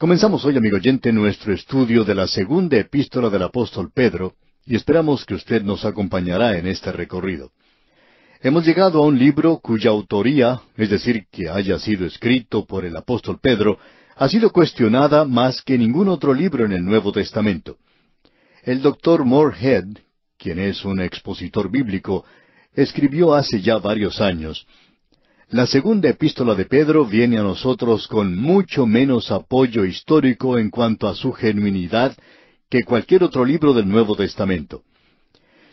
Comenzamos hoy, amigo oyente, nuestro estudio de la segunda epístola del apóstol Pedro, y esperamos que usted nos acompañará en este recorrido. Hemos llegado a un libro cuya autoría, es decir, que haya sido escrito por el apóstol Pedro, ha sido cuestionada más que ningún otro libro en el Nuevo Testamento. El doctor Morehead, quien es un expositor bíblico, escribió hace ya varios años, la segunda epístola de Pedro viene a nosotros con mucho menos apoyo histórico en cuanto a su genuinidad que cualquier otro libro del Nuevo Testamento.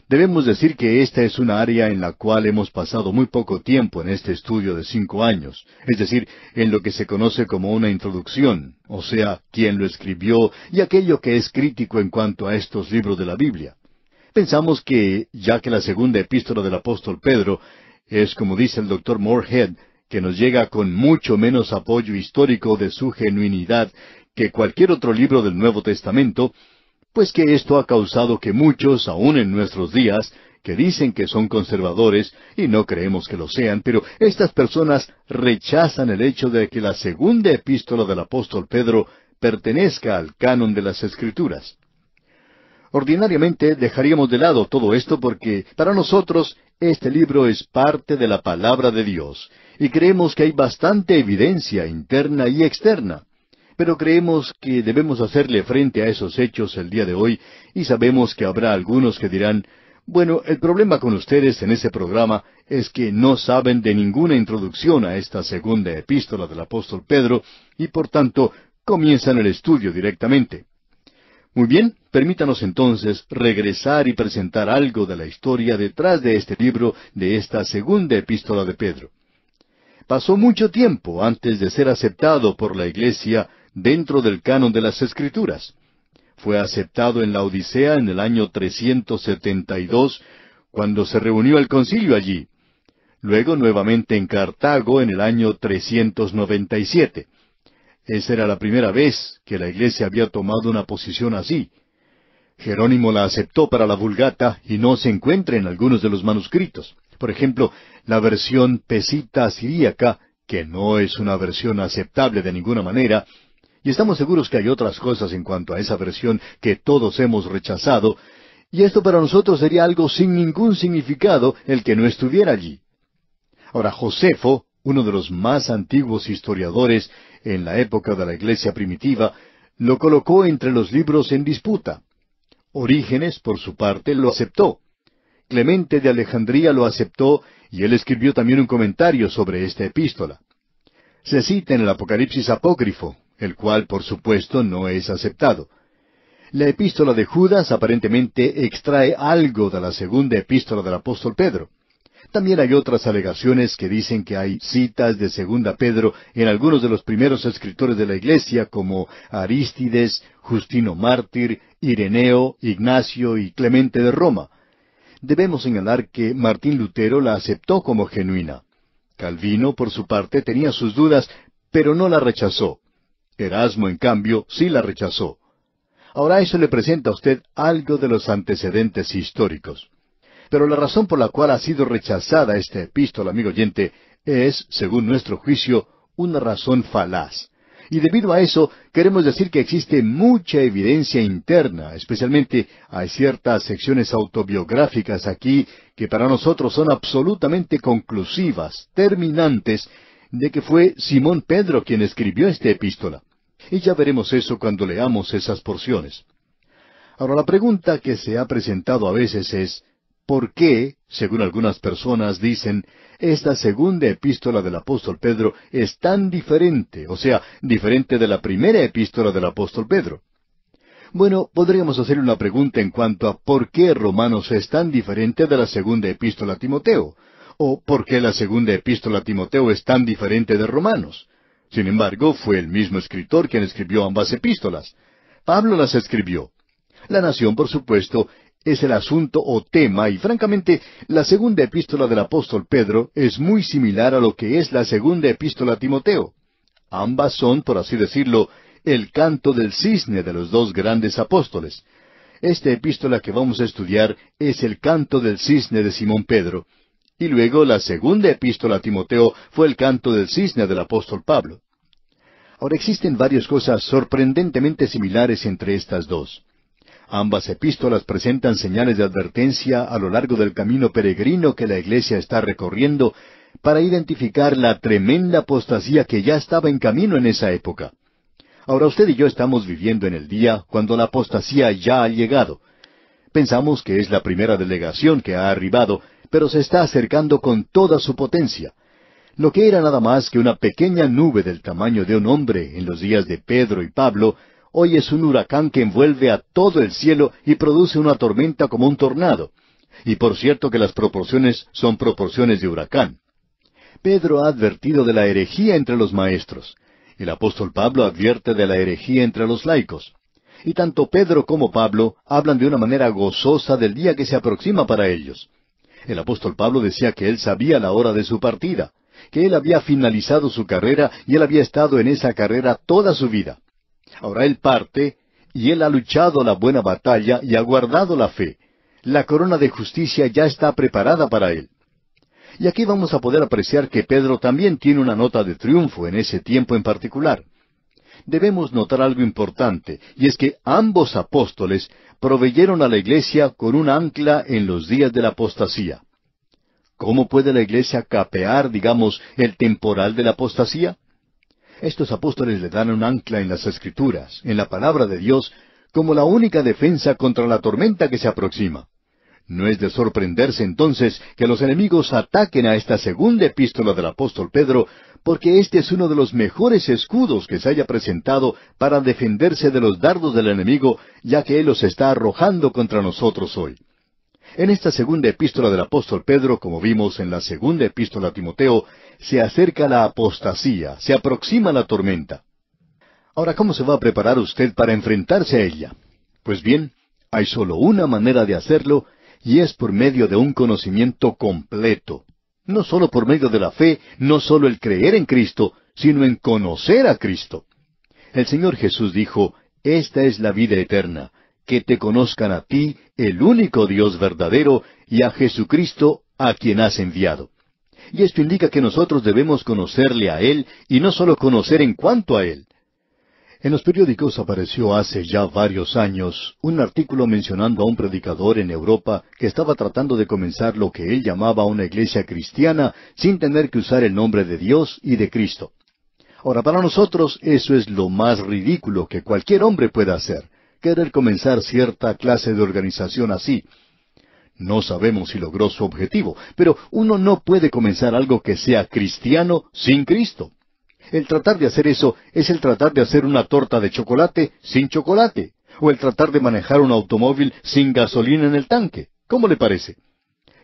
Debemos decir que esta es una área en la cual hemos pasado muy poco tiempo en este estudio de cinco años, es decir, en lo que se conoce como una introducción, o sea, quién lo escribió y aquello que es crítico en cuanto a estos libros de la Biblia. Pensamos que, ya que la segunda epístola del apóstol Pedro es, como dice el doctor Morehead, que nos llega con mucho menos apoyo histórico de su genuinidad que cualquier otro libro del Nuevo Testamento, pues que esto ha causado que muchos, aun en nuestros días, que dicen que son conservadores, y no creemos que lo sean, pero estas personas rechazan el hecho de que la segunda epístola del apóstol Pedro pertenezca al canon de las Escrituras. Ordinariamente dejaríamos de lado todo esto porque para nosotros este libro es parte de la palabra de Dios y creemos que hay bastante evidencia interna y externa. Pero creemos que debemos hacerle frente a esos hechos el día de hoy y sabemos que habrá algunos que dirán, bueno, el problema con ustedes en ese programa es que no saben de ninguna introducción a esta segunda epístola del apóstol Pedro y por tanto comienzan el estudio directamente. Muy bien, permítanos entonces regresar y presentar algo de la historia detrás de este libro, de esta segunda epístola de Pedro. Pasó mucho tiempo antes de ser aceptado por la Iglesia dentro del canon de las Escrituras. Fue aceptado en la Odisea en el año 372, cuando se reunió el concilio allí. Luego nuevamente en Cartago en el año 397. Esa era la primera vez que la iglesia había tomado una posición así. Jerónimo la aceptó para la Vulgata y no se encuentra en algunos de los manuscritos. Por ejemplo, la versión pesita siríaca, que no es una versión aceptable de ninguna manera, y estamos seguros que hay otras cosas en cuanto a esa versión que todos hemos rechazado, y esto para nosotros sería algo sin ningún significado el que no estuviera allí. Ahora, Josefo, uno de los más antiguos historiadores, en la época de la iglesia primitiva, lo colocó entre los libros en disputa. Orígenes, por su parte, lo aceptó. Clemente de Alejandría lo aceptó y él escribió también un comentario sobre esta epístola. Se cita en el Apocalipsis apócrifo, el cual, por supuesto, no es aceptado. La epístola de Judas aparentemente extrae algo de la segunda epístola del apóstol Pedro. También hay otras alegaciones que dicen que hay citas de Segunda Pedro en algunos de los primeros escritores de la Iglesia, como Arístides, Justino Mártir, Ireneo, Ignacio y Clemente de Roma. Debemos señalar que Martín Lutero la aceptó como genuina. Calvino, por su parte, tenía sus dudas, pero no la rechazó. Erasmo, en cambio, sí la rechazó. Ahora eso le presenta a usted algo de los antecedentes históricos. Pero la razón por la cual ha sido rechazada esta epístola, amigo oyente, es, según nuestro juicio, una razón falaz. Y debido a eso, queremos decir que existe mucha evidencia interna, especialmente hay ciertas secciones autobiográficas aquí que para nosotros son absolutamente conclusivas, terminantes, de que fue Simón Pedro quien escribió esta epístola. Y ya veremos eso cuando leamos esas porciones. Ahora, la pregunta que se ha presentado a veces es, por qué, según algunas personas dicen, esta segunda epístola del apóstol Pedro es tan diferente, o sea, diferente de la primera epístola del apóstol Pedro. Bueno, podríamos hacer una pregunta en cuanto a por qué Romanos es tan diferente de la segunda epístola a Timoteo, o por qué la segunda epístola a Timoteo es tan diferente de Romanos. Sin embargo, fue el mismo escritor quien escribió ambas epístolas. Pablo las escribió. La nación, por supuesto, es el asunto o tema, y francamente, la segunda epístola del apóstol Pedro es muy similar a lo que es la segunda epístola a Timoteo. Ambas son, por así decirlo, el canto del cisne de los dos grandes apóstoles. Esta epístola que vamos a estudiar es el canto del cisne de Simón Pedro, y luego la segunda epístola a Timoteo fue el canto del cisne del apóstol Pablo. Ahora existen varias cosas sorprendentemente similares entre estas dos. Ambas epístolas presentan señales de advertencia a lo largo del camino peregrino que la iglesia está recorriendo para identificar la tremenda apostasía que ya estaba en camino en esa época. Ahora usted y yo estamos viviendo en el día cuando la apostasía ya ha llegado. Pensamos que es la primera delegación que ha arribado, pero se está acercando con toda su potencia. Lo que era nada más que una pequeña nube del tamaño de un hombre en los días de Pedro y Pablo Hoy es un huracán que envuelve a todo el cielo y produce una tormenta como un tornado. Y por cierto que las proporciones son proporciones de huracán. Pedro ha advertido de la herejía entre los maestros. El apóstol Pablo advierte de la herejía entre los laicos. Y tanto Pedro como Pablo hablan de una manera gozosa del día que se aproxima para ellos. El apóstol Pablo decía que él sabía la hora de su partida, que él había finalizado su carrera y él había estado en esa carrera toda su vida. Ahora él parte, y él ha luchado la buena batalla y ha guardado la fe. La corona de justicia ya está preparada para él. Y aquí vamos a poder apreciar que Pedro también tiene una nota de triunfo en ese tiempo en particular. Debemos notar algo importante, y es que ambos apóstoles proveyeron a la iglesia con un ancla en los días de la apostasía. ¿Cómo puede la iglesia capear, digamos, el temporal de la apostasía? Estos apóstoles le dan un ancla en las Escrituras, en la palabra de Dios, como la única defensa contra la tormenta que se aproxima. No es de sorprenderse entonces que los enemigos ataquen a esta segunda epístola del apóstol Pedro, porque este es uno de los mejores escudos que se haya presentado para defenderse de los dardos del enemigo, ya que él los está arrojando contra nosotros hoy. En esta segunda epístola del apóstol Pedro, como vimos en la segunda epístola a Timoteo, se acerca la apostasía, se aproxima la tormenta. Ahora, ¿cómo se va a preparar usted para enfrentarse a ella? Pues bien, hay solo una manera de hacerlo, y es por medio de un conocimiento completo. No solo por medio de la fe, no solo el creer en Cristo, sino en conocer a Cristo. El Señor Jesús dijo, Esta es la vida eterna, que te conozcan a ti, el único Dios verdadero, y a Jesucristo, a quien has enviado. Y esto indica que nosotros debemos conocerle a Él y no solo conocer en cuanto a Él. En los periódicos apareció hace ya varios años un artículo mencionando a un predicador en Europa que estaba tratando de comenzar lo que él llamaba una iglesia cristiana sin tener que usar el nombre de Dios y de Cristo. Ahora, para nosotros eso es lo más ridículo que cualquier hombre pueda hacer querer comenzar cierta clase de organización así. No sabemos si logró su objetivo, pero uno no puede comenzar algo que sea cristiano sin Cristo. El tratar de hacer eso es el tratar de hacer una torta de chocolate sin chocolate, o el tratar de manejar un automóvil sin gasolina en el tanque. ¿Cómo le parece?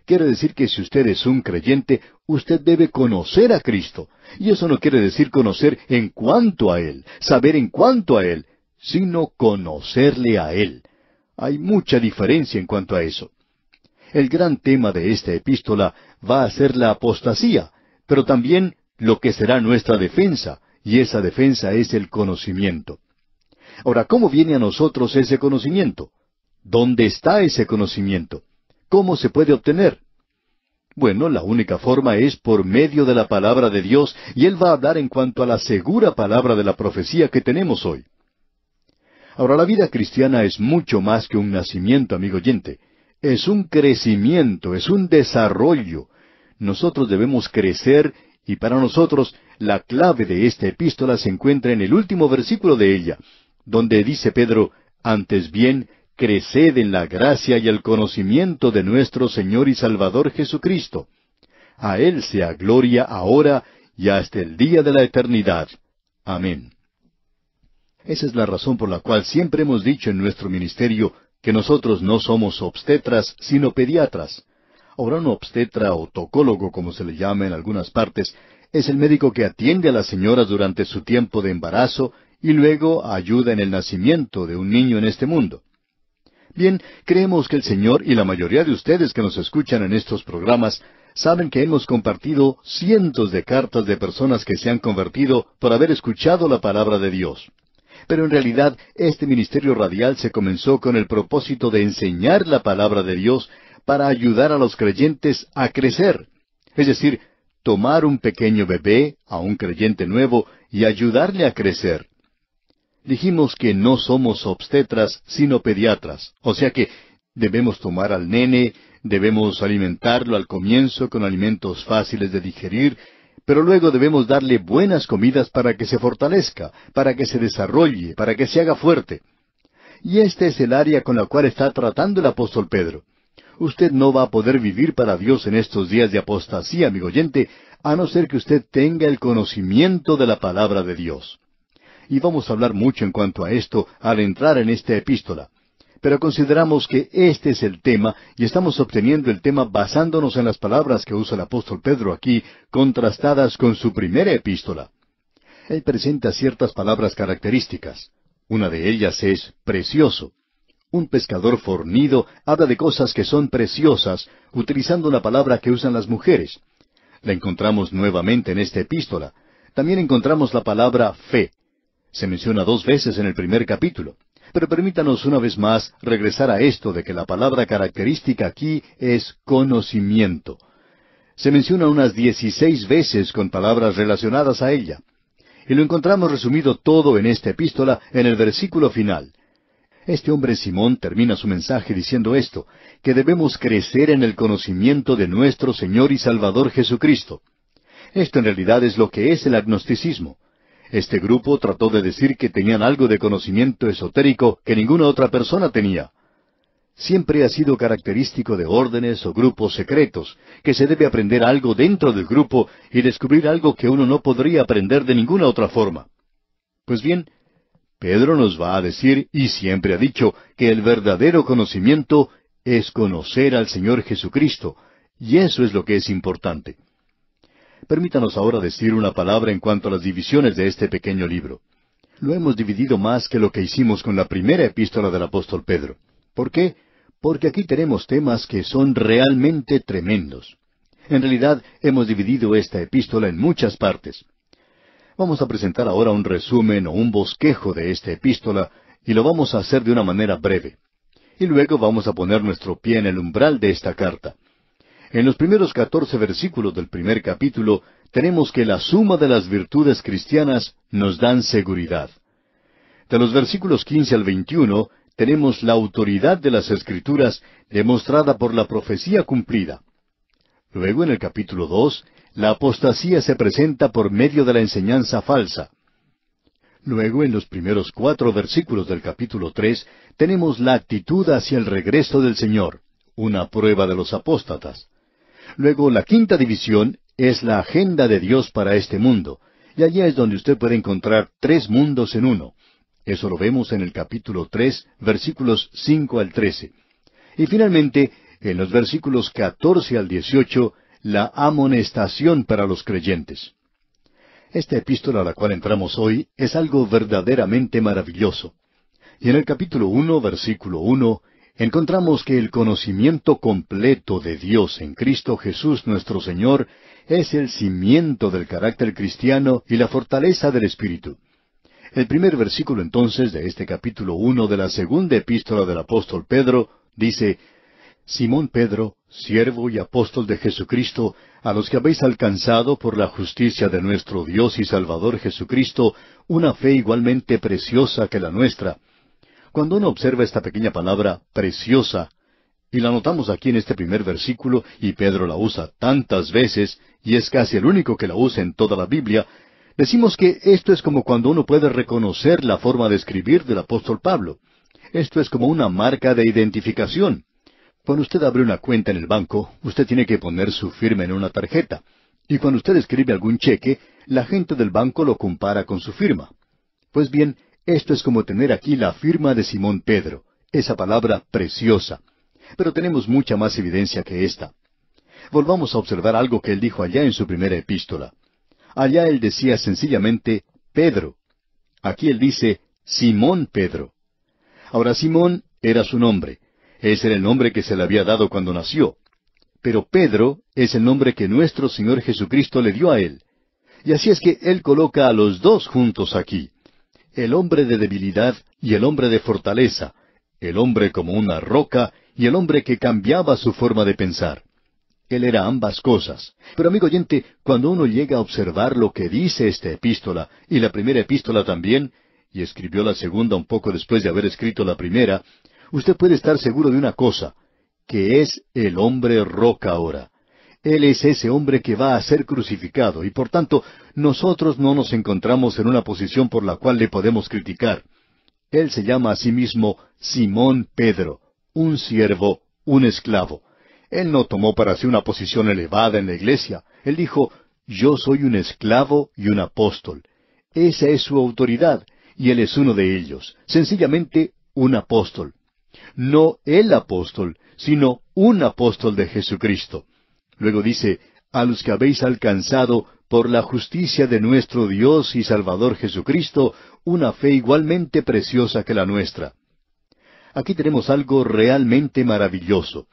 Quiere decir que si usted es un creyente, usted debe conocer a Cristo. Y eso no quiere decir conocer en cuanto a Él, saber en cuanto a Él, sino conocerle a Él. Hay mucha diferencia en cuanto a eso. El gran tema de esta epístola va a ser la apostasía, pero también lo que será nuestra defensa, y esa defensa es el conocimiento. Ahora, ¿cómo viene a nosotros ese conocimiento? ¿Dónde está ese conocimiento? ¿Cómo se puede obtener? Bueno, la única forma es por medio de la palabra de Dios, y Él va a hablar en cuanto a la segura palabra de la profecía que tenemos hoy. Ahora, la vida cristiana es mucho más que un nacimiento, amigo oyente. Es un crecimiento, es un desarrollo. Nosotros debemos crecer y para nosotros la clave de esta epístola se encuentra en el último versículo de ella, donde dice Pedro, antes bien, creced en la gracia y el conocimiento de nuestro Señor y Salvador Jesucristo. A Él sea gloria ahora y hasta el día de la eternidad. Amén. Esa es la razón por la cual siempre hemos dicho en nuestro ministerio que nosotros no somos obstetras, sino pediatras. Ahora un obstetra o tocólogo, como se le llama en algunas partes, es el médico que atiende a las señoras durante su tiempo de embarazo y luego ayuda en el nacimiento de un niño en este mundo. Bien, creemos que el Señor y la mayoría de ustedes que nos escuchan en estos programas saben que hemos compartido cientos de cartas de personas que se han convertido por haber escuchado la palabra de Dios pero en realidad este ministerio radial se comenzó con el propósito de enseñar la palabra de Dios para ayudar a los creyentes a crecer. Es decir, tomar un pequeño bebé, a un creyente nuevo, y ayudarle a crecer. Dijimos que no somos obstetras, sino pediatras, o sea que debemos tomar al nene, debemos alimentarlo al comienzo con alimentos fáciles de digerir, pero luego debemos darle buenas comidas para que se fortalezca, para que se desarrolle, para que se haga fuerte. Y este es el área con la cual está tratando el apóstol Pedro. Usted no va a poder vivir para Dios en estos días de apostasía, amigo oyente, a no ser que usted tenga el conocimiento de la palabra de Dios. Y vamos a hablar mucho en cuanto a esto al entrar en esta epístola pero consideramos que este es el tema y estamos obteniendo el tema basándonos en las palabras que usa el apóstol Pedro aquí, contrastadas con su primera epístola. Él presenta ciertas palabras características. Una de ellas es precioso. Un pescador fornido habla de cosas que son preciosas, utilizando la palabra que usan las mujeres. La encontramos nuevamente en esta epístola. También encontramos la palabra fe. Se menciona dos veces en el primer capítulo. Pero permítanos una vez más regresar a esto de que la palabra característica aquí es conocimiento. Se menciona unas dieciséis veces con palabras relacionadas a ella. Y lo encontramos resumido todo en esta epístola en el versículo final. Este hombre Simón termina su mensaje diciendo esto, que debemos crecer en el conocimiento de nuestro Señor y Salvador Jesucristo. Esto en realidad es lo que es el agnosticismo. Este grupo trató de decir que tenían algo de conocimiento esotérico que ninguna otra persona tenía. Siempre ha sido característico de órdenes o grupos secretos, que se debe aprender algo dentro del grupo y descubrir algo que uno no podría aprender de ninguna otra forma. Pues bien, Pedro nos va a decir, y siempre ha dicho, que el verdadero conocimiento es conocer al Señor Jesucristo, y eso es lo que es importante. Permítanos ahora decir una palabra en cuanto a las divisiones de este pequeño libro. Lo hemos dividido más que lo que hicimos con la primera epístola del apóstol Pedro. ¿Por qué? Porque aquí tenemos temas que son realmente tremendos. En realidad, hemos dividido esta epístola en muchas partes. Vamos a presentar ahora un resumen o un bosquejo de esta epístola y lo vamos a hacer de una manera breve. Y luego vamos a poner nuestro pie en el umbral de esta carta. En los primeros catorce versículos del primer capítulo tenemos que la suma de las virtudes cristianas nos dan seguridad. De los versículos quince al veintiuno tenemos la autoridad de las Escrituras demostrada por la profecía cumplida. Luego en el capítulo dos la apostasía se presenta por medio de la enseñanza falsa. Luego, en los primeros cuatro versículos del capítulo tres, tenemos la actitud hacia el regreso del Señor, una prueba de los apóstatas. Luego, la quinta división es la agenda de Dios para este mundo. Y allí es donde usted puede encontrar tres mundos en uno. Eso lo vemos en el capítulo 3, versículos 5 al 13. Y finalmente, en los versículos 14 al 18, la amonestación para los creyentes. Esta epístola a la cual entramos hoy es algo verdaderamente maravilloso. Y en el capítulo 1, versículo 1, encontramos que el conocimiento completo de Dios en Cristo Jesús nuestro Señor es el cimiento del carácter cristiano y la fortaleza del Espíritu. El primer versículo entonces de este capítulo uno de la segunda epístola del apóstol Pedro dice Simón Pedro, siervo y apóstol de Jesucristo, a los que habéis alcanzado por la justicia de nuestro Dios y Salvador Jesucristo una fe igualmente preciosa que la nuestra, cuando uno observa esta pequeña palabra preciosa, y la notamos aquí en este primer versículo, y Pedro la usa tantas veces, y es casi el único que la usa en toda la Biblia, decimos que esto es como cuando uno puede reconocer la forma de escribir del apóstol Pablo. Esto es como una marca de identificación. Cuando usted abre una cuenta en el banco, usted tiene que poner su firma en una tarjeta. Y cuando usted escribe algún cheque, la gente del banco lo compara con su firma. Pues bien, esto es como tener aquí la firma de Simón Pedro, esa palabra preciosa. Pero tenemos mucha más evidencia que esta. Volvamos a observar algo que él dijo allá en su primera epístola. Allá él decía sencillamente Pedro. Aquí él dice Simón Pedro. Ahora Simón era su nombre. Ese era el nombre que se le había dado cuando nació. Pero Pedro es el nombre que nuestro Señor Jesucristo le dio a él. Y así es que él coloca a los dos juntos aquí el hombre de debilidad y el hombre de fortaleza, el hombre como una roca y el hombre que cambiaba su forma de pensar. Él era ambas cosas. Pero amigo oyente, cuando uno llega a observar lo que dice esta epístola, y la primera epístola también, y escribió la segunda un poco después de haber escrito la primera, usted puede estar seguro de una cosa, que es el hombre roca ahora. Él es ese hombre que va a ser crucificado y por tanto nosotros no nos encontramos en una posición por la cual le podemos criticar. Él se llama a sí mismo Simón Pedro, un siervo, un esclavo. Él no tomó para sí una posición elevada en la iglesia. Él dijo, yo soy un esclavo y un apóstol. Esa es su autoridad, y él es uno de ellos, sencillamente un apóstol. No el apóstol, sino un apóstol de Jesucristo. Luego dice, a los que habéis alcanzado por la justicia de nuestro Dios y Salvador Jesucristo una fe igualmente preciosa que la nuestra. Aquí tenemos algo realmente maravilloso.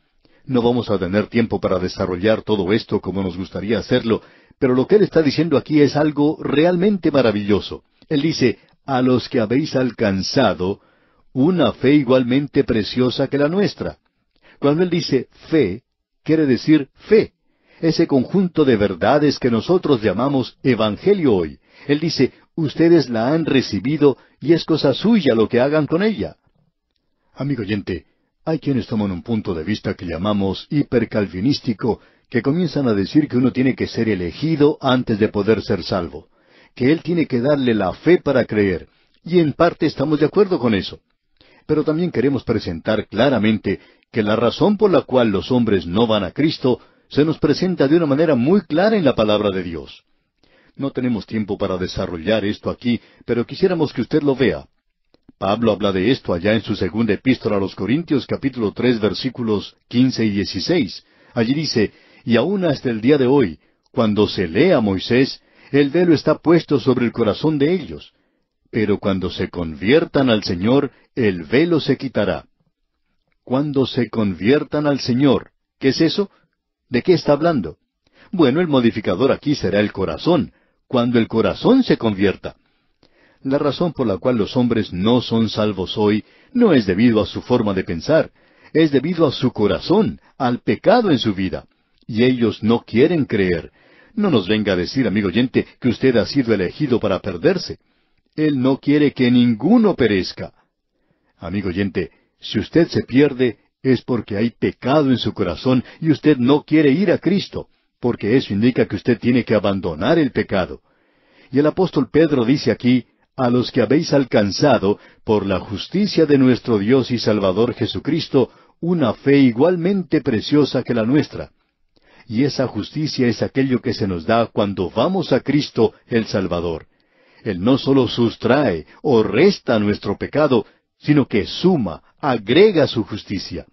No vamos a tener tiempo para desarrollar todo esto como nos gustaría hacerlo, pero lo que él está diciendo aquí es algo realmente maravilloso. Él dice, a los que habéis alcanzado una fe igualmente preciosa que la nuestra. Cuando él dice fe, quiere decir fe, ese conjunto de verdades que nosotros llamamos evangelio hoy. Él dice, ustedes la han recibido y es cosa suya lo que hagan con ella. Amigo oyente, hay quienes toman un punto de vista que llamamos hipercalvinístico, que comienzan a decir que uno tiene que ser elegido antes de poder ser salvo, que él tiene que darle la fe para creer, y en parte estamos de acuerdo con eso. Pero también queremos presentar claramente que la razón por la cual los hombres no van a Cristo se nos presenta de una manera muy clara en la palabra de Dios. No tenemos tiempo para desarrollar esto aquí, pero quisiéramos que usted lo vea. Pablo habla de esto allá en su segunda epístola a los Corintios capítulo tres versículos quince y dieciséis. Allí dice, y aún hasta el día de hoy, cuando se lea a Moisés, el velo está puesto sobre el corazón de ellos. Pero cuando se conviertan al Señor, el velo se quitará cuando se conviertan al Señor. ¿Qué es eso? ¿De qué está hablando? Bueno, el modificador aquí será el corazón, cuando el corazón se convierta. La razón por la cual los hombres no son salvos hoy no es debido a su forma de pensar, es debido a su corazón, al pecado en su vida. Y ellos no quieren creer. No nos venga a decir, amigo oyente, que usted ha sido elegido para perderse. Él no quiere que ninguno perezca. Amigo oyente, si usted se pierde, es porque hay pecado en su corazón y usted no quiere ir a Cristo, porque eso indica que usted tiene que abandonar el pecado. Y el apóstol Pedro dice aquí, a los que habéis alcanzado, por la justicia de nuestro Dios y Salvador Jesucristo, una fe igualmente preciosa que la nuestra. Y esa justicia es aquello que se nos da cuando vamos a Cristo el Salvador. Él no solo sustrae o resta nuestro pecado, sino que suma, agrega su justicia.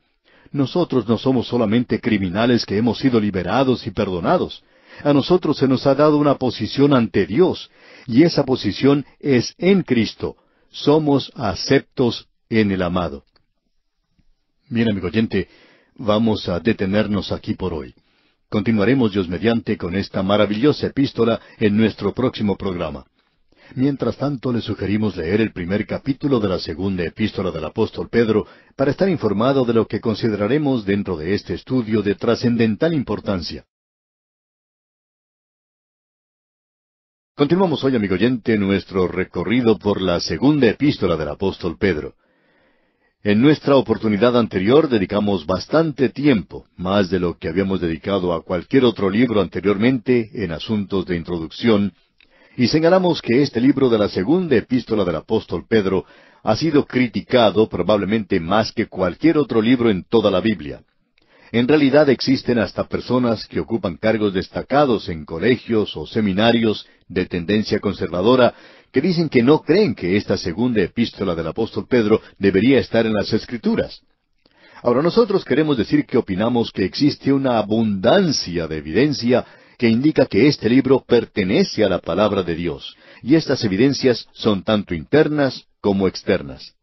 Nosotros no somos solamente criminales que hemos sido liberados y perdonados. A nosotros se nos ha dado una posición ante Dios, y esa posición es en Cristo. Somos aceptos en el amado. Bien, amigo oyente, vamos a detenernos aquí por hoy. Continuaremos Dios mediante con esta maravillosa epístola en nuestro próximo programa. Mientras tanto, le sugerimos leer el primer capítulo de la segunda epístola del apóstol Pedro para estar informado de lo que consideraremos dentro de este estudio de trascendental importancia. Continuamos hoy, amigo oyente, nuestro recorrido por la segunda epístola del apóstol Pedro. En nuestra oportunidad anterior dedicamos bastante tiempo, más de lo que habíamos dedicado a cualquier otro libro anteriormente en asuntos de introducción, y señalamos que este libro de la segunda epístola del apóstol Pedro ha sido criticado probablemente más que cualquier otro libro en toda la Biblia. En realidad existen hasta personas que ocupan cargos destacados en colegios o seminarios de tendencia conservadora que dicen que no creen que esta segunda epístola del apóstol Pedro debería estar en las Escrituras. Ahora nosotros queremos decir que opinamos que existe una abundancia de evidencia que indica que este libro pertenece a la palabra de Dios, y estas evidencias son tanto internas como externas.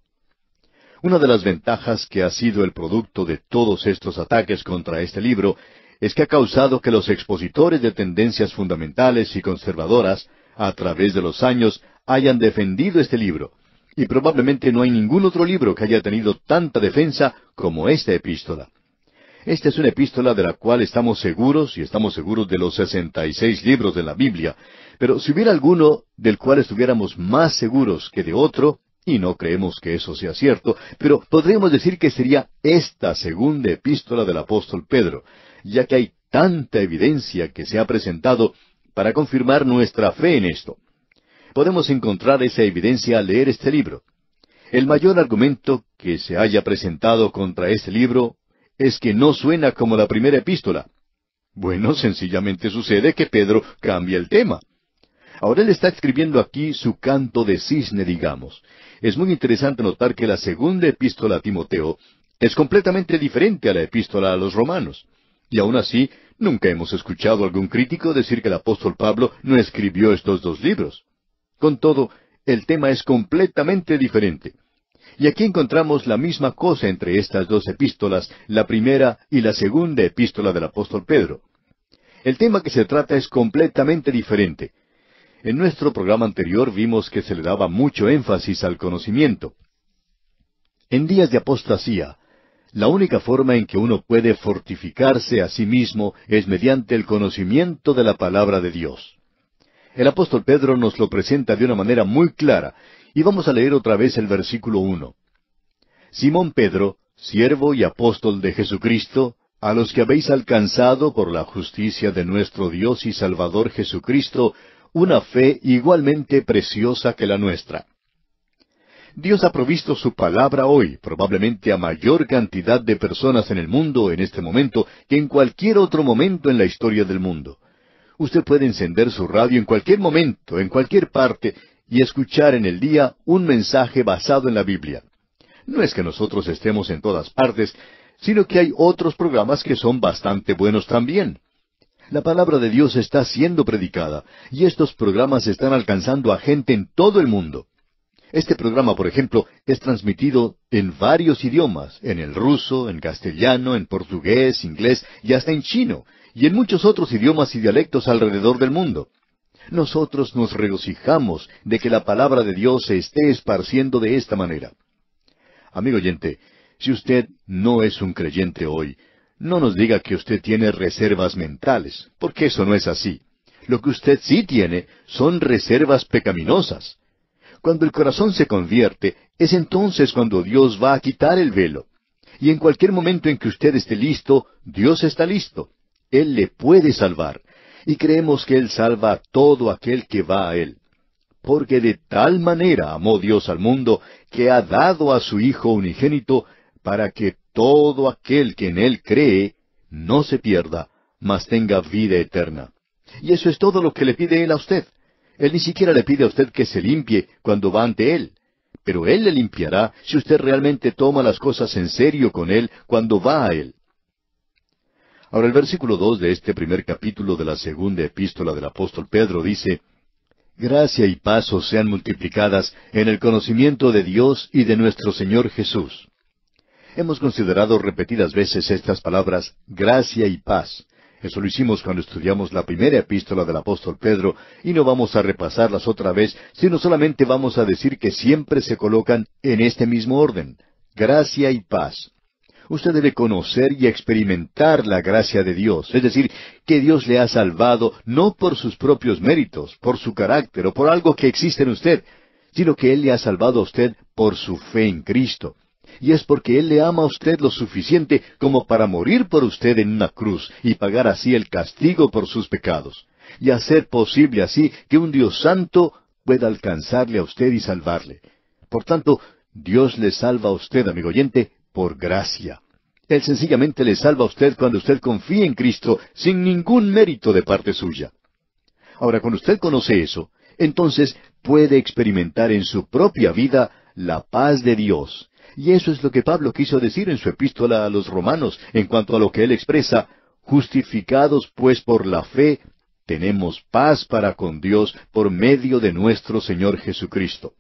Una de las ventajas que ha sido el producto de todos estos ataques contra este libro es que ha causado que los expositores de tendencias fundamentales y conservadoras, a través de los años, hayan defendido este libro, y probablemente no hay ningún otro libro que haya tenido tanta defensa como esta epístola. Esta es una epístola de la cual estamos seguros y estamos seguros de los sesenta y seis libros de la Biblia, pero si hubiera alguno del cual estuviéramos más seguros que de otro, y no creemos que eso sea cierto, pero podríamos decir que sería esta segunda epístola del apóstol Pedro, ya que hay tanta evidencia que se ha presentado para confirmar nuestra fe en esto. Podemos encontrar esa evidencia al leer este libro. El mayor argumento que se haya presentado contra este libro es que no suena como la primera epístola. Bueno, sencillamente sucede que Pedro cambia el tema. Ahora él está escribiendo aquí su canto de cisne, digamos. Es muy interesante notar que la segunda epístola a Timoteo es completamente diferente a la epístola a los romanos. Y aún así, nunca hemos escuchado a algún crítico decir que el apóstol Pablo no escribió estos dos libros. Con todo, el tema es completamente diferente. Y aquí encontramos la misma cosa entre estas dos epístolas, la primera y la segunda epístola del apóstol Pedro. El tema que se trata es completamente diferente. En nuestro programa anterior vimos que se le daba mucho énfasis al conocimiento. En días de apostasía, la única forma en que uno puede fortificarse a sí mismo es mediante el conocimiento de la palabra de Dios. El apóstol Pedro nos lo presenta de una manera muy clara, y vamos a leer otra vez el versículo 1. Simón Pedro, siervo y apóstol de Jesucristo, a los que habéis alcanzado por la justicia de nuestro Dios y Salvador Jesucristo, una fe igualmente preciosa que la nuestra. Dios ha provisto su palabra hoy, probablemente a mayor cantidad de personas en el mundo en este momento que en cualquier otro momento en la historia del mundo. Usted puede encender su radio en cualquier momento, en cualquier parte, y escuchar en el día un mensaje basado en la Biblia. No es que nosotros estemos en todas partes, sino que hay otros programas que son bastante buenos también. La palabra de Dios está siendo predicada y estos programas están alcanzando a gente en todo el mundo. Este programa, por ejemplo, es transmitido en varios idiomas, en el ruso, en castellano, en portugués, inglés y hasta en chino, y en muchos otros idiomas y dialectos alrededor del mundo. Nosotros nos regocijamos de que la palabra de Dios se esté esparciendo de esta manera. Amigo oyente, si usted no es un creyente hoy, no nos diga que usted tiene reservas mentales, porque eso no es así. Lo que usted sí tiene son reservas pecaminosas. Cuando el corazón se convierte, es entonces cuando Dios va a quitar el velo. Y en cualquier momento en que usted esté listo, Dios está listo. Él le puede salvar y creemos que Él salva a todo aquel que va a Él. Porque de tal manera amó Dios al mundo que ha dado a su Hijo unigénito para que todo aquel que en Él cree no se pierda, mas tenga vida eterna. Y eso es todo lo que le pide Él a usted. Él ni siquiera le pide a usted que se limpie cuando va ante Él. Pero Él le limpiará si usted realmente toma las cosas en serio con Él cuando va a Él. Ahora el versículo dos de este primer capítulo de la segunda epístola del apóstol Pedro dice, Gracia y paz sean multiplicadas en el conocimiento de Dios y de nuestro Señor Jesús. Hemos considerado repetidas veces estas palabras gracia y paz. Eso lo hicimos cuando estudiamos la primera epístola del apóstol Pedro y no vamos a repasarlas otra vez, sino solamente vamos a decir que siempre se colocan en este mismo orden, gracia y paz usted debe conocer y experimentar la gracia de Dios, es decir, que Dios le ha salvado no por sus propios méritos, por su carácter o por algo que existe en usted, sino que Él le ha salvado a usted por su fe en Cristo. Y es porque Él le ama a usted lo suficiente como para morir por usted en una cruz y pagar así el castigo por sus pecados, y hacer posible así que un Dios santo pueda alcanzarle a usted y salvarle. Por tanto, Dios le salva a usted, amigo oyente, por gracia. Él sencillamente le salva a usted cuando usted confía en Cristo sin ningún mérito de parte suya. Ahora, cuando usted conoce eso, entonces puede experimentar en su propia vida la paz de Dios. Y eso es lo que Pablo quiso decir en su epístola a los romanos en cuanto a lo que él expresa, justificados pues por la fe, tenemos paz para con Dios por medio de nuestro Señor Jesucristo.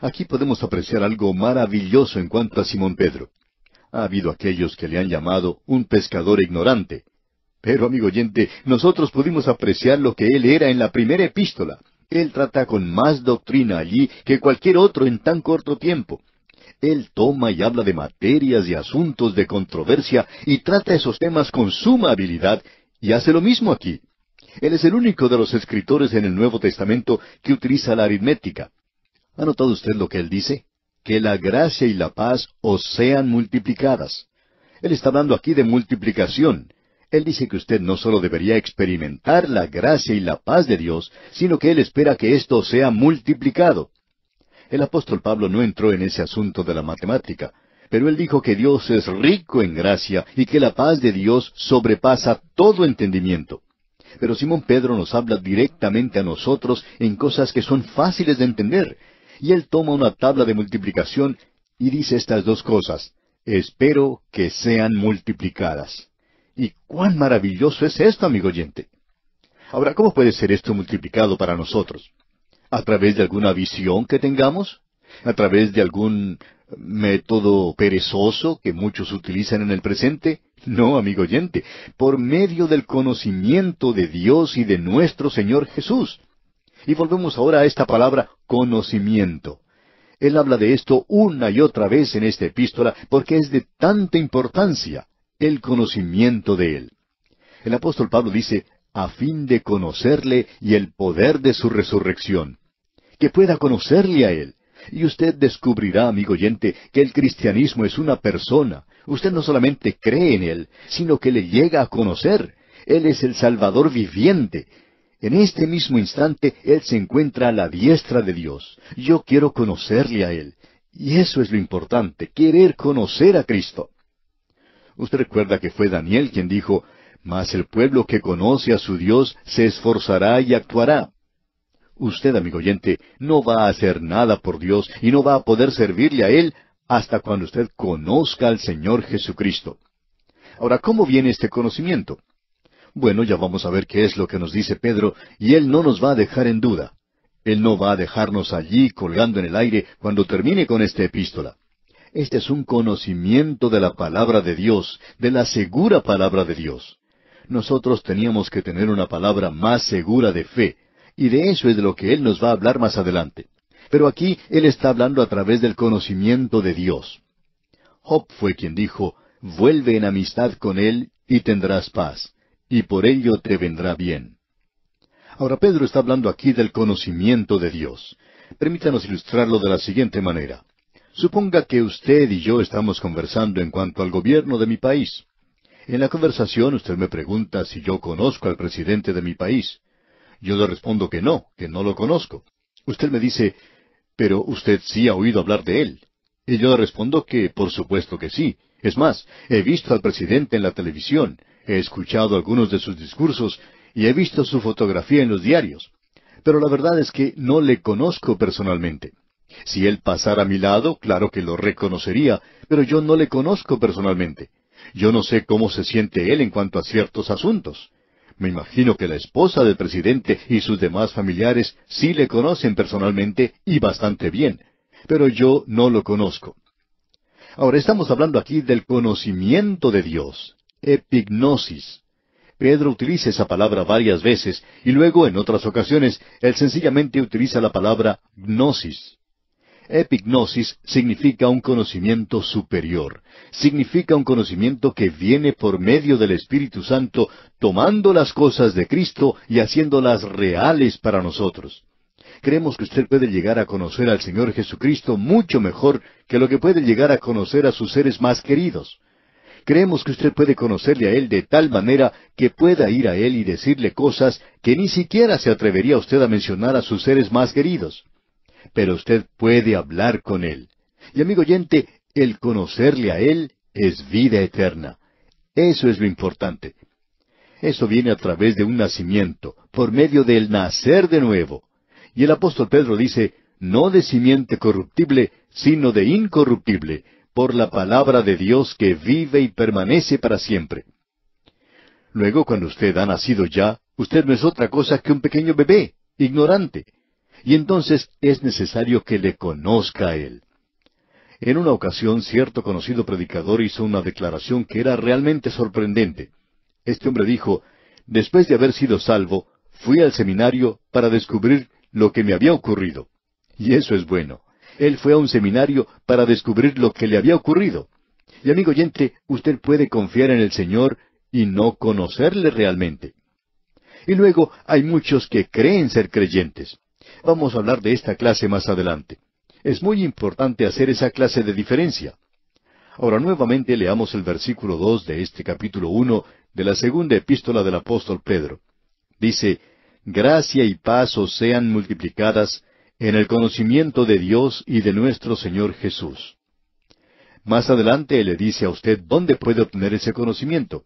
Aquí podemos apreciar algo maravilloso en cuanto a Simón Pedro. Ha habido aquellos que le han llamado un pescador ignorante. Pero, amigo oyente, nosotros pudimos apreciar lo que él era en la primera epístola. Él trata con más doctrina allí que cualquier otro en tan corto tiempo. Él toma y habla de materias y asuntos de controversia y trata esos temas con suma habilidad y hace lo mismo aquí. Él es el único de los escritores en el Nuevo Testamento que utiliza la aritmética. ¿Ha notado usted lo que él dice? Que la gracia y la paz os sean multiplicadas. Él está hablando aquí de multiplicación. Él dice que usted no solo debería experimentar la gracia y la paz de Dios, sino que él espera que esto sea multiplicado. El apóstol Pablo no entró en ese asunto de la matemática, pero él dijo que Dios es rico en gracia y que la paz de Dios sobrepasa todo entendimiento. Pero Simón Pedro nos habla directamente a nosotros en cosas que son fáciles de entender, y él toma una tabla de multiplicación y dice estas dos cosas, espero que sean multiplicadas. ¿Y cuán maravilloso es esto, amigo oyente? Ahora, ¿cómo puede ser esto multiplicado para nosotros? ¿A través de alguna visión que tengamos? ¿A través de algún método perezoso que muchos utilizan en el presente? No, amigo oyente, por medio del conocimiento de Dios y de nuestro Señor Jesús. Y volvemos ahora a esta palabra conocimiento. Él habla de esto una y otra vez en esta epístola porque es de tanta importancia el conocimiento de Él. El apóstol Pablo dice, a fin de conocerle y el poder de su resurrección. Que pueda conocerle a Él. Y usted descubrirá, amigo oyente, que el cristianismo es una persona. Usted no solamente cree en Él, sino que le llega a conocer. Él es el Salvador viviente, en este mismo instante Él se encuentra a la diestra de Dios. Yo quiero conocerle a Él. Y eso es lo importante, querer conocer a Cristo. Usted recuerda que fue Daniel quien dijo, Mas el pueblo que conoce a su Dios se esforzará y actuará. Usted, amigo oyente, no va a hacer nada por Dios y no va a poder servirle a Él hasta cuando usted conozca al Señor Jesucristo. Ahora, ¿cómo viene este conocimiento? Bueno, ya vamos a ver qué es lo que nos dice Pedro, y él no nos va a dejar en duda. Él no va a dejarnos allí colgando en el aire cuando termine con esta epístola. Este es un conocimiento de la palabra de Dios, de la segura palabra de Dios. Nosotros teníamos que tener una palabra más segura de fe, y de eso es de lo que Él nos va a hablar más adelante. Pero aquí Él está hablando a través del conocimiento de Dios. Job fue quien dijo, vuelve en amistad con Él y tendrás paz y por ello te vendrá bien. Ahora Pedro está hablando aquí del conocimiento de Dios. Permítanos ilustrarlo de la siguiente manera. Suponga que usted y yo estamos conversando en cuanto al gobierno de mi país. En la conversación usted me pregunta si yo conozco al presidente de mi país. Yo le respondo que no, que no lo conozco. Usted me dice, pero usted sí ha oído hablar de él. Y yo le respondo que por supuesto que sí. Es más, he visto al presidente en la televisión, He escuchado algunos de sus discursos y he visto su fotografía en los diarios. Pero la verdad es que no le conozco personalmente. Si él pasara a mi lado, claro que lo reconocería, pero yo no le conozco personalmente. Yo no sé cómo se siente él en cuanto a ciertos asuntos. Me imagino que la esposa del presidente y sus demás familiares sí le conocen personalmente y bastante bien, pero yo no lo conozco. Ahora estamos hablando aquí del conocimiento de Dios epignosis. Pedro utiliza esa palabra varias veces y luego en otras ocasiones él sencillamente utiliza la palabra gnosis. Epignosis significa un conocimiento superior, significa un conocimiento que viene por medio del Espíritu Santo tomando las cosas de Cristo y haciéndolas reales para nosotros. Creemos que usted puede llegar a conocer al Señor Jesucristo mucho mejor que lo que puede llegar a conocer a sus seres más queridos. Creemos que usted puede conocerle a Él de tal manera que pueda ir a Él y decirle cosas que ni siquiera se atrevería usted a mencionar a sus seres más queridos. Pero usted puede hablar con Él. Y amigo oyente, el conocerle a Él es vida eterna. Eso es lo importante. Eso viene a través de un nacimiento, por medio del nacer de nuevo. Y el apóstol Pedro dice, no de simiente corruptible, sino de incorruptible, por la palabra de Dios que vive y permanece para siempre. Luego, cuando usted ha nacido ya, usted no es otra cosa que un pequeño bebé, ignorante. Y entonces es necesario que le conozca a Él. En una ocasión, cierto conocido predicador hizo una declaración que era realmente sorprendente. Este hombre dijo, después de haber sido salvo, fui al seminario para descubrir lo que me había ocurrido. Y eso es bueno. Él fue a un seminario para descubrir lo que le había ocurrido. Y amigo oyente, usted puede confiar en el Señor y no conocerle realmente. Y luego hay muchos que creen ser creyentes. Vamos a hablar de esta clase más adelante. Es muy importante hacer esa clase de diferencia. Ahora nuevamente leamos el versículo dos de este capítulo uno de la segunda epístola del apóstol Pedro. Dice Gracia y paz os sean multiplicadas en el conocimiento de Dios y de nuestro Señor Jesús. Más adelante Él le dice a usted dónde puede obtener ese conocimiento.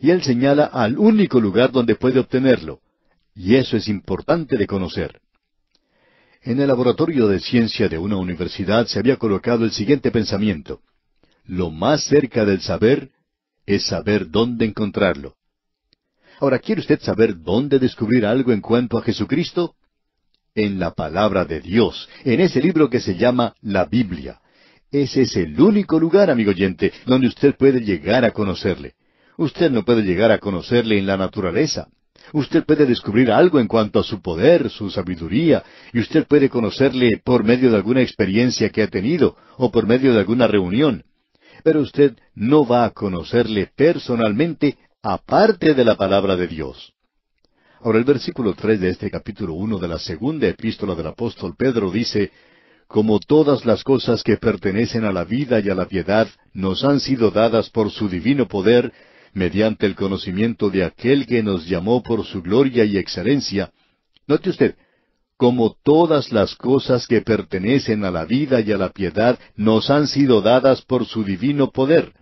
Y Él señala al único lugar donde puede obtenerlo. Y eso es importante de conocer. En el laboratorio de ciencia de una universidad se había colocado el siguiente pensamiento. Lo más cerca del saber es saber dónde encontrarlo. Ahora, ¿quiere usted saber dónde descubrir algo en cuanto a Jesucristo? en la palabra de Dios, en ese libro que se llama la Biblia. Ese es el único lugar, amigo oyente, donde usted puede llegar a conocerle. Usted no puede llegar a conocerle en la naturaleza. Usted puede descubrir algo en cuanto a su poder, su sabiduría, y usted puede conocerle por medio de alguna experiencia que ha tenido o por medio de alguna reunión. Pero usted no va a conocerle personalmente aparte de la palabra de Dios. Ahora el versículo tres de este capítulo uno de la segunda epístola del apóstol Pedro dice como todas las cosas que pertenecen a la vida y a la piedad nos han sido dadas por su divino poder, mediante el conocimiento de aquel que nos llamó por su gloria y excelencia. Note usted, como todas las cosas que pertenecen a la vida y a la piedad nos han sido dadas por su divino poder.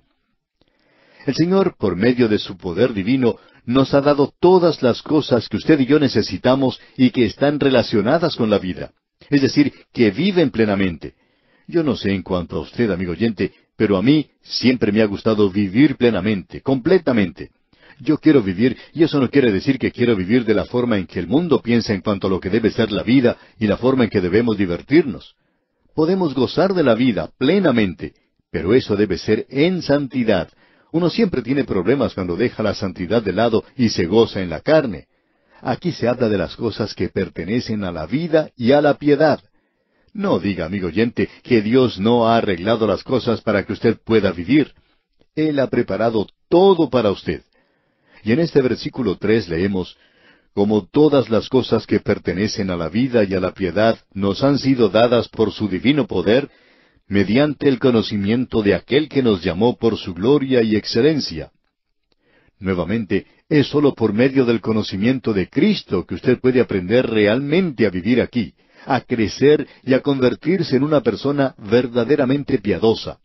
El Señor, por medio de su poder divino, nos ha dado todas las cosas que usted y yo necesitamos y que están relacionadas con la vida. Es decir, que viven plenamente. Yo no sé en cuanto a usted, amigo oyente, pero a mí siempre me ha gustado vivir plenamente, completamente. Yo quiero vivir, y eso no quiere decir que quiero vivir de la forma en que el mundo piensa en cuanto a lo que debe ser la vida y la forma en que debemos divertirnos. Podemos gozar de la vida plenamente, pero eso debe ser en santidad, uno siempre tiene problemas cuando deja la santidad de lado y se goza en la carne. Aquí se habla de las cosas que pertenecen a la vida y a la piedad. No diga, amigo oyente, que Dios no ha arreglado las cosas para que usted pueda vivir. Él ha preparado todo para usted. Y en este versículo tres leemos, como todas las cosas que pertenecen a la vida y a la piedad nos han sido dadas por su divino poder, mediante el conocimiento de aquel que nos llamó por su gloria y excelencia. Nuevamente, es sólo por medio del conocimiento de Cristo que usted puede aprender realmente a vivir aquí, a crecer y a convertirse en una persona verdaderamente piadosa.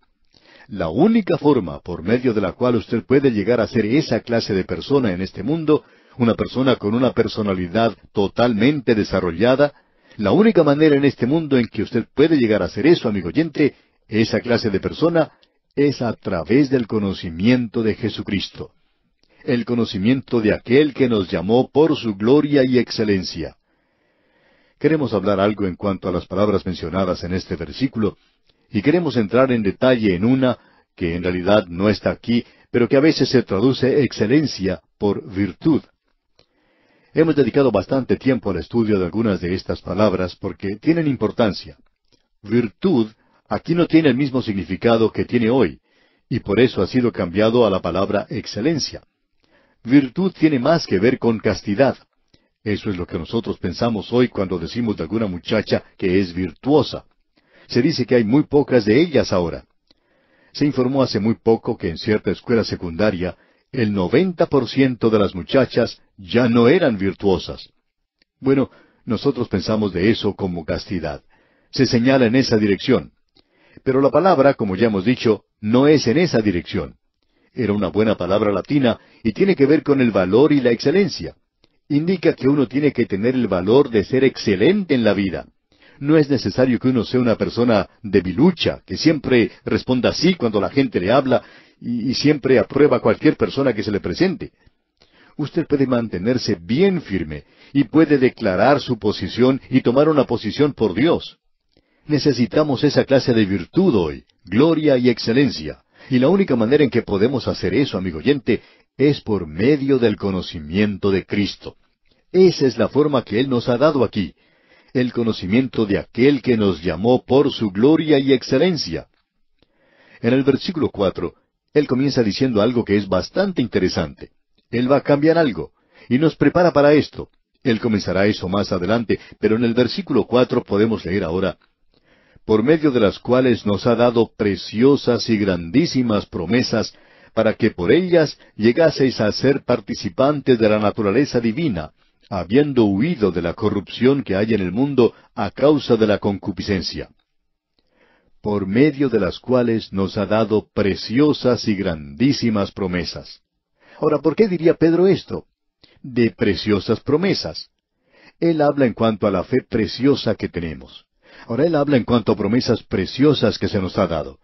La única forma por medio de la cual usted puede llegar a ser esa clase de persona en este mundo, una persona con una personalidad totalmente desarrollada, la única manera en este mundo en que usted puede llegar a ser eso, amigo oyente, esa clase de persona, es a través del conocimiento de Jesucristo. El conocimiento de aquel que nos llamó por su gloria y excelencia. Queremos hablar algo en cuanto a las palabras mencionadas en este versículo, y queremos entrar en detalle en una que en realidad no está aquí, pero que a veces se traduce excelencia por virtud. Hemos dedicado bastante tiempo al estudio de algunas de estas palabras porque tienen importancia. Virtud aquí no tiene el mismo significado que tiene hoy, y por eso ha sido cambiado a la palabra excelencia. Virtud tiene más que ver con castidad. Eso es lo que nosotros pensamos hoy cuando decimos de alguna muchacha que es virtuosa. Se dice que hay muy pocas de ellas ahora. Se informó hace muy poco que en cierta escuela secundaria el 90% de las muchachas ya no eran virtuosas. Bueno, nosotros pensamos de eso como castidad. Se señala en esa dirección. Pero la palabra, como ya hemos dicho, no es en esa dirección. Era una buena palabra latina y tiene que ver con el valor y la excelencia. Indica que uno tiene que tener el valor de ser excelente en la vida. No es necesario que uno sea una persona debilucha, que siempre responda así cuando la gente le habla y, siempre aprueba a cualquier persona que se le presente. Usted puede mantenerse bien firme y puede declarar su posición y tomar una posición por Dios. Necesitamos esa clase de virtud hoy, gloria y excelencia. Y la única manera en que podemos hacer eso, amigo oyente, es por medio del conocimiento de Cristo. Esa es la forma que Él nos ha dado aquí, el conocimiento de aquel que nos llamó por su gloria y excelencia. En el versículo cuatro, él comienza diciendo algo que es bastante interesante. Él va a cambiar algo, y nos prepara para esto. Él comenzará eso más adelante, pero en el versículo cuatro podemos leer ahora por medio de las cuales nos ha dado preciosas y grandísimas promesas, para que por ellas llegaseis a ser participantes de la naturaleza divina, habiendo huido de la corrupción que hay en el mundo a causa de la concupiscencia, por medio de las cuales nos ha dado preciosas y grandísimas promesas. Ahora, ¿por qué diría Pedro esto? De preciosas promesas. Él habla en cuanto a la fe preciosa que tenemos. Ahora él habla en cuanto a promesas preciosas que se nos ha dado.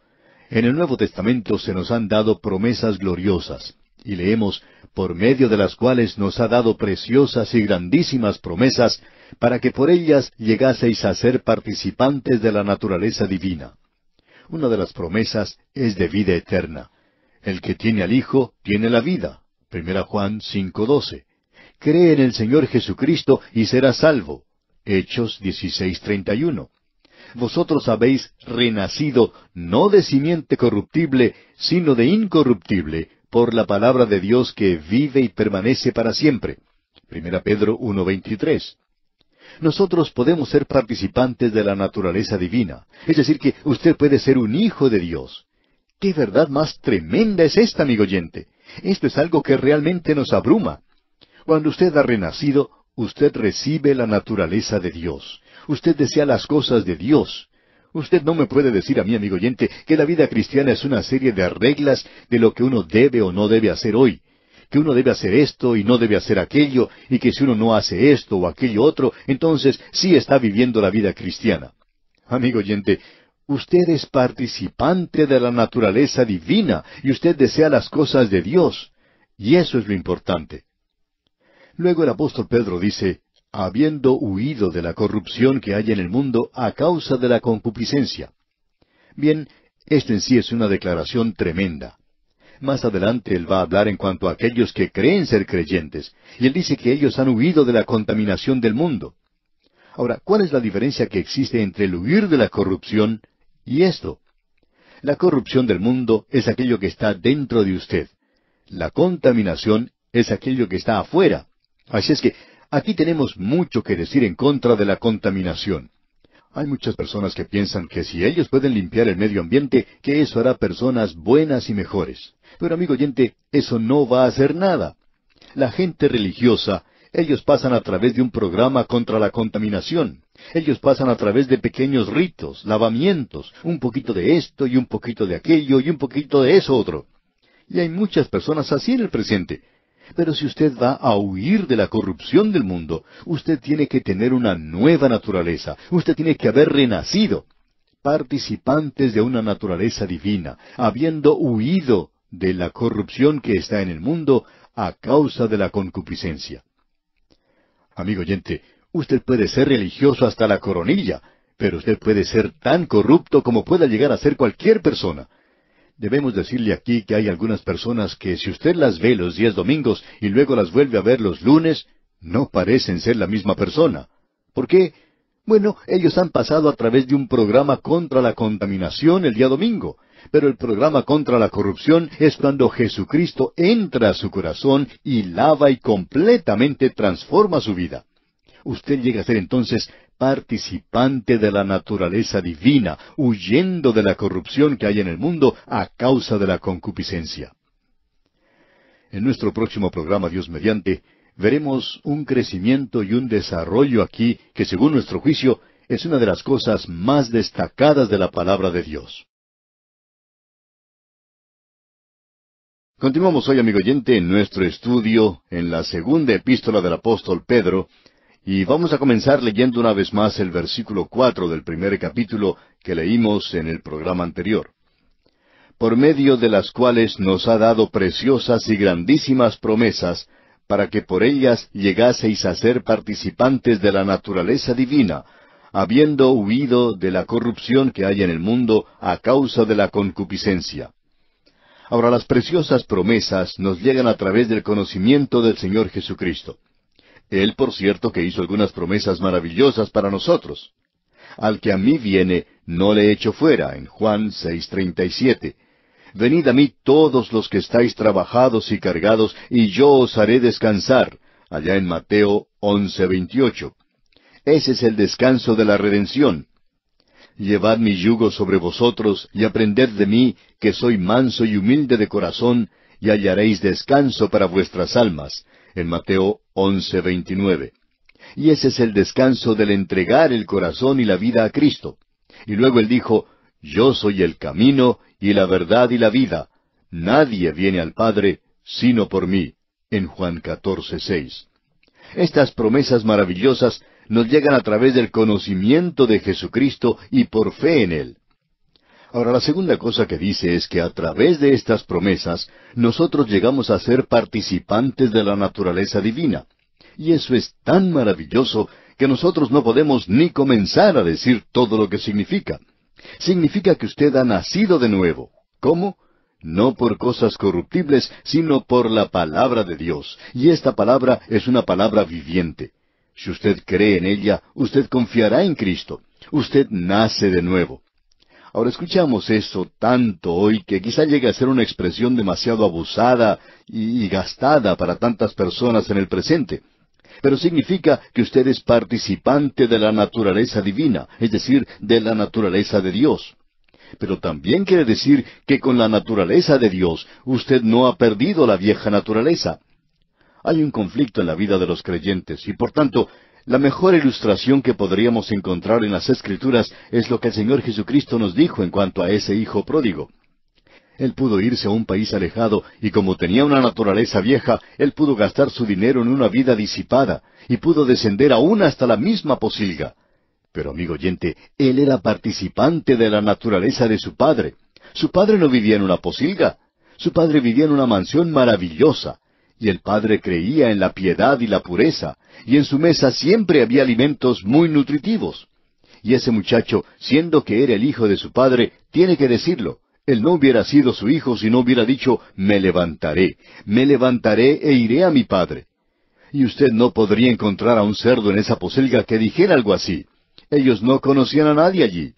En el Nuevo Testamento se nos han dado promesas gloriosas, y leemos por medio de las cuales nos ha dado preciosas y grandísimas promesas, para que por ellas llegaseis a ser participantes de la naturaleza divina. Una de las promesas es de vida eterna. El que tiene al Hijo tiene la vida. 1 Juan 5:12. Cree en el Señor Jesucristo y será salvo. Hechos 16:31. Vosotros habéis renacido no de simiente corruptible, sino de incorruptible, por la palabra de Dios que vive y permanece para siempre. Primera Pedro 1.23. Nosotros podemos ser participantes de la naturaleza divina, es decir, que usted puede ser un hijo de Dios. ¿Qué verdad más tremenda es esta, amigo oyente? Esto es algo que realmente nos abruma. Cuando usted ha renacido, usted recibe la naturaleza de Dios. Usted desea las cosas de Dios. Usted no me puede decir a mí, amigo oyente, que la vida cristiana es una serie de reglas de lo que uno debe o no debe hacer hoy, que uno debe hacer esto y no debe hacer aquello, y que si uno no hace esto o aquello otro, entonces sí está viviendo la vida cristiana. Amigo oyente, usted es participante de la naturaleza divina y usted desea las cosas de Dios. Y eso es lo importante. Luego el apóstol Pedro dice, habiendo huido de la corrupción que hay en el mundo a causa de la concupiscencia. Bien, esta en sí es una declaración tremenda. Más adelante él va a hablar en cuanto a aquellos que creen ser creyentes, y él dice que ellos han huido de la contaminación del mundo. Ahora, ¿cuál es la diferencia que existe entre el huir de la corrupción y esto? La corrupción del mundo es aquello que está dentro de usted. La contaminación es aquello que está afuera. Así es que Aquí tenemos mucho que decir en contra de la contaminación. Hay muchas personas que piensan que si ellos pueden limpiar el medio ambiente, que eso hará personas buenas y mejores. Pero amigo oyente, eso no va a hacer nada. La gente religiosa, ellos pasan a través de un programa contra la contaminación. Ellos pasan a través de pequeños ritos, lavamientos, un poquito de esto y un poquito de aquello y un poquito de eso otro. Y hay muchas personas así en el presente. Pero si usted va a huir de la corrupción del mundo, usted tiene que tener una nueva naturaleza, usted tiene que haber renacido, participantes de una naturaleza divina, habiendo huido de la corrupción que está en el mundo a causa de la concupiscencia. Amigo oyente, usted puede ser religioso hasta la coronilla, pero usted puede ser tan corrupto como pueda llegar a ser cualquier persona. Debemos decirle aquí que hay algunas personas que si usted las ve los días domingos y luego las vuelve a ver los lunes, no parecen ser la misma persona. ¿Por qué? Bueno, ellos han pasado a través de un programa contra la contaminación el día domingo, pero el programa contra la corrupción es cuando Jesucristo entra a su corazón y lava y completamente transforma su vida. Usted llega a ser entonces participante de la naturaleza divina, huyendo de la corrupción que hay en el mundo a causa de la concupiscencia. En nuestro próximo programa, Dios mediante, veremos un crecimiento y un desarrollo aquí que, según nuestro juicio, es una de las cosas más destacadas de la palabra de Dios. Continuamos hoy, amigo oyente, en nuestro estudio en la segunda epístola del apóstol Pedro, y vamos a comenzar leyendo una vez más el versículo cuatro del primer capítulo que leímos en el programa anterior. Por medio de las cuales nos ha dado preciosas y grandísimas promesas, para que por ellas llegaseis a ser participantes de la naturaleza divina, habiendo huido de la corrupción que hay en el mundo a causa de la concupiscencia. Ahora las preciosas promesas nos llegan a través del conocimiento del Señor Jesucristo. Él, por cierto, que hizo algunas promesas maravillosas para nosotros. Al que a mí viene, no le echo fuera, en Juan 6:37. Venid a mí todos los que estáis trabajados y cargados, y yo os haré descansar, allá en Mateo 11:28. Ese es el descanso de la redención. Llevad mi yugo sobre vosotros y aprended de mí, que soy manso y humilde de corazón, y hallaréis descanso para vuestras almas en Mateo 11:29. Y ese es el descanso del entregar el corazón y la vida a Cristo. Y luego él dijo, Yo soy el camino y la verdad y la vida. Nadie viene al Padre sino por mí, en Juan 14:6. Estas promesas maravillosas nos llegan a través del conocimiento de Jesucristo y por fe en Él. Ahora, la segunda cosa que dice es que a través de estas promesas nosotros llegamos a ser participantes de la naturaleza divina. Y eso es tan maravilloso que nosotros no podemos ni comenzar a decir todo lo que significa. Significa que usted ha nacido de nuevo. ¿Cómo? No por cosas corruptibles, sino por la palabra de Dios. Y esta palabra es una palabra viviente. Si usted cree en ella, usted confiará en Cristo. Usted nace de nuevo. Ahora escuchamos eso tanto hoy que quizá llegue a ser una expresión demasiado abusada y, y gastada para tantas personas en el presente. Pero significa que usted es participante de la naturaleza divina, es decir, de la naturaleza de Dios. Pero también quiere decir que con la naturaleza de Dios usted no ha perdido la vieja naturaleza. Hay un conflicto en la vida de los creyentes y por tanto la mejor ilustración que podríamos encontrar en las Escrituras es lo que el Señor Jesucristo nos dijo en cuanto a ese hijo pródigo. Él pudo irse a un país alejado y como tenía una naturaleza vieja, él pudo gastar su dinero en una vida disipada y pudo descender aún hasta la misma posilga. Pero amigo oyente, él era participante de la naturaleza de su padre. Su padre no vivía en una posilga. Su padre vivía en una mansión maravillosa. Y el padre creía en la piedad y la pureza, y en su mesa siempre había alimentos muy nutritivos. Y ese muchacho, siendo que era el hijo de su padre, tiene que decirlo. Él no hubiera sido su hijo si no hubiera dicho, me levantaré, me levantaré e iré a mi padre. Y usted no podría encontrar a un cerdo en esa poselga que dijera algo así. Ellos no conocían a nadie allí.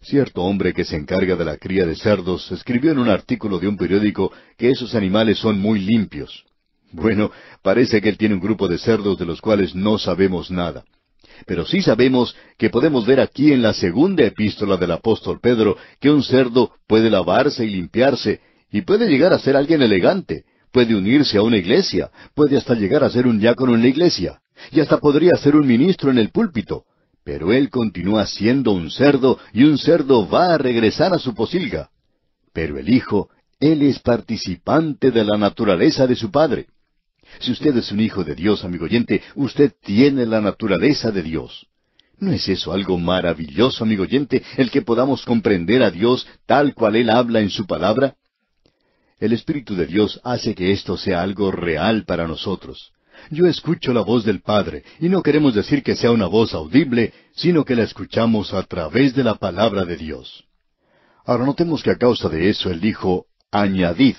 Cierto hombre que se encarga de la cría de cerdos escribió en un artículo de un periódico que esos animales son muy limpios. Bueno, parece que él tiene un grupo de cerdos de los cuales no sabemos nada. Pero sí sabemos que podemos ver aquí en la segunda epístola del apóstol Pedro que un cerdo puede lavarse y limpiarse y puede llegar a ser alguien elegante, puede unirse a una iglesia, puede hasta llegar a ser un diácono en la iglesia, y hasta podría ser un ministro en el púlpito, pero él continúa siendo un cerdo y un cerdo va a regresar a su posilga. Pero el hijo, él es participante de la naturaleza de su padre. Si usted es un hijo de Dios, amigo oyente, usted tiene la naturaleza de Dios. ¿No es eso algo maravilloso, amigo oyente, el que podamos comprender a Dios tal cual Él habla en su palabra? El Espíritu de Dios hace que esto sea algo real para nosotros. Yo escucho la voz del Padre, y no queremos decir que sea una voz audible, sino que la escuchamos a través de la palabra de Dios. Ahora notemos que a causa de eso él dijo, añadid.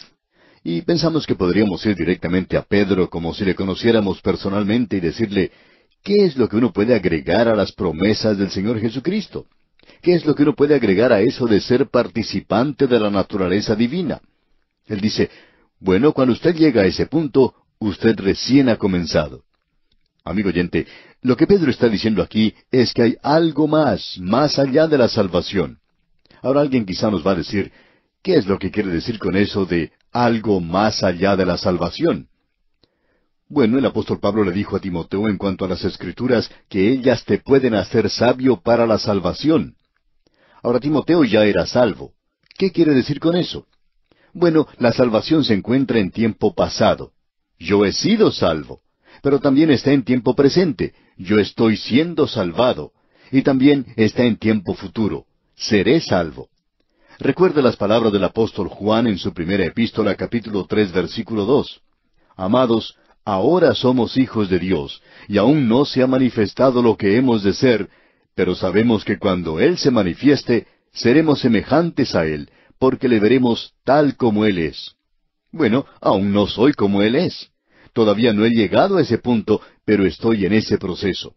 Y pensamos que podríamos ir directamente a Pedro como si le conociéramos personalmente y decirle, ¿qué es lo que uno puede agregar a las promesas del Señor Jesucristo? ¿Qué es lo que uno puede agregar a eso de ser participante de la naturaleza divina? Él dice, bueno, cuando usted llega a ese punto, Usted recién ha comenzado. Amigo oyente, lo que Pedro está diciendo aquí es que hay algo más, más allá de la salvación. Ahora alguien quizá nos va a decir, ¿qué es lo que quiere decir con eso de algo más allá de la salvación? Bueno, el apóstol Pablo le dijo a Timoteo en cuanto a las escrituras que ellas te pueden hacer sabio para la salvación. Ahora Timoteo ya era salvo. ¿Qué quiere decir con eso? Bueno, la salvación se encuentra en tiempo pasado yo he sido salvo, pero también está en tiempo presente, yo estoy siendo salvado, y también está en tiempo futuro, seré salvo. Recuerda las palabras del apóstol Juan en su primera epístola capítulo tres versículo dos. Amados, ahora somos hijos de Dios, y aún no se ha manifestado lo que hemos de ser, pero sabemos que cuando Él se manifieste, seremos semejantes a Él, porque le veremos tal como Él es. Bueno, aún no soy como Él es. Todavía no he llegado a ese punto, pero estoy en ese proceso.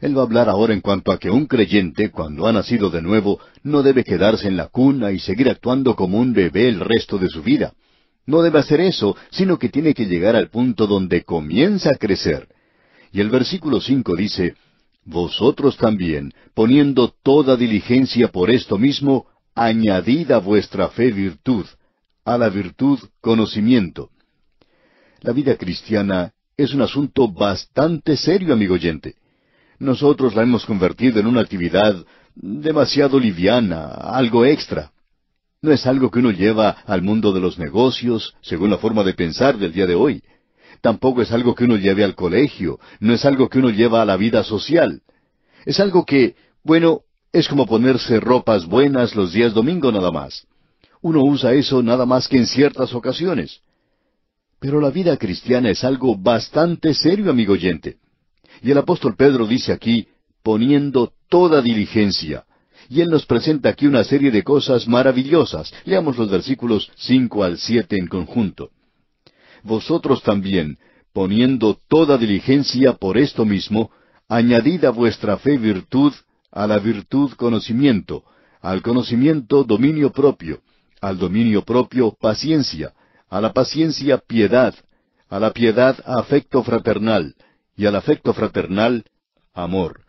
Él va a hablar ahora en cuanto a que un creyente, cuando ha nacido de nuevo, no debe quedarse en la cuna y seguir actuando como un bebé el resto de su vida. No debe hacer eso, sino que tiene que llegar al punto donde comienza a crecer. Y el versículo cinco dice, Vosotros también, poniendo toda diligencia por esto mismo, añadid a vuestra fe virtud, a la virtud conocimiento. La vida cristiana es un asunto bastante serio, amigo oyente. Nosotros la hemos convertido en una actividad demasiado liviana, algo extra. No es algo que uno lleva al mundo de los negocios, según la forma de pensar del día de hoy. Tampoco es algo que uno lleve al colegio, no es algo que uno lleva a la vida social. Es algo que, bueno, es como ponerse ropas buenas los días domingo nada más. Uno usa eso nada más que en ciertas ocasiones. Pero la vida cristiana es algo bastante serio, amigo oyente. Y el apóstol Pedro dice aquí, poniendo toda diligencia. Y él nos presenta aquí una serie de cosas maravillosas. Leamos los versículos cinco al siete en conjunto. Vosotros también, poniendo toda diligencia por esto mismo, añadid a vuestra fe virtud, a la virtud conocimiento, al conocimiento dominio propio, al dominio propio paciencia, a la paciencia piedad, a la piedad afecto fraternal, y al afecto fraternal amor.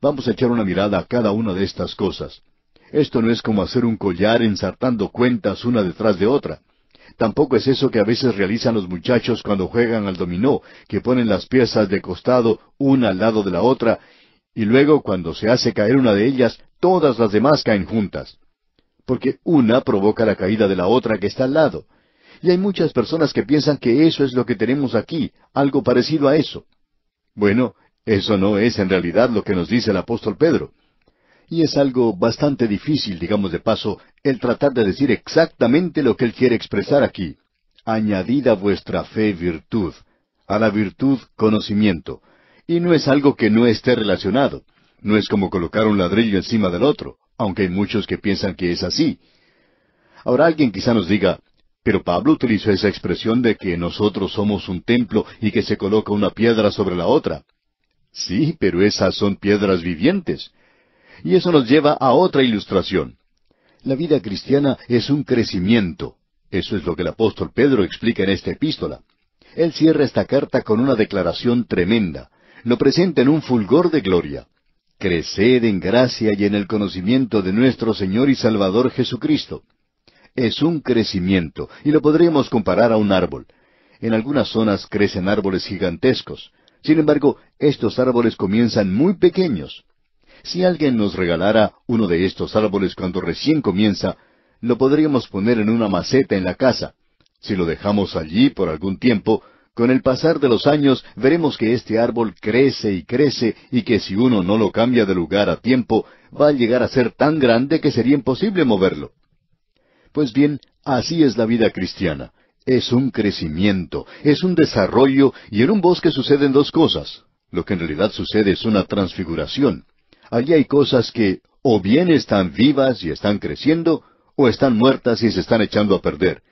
Vamos a echar una mirada a cada una de estas cosas. Esto no es como hacer un collar ensartando cuentas una detrás de otra. Tampoco es eso que a veces realizan los muchachos cuando juegan al dominó, que ponen las piezas de costado una al lado de la otra, y luego cuando se hace caer una de ellas, todas las demás caen juntas porque una provoca la caída de la otra que está al lado. Y hay muchas personas que piensan que eso es lo que tenemos aquí, algo parecido a eso. Bueno, eso no es en realidad lo que nos dice el apóstol Pedro. Y es algo bastante difícil, digamos de paso, el tratar de decir exactamente lo que él quiere expresar aquí. Añadida vuestra fe virtud, a la virtud conocimiento. Y no es algo que no esté relacionado. No es como colocar un ladrillo encima del otro aunque hay muchos que piensan que es así. Ahora alguien quizá nos diga, pero Pablo utilizó esa expresión de que nosotros somos un templo y que se coloca una piedra sobre la otra. Sí, pero esas son piedras vivientes. Y eso nos lleva a otra ilustración. La vida cristiana es un crecimiento. Eso es lo que el apóstol Pedro explica en esta epístola. Él cierra esta carta con una declaración tremenda. Lo presenta en un fulgor de gloria. Creced en gracia y en el conocimiento de nuestro Señor y Salvador Jesucristo. Es un crecimiento, y lo podríamos comparar a un árbol. En algunas zonas crecen árboles gigantescos. Sin embargo, estos árboles comienzan muy pequeños. Si alguien nos regalara uno de estos árboles cuando recién comienza, lo podríamos poner en una maceta en la casa. Si lo dejamos allí por algún tiempo, con el pasar de los años veremos que este árbol crece y crece y que si uno no lo cambia de lugar a tiempo, va a llegar a ser tan grande que sería imposible moverlo. Pues bien, así es la vida cristiana. Es un crecimiento, es un desarrollo y en un bosque suceden dos cosas. Lo que en realidad sucede es una transfiguración. Allí hay cosas que o bien están vivas y están creciendo, o están muertas y se están echando a perder.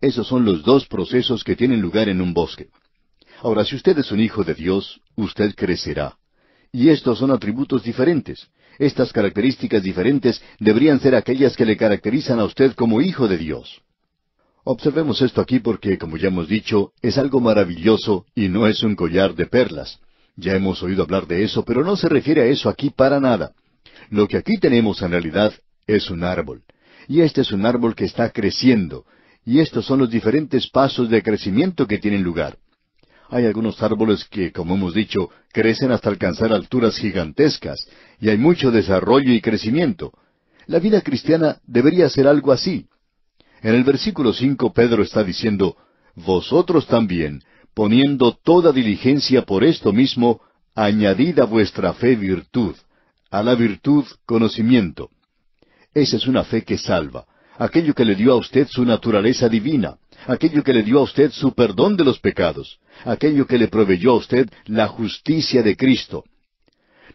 Esos son los dos procesos que tienen lugar en un bosque. Ahora, si usted es un hijo de Dios, usted crecerá. Y estos son atributos diferentes. Estas características diferentes deberían ser aquellas que le caracterizan a usted como hijo de Dios. Observemos esto aquí porque, como ya hemos dicho, es algo maravilloso y no es un collar de perlas. Ya hemos oído hablar de eso, pero no se refiere a eso aquí para nada. Lo que aquí tenemos en realidad es un árbol. Y este es un árbol que está creciendo, y estos son los diferentes pasos de crecimiento que tienen lugar. Hay algunos árboles que, como hemos dicho, crecen hasta alcanzar alturas gigantescas, y hay mucho desarrollo y crecimiento. La vida cristiana debería ser algo así. En el versículo cinco Pedro está diciendo, Vosotros también, poniendo toda diligencia por esto mismo, añadid a vuestra fe virtud, a la virtud conocimiento. Esa es una fe que salva aquello que le dio a usted su naturaleza divina, aquello que le dio a usted su perdón de los pecados, aquello que le proveyó a usted la justicia de Cristo.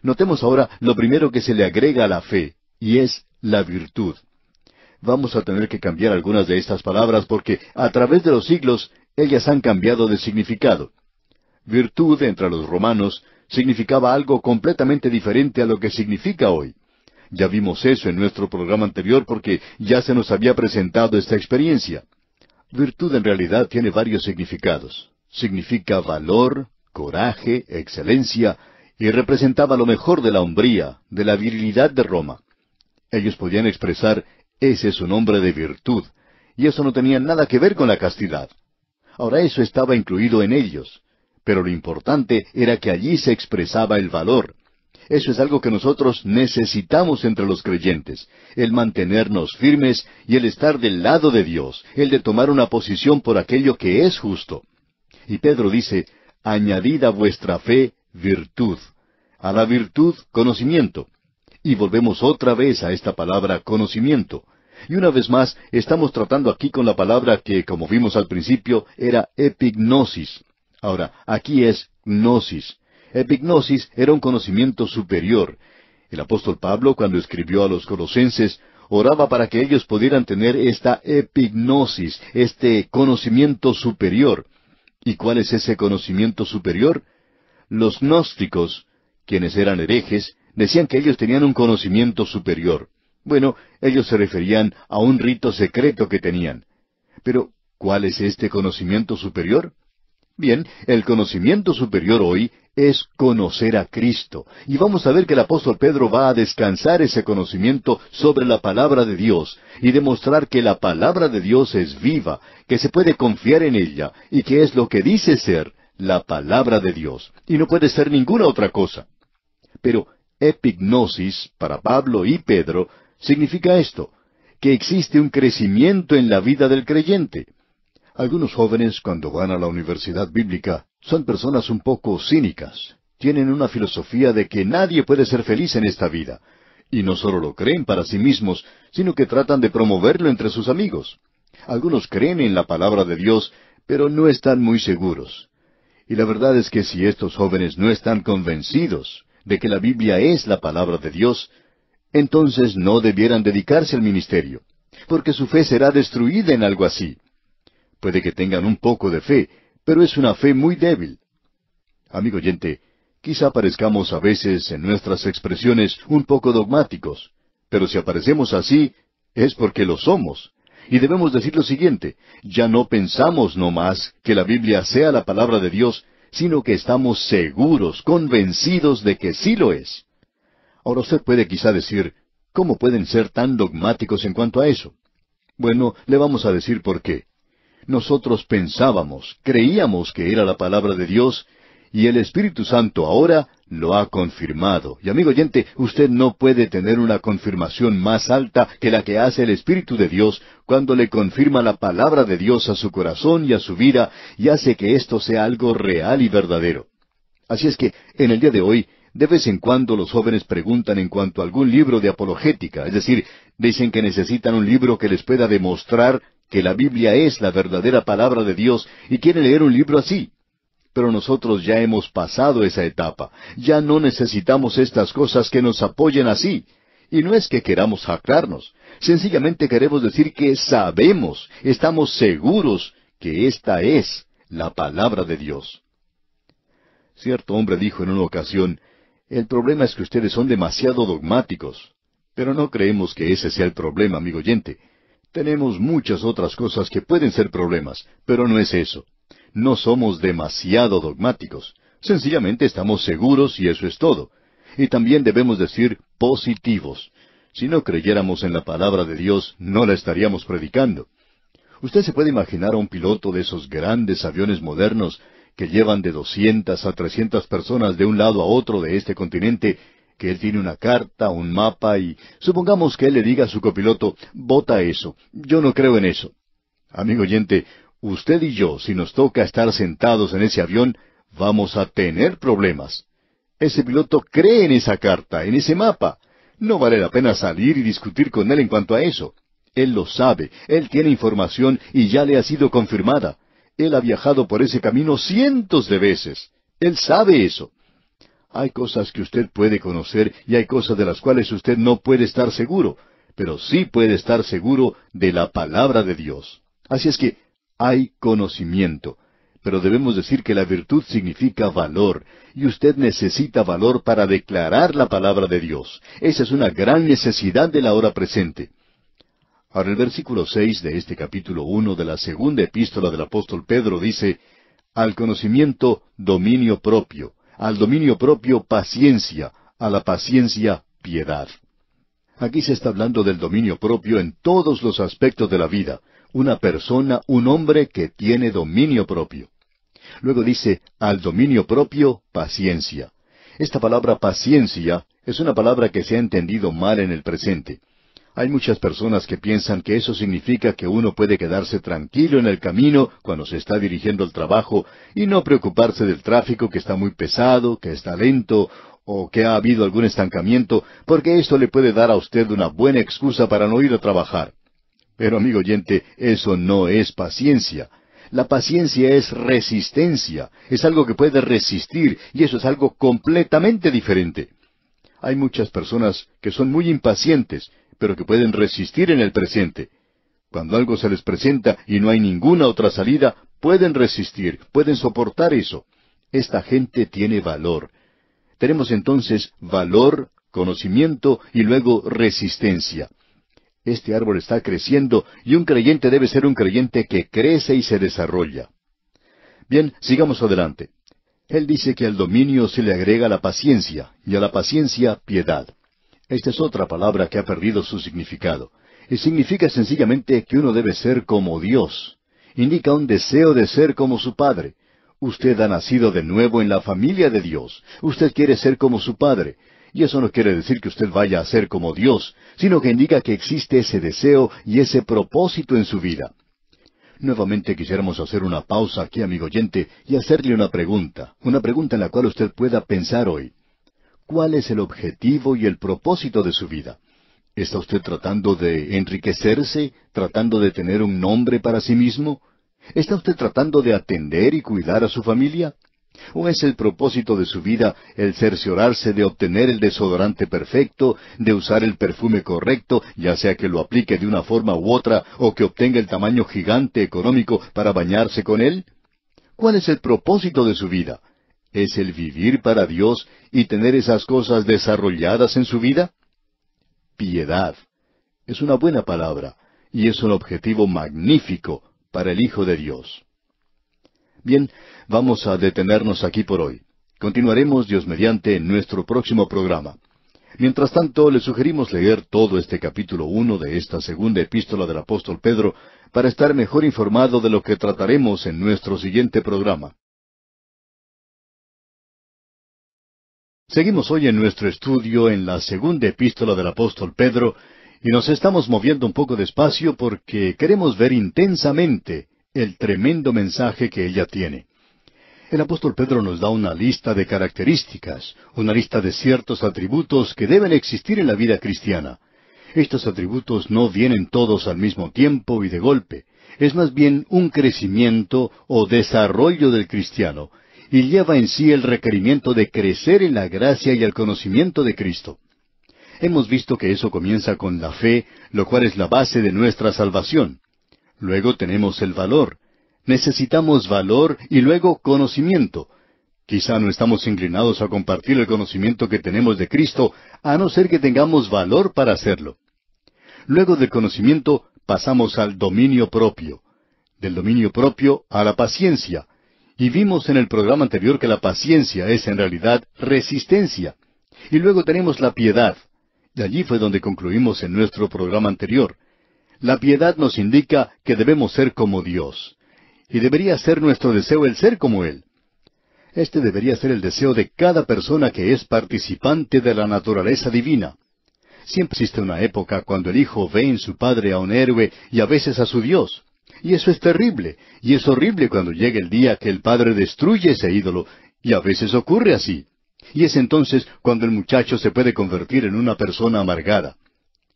Notemos ahora lo primero que se le agrega a la fe, y es la virtud. Vamos a tener que cambiar algunas de estas palabras porque a través de los siglos ellas han cambiado de significado. Virtud entre los romanos significaba algo completamente diferente a lo que significa hoy. Ya vimos eso en nuestro programa anterior porque ya se nos había presentado esta experiencia. Virtud en realidad tiene varios significados. Significa valor, coraje, excelencia, y representaba lo mejor de la hombría, de la virilidad de Roma. Ellos podían expresar, ese es un hombre de virtud, y eso no tenía nada que ver con la castidad. Ahora eso estaba incluido en ellos, pero lo importante era que allí se expresaba el valor. Eso es algo que nosotros necesitamos entre los creyentes, el mantenernos firmes y el estar del lado de Dios, el de tomar una posición por aquello que es justo. Y Pedro dice, añadid a vuestra fe virtud, a la virtud conocimiento. Y volvemos otra vez a esta palabra conocimiento. Y una vez más, estamos tratando aquí con la palabra que, como vimos al principio, era epignosis. Ahora, aquí es gnosis. Epignosis era un conocimiento superior. El apóstol Pablo, cuando escribió a los colosenses, oraba para que ellos pudieran tener esta epignosis, este conocimiento superior. ¿Y cuál es ese conocimiento superior? Los gnósticos, quienes eran herejes, decían que ellos tenían un conocimiento superior. Bueno, ellos se referían a un rito secreto que tenían. Pero, ¿cuál es este conocimiento superior? Bien, el conocimiento superior hoy es conocer a Cristo. Y vamos a ver que el apóstol Pedro va a descansar ese conocimiento sobre la palabra de Dios y demostrar que la palabra de Dios es viva, que se puede confiar en ella y que es lo que dice ser la palabra de Dios. Y no puede ser ninguna otra cosa. Pero epignosis para Pablo y Pedro significa esto, que existe un crecimiento en la vida del creyente. Algunos jóvenes cuando van a la universidad bíblica son personas un poco cínicas. Tienen una filosofía de que nadie puede ser feliz en esta vida. Y no solo lo creen para sí mismos, sino que tratan de promoverlo entre sus amigos. Algunos creen en la palabra de Dios, pero no están muy seguros. Y la verdad es que si estos jóvenes no están convencidos de que la Biblia es la palabra de Dios, entonces no debieran dedicarse al ministerio, porque su fe será destruida en algo así. Puede que tengan un poco de fe, pero es una fe muy débil. Amigo oyente, quizá parezcamos a veces en nuestras expresiones un poco dogmáticos, pero si aparecemos así, es porque lo somos. Y debemos decir lo siguiente, ya no pensamos nomás que la Biblia sea la palabra de Dios, sino que estamos seguros, convencidos de que sí lo es. Ahora usted puede quizá decir, ¿cómo pueden ser tan dogmáticos en cuanto a eso? Bueno, le vamos a decir por qué. Nosotros pensábamos, creíamos que era la palabra de Dios, y el Espíritu Santo ahora lo ha confirmado. Y amigo oyente, usted no puede tener una confirmación más alta que la que hace el Espíritu de Dios cuando le confirma la palabra de Dios a su corazón y a su vida y hace que esto sea algo real y verdadero. Así es que, en el día de hoy, de vez en cuando los jóvenes preguntan en cuanto a algún libro de apologética, es decir, dicen que necesitan un libro que les pueda demostrar que la Biblia es la verdadera palabra de Dios y quiere leer un libro así. Pero nosotros ya hemos pasado esa etapa, ya no necesitamos estas cosas que nos apoyen así. Y no es que queramos jactarnos, sencillamente queremos decir que sabemos, estamos seguros que esta es la palabra de Dios. Cierto hombre dijo en una ocasión, el problema es que ustedes son demasiado dogmáticos. Pero no creemos que ese sea el problema, amigo oyente. Tenemos muchas otras cosas que pueden ser problemas, pero no es eso. No somos demasiado dogmáticos. Sencillamente estamos seguros y eso es todo. Y también debemos decir positivos. Si no creyéramos en la palabra de Dios, no la estaríamos predicando. Usted se puede imaginar a un piloto de esos grandes aviones modernos que llevan de 200 a 300 personas de un lado a otro de este continente que él tiene una carta, un mapa y supongamos que él le diga a su copiloto, vota eso. Yo no creo en eso. Amigo oyente, usted y yo, si nos toca estar sentados en ese avión, vamos a tener problemas. Ese piloto cree en esa carta, en ese mapa. No vale la pena salir y discutir con él en cuanto a eso. Él lo sabe, él tiene información y ya le ha sido confirmada. Él ha viajado por ese camino cientos de veces. Él sabe eso. Hay cosas que usted puede conocer y hay cosas de las cuales usted no puede estar seguro, pero sí puede estar seguro de la palabra de Dios. Así es que hay conocimiento, pero debemos decir que la virtud significa valor, y usted necesita valor para declarar la palabra de Dios. Esa es una gran necesidad de la hora presente. Ahora el versículo seis de este capítulo uno de la segunda epístola del apóstol Pedro dice al conocimiento dominio propio, al dominio propio paciencia, a la paciencia piedad. Aquí se está hablando del dominio propio en todos los aspectos de la vida, una persona, un hombre que tiene dominio propio. Luego dice, al dominio propio, paciencia. Esta palabra paciencia es una palabra que se ha entendido mal en el presente. Hay muchas personas que piensan que eso significa que uno puede quedarse tranquilo en el camino cuando se está dirigiendo al trabajo y no preocuparse del tráfico que está muy pesado, que está lento o que ha habido algún estancamiento, porque esto le puede dar a usted una buena excusa para no ir a trabajar. Pero amigo oyente, eso no es paciencia. La paciencia es resistencia, es algo que puede resistir y eso es algo completamente diferente. Hay muchas personas que son muy impacientes pero que pueden resistir en el presente. Cuando algo se les presenta y no hay ninguna otra salida, pueden resistir, pueden soportar eso. Esta gente tiene valor. Tenemos entonces valor, conocimiento y luego resistencia. Este árbol está creciendo y un creyente debe ser un creyente que crece y se desarrolla. Bien, sigamos adelante. Él dice que al dominio se le agrega la paciencia y a la paciencia piedad. Esta es otra palabra que ha perdido su significado, y significa sencillamente que uno debe ser como Dios. Indica un deseo de ser como su Padre. Usted ha nacido de nuevo en la familia de Dios. Usted quiere ser como su Padre. Y eso no quiere decir que usted vaya a ser como Dios, sino que indica que existe ese deseo y ese propósito en su vida. Nuevamente quisiéramos hacer una pausa aquí, amigo oyente, y hacerle una pregunta, una pregunta en la cual usted pueda pensar hoy cuál es el objetivo y el propósito de su vida. ¿Está usted tratando de enriquecerse, tratando de tener un nombre para sí mismo? ¿Está usted tratando de atender y cuidar a su familia? ¿O es el propósito de su vida el cerciorarse de obtener el desodorante perfecto, de usar el perfume correcto, ya sea que lo aplique de una forma u otra o que obtenga el tamaño gigante económico para bañarse con él? ¿Cuál es el propósito de su vida? es el vivir para Dios y tener esas cosas desarrolladas en su vida? Piedad. Es una buena palabra y es un objetivo magnífico para el Hijo de Dios. Bien, vamos a detenernos aquí por hoy. Continuaremos, Dios mediante, en nuestro próximo programa. Mientras tanto, le sugerimos leer todo este capítulo uno de esta segunda epístola del apóstol Pedro para estar mejor informado de lo que trataremos en nuestro siguiente programa. Seguimos hoy en nuestro estudio en la segunda epístola del apóstol Pedro y nos estamos moviendo un poco despacio porque queremos ver intensamente el tremendo mensaje que ella tiene. El apóstol Pedro nos da una lista de características, una lista de ciertos atributos que deben existir en la vida cristiana. Estos atributos no vienen todos al mismo tiempo y de golpe. Es más bien un crecimiento o desarrollo del cristiano, y lleva en sí el requerimiento de crecer en la gracia y el conocimiento de Cristo. Hemos visto que eso comienza con la fe, lo cual es la base de nuestra salvación. Luego tenemos el valor. Necesitamos valor y luego conocimiento. Quizá no estamos inclinados a compartir el conocimiento que tenemos de Cristo, a no ser que tengamos valor para hacerlo. Luego del conocimiento pasamos al dominio propio. Del dominio propio a la paciencia, y vimos en el programa anterior que la paciencia es en realidad resistencia. Y luego tenemos la piedad. Y allí fue donde concluimos en nuestro programa anterior. La piedad nos indica que debemos ser como Dios. Y debería ser nuestro deseo el ser como Él. Este debería ser el deseo de cada persona que es participante de la naturaleza divina. Siempre existe una época cuando el hijo ve en su padre a un héroe y a veces a su Dios. Y eso es terrible, y es horrible cuando llega el día que el padre destruye ese ídolo, y a veces ocurre así. Y es entonces cuando el muchacho se puede convertir en una persona amargada.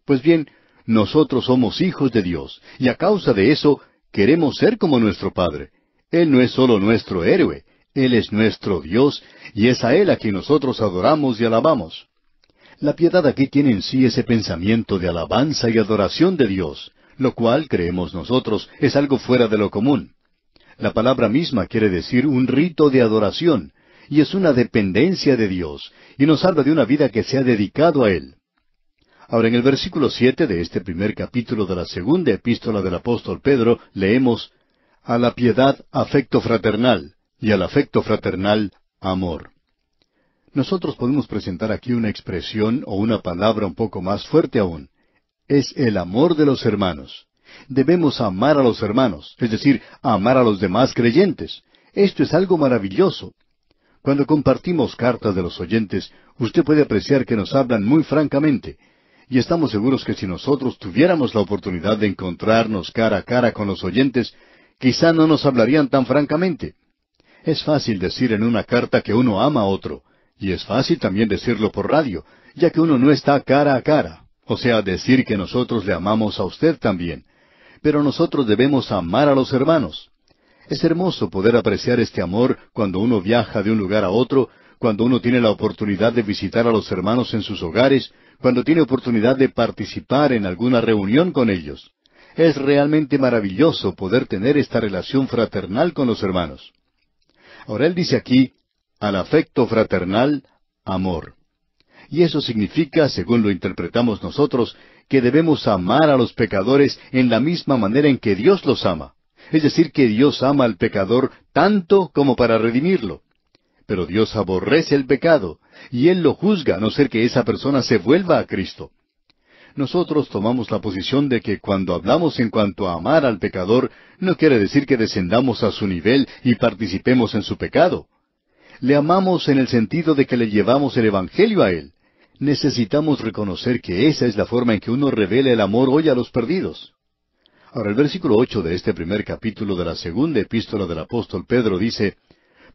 Pues bien, nosotros somos hijos de Dios, y a causa de eso queremos ser como nuestro Padre. Él no es solo nuestro héroe, Él es nuestro Dios, y es a Él a quien nosotros adoramos y alabamos. La piedad aquí tiene en sí ese pensamiento de alabanza y adoración de Dios, lo cual, creemos nosotros, es algo fuera de lo común. La palabra misma quiere decir un rito de adoración, y es una dependencia de Dios, y nos salva de una vida que se ha dedicado a Él. Ahora, en el versículo siete de este primer capítulo de la segunda epístola del apóstol Pedro, leemos a la piedad afecto fraternal, y al afecto fraternal amor. Nosotros podemos presentar aquí una expresión o una palabra un poco más fuerte aún, es el amor de los hermanos. Debemos amar a los hermanos, es decir, amar a los demás creyentes. Esto es algo maravilloso. Cuando compartimos cartas de los oyentes, usted puede apreciar que nos hablan muy francamente. Y estamos seguros que si nosotros tuviéramos la oportunidad de encontrarnos cara a cara con los oyentes, quizá no nos hablarían tan francamente. Es fácil decir en una carta que uno ama a otro, y es fácil también decirlo por radio, ya que uno no está cara a cara. O sea, decir que nosotros le amamos a usted también. Pero nosotros debemos amar a los hermanos. Es hermoso poder apreciar este amor cuando uno viaja de un lugar a otro, cuando uno tiene la oportunidad de visitar a los hermanos en sus hogares, cuando tiene oportunidad de participar en alguna reunión con ellos. Es realmente maravilloso poder tener esta relación fraternal con los hermanos. Ahora él dice aquí, al afecto fraternal, amor. Y eso significa, según lo interpretamos nosotros, que debemos amar a los pecadores en la misma manera en que Dios los ama. Es decir, que Dios ama al pecador tanto como para redimirlo. Pero Dios aborrece el pecado, y Él lo juzga a no ser que esa persona se vuelva a Cristo. Nosotros tomamos la posición de que cuando hablamos en cuanto a amar al pecador, no quiere decir que descendamos a su nivel y participemos en su pecado. Le amamos en el sentido de que le llevamos el Evangelio a Él necesitamos reconocer que esa es la forma en que uno revela el amor hoy a los perdidos. Ahora, el versículo ocho de este primer capítulo de la segunda epístola del apóstol Pedro dice,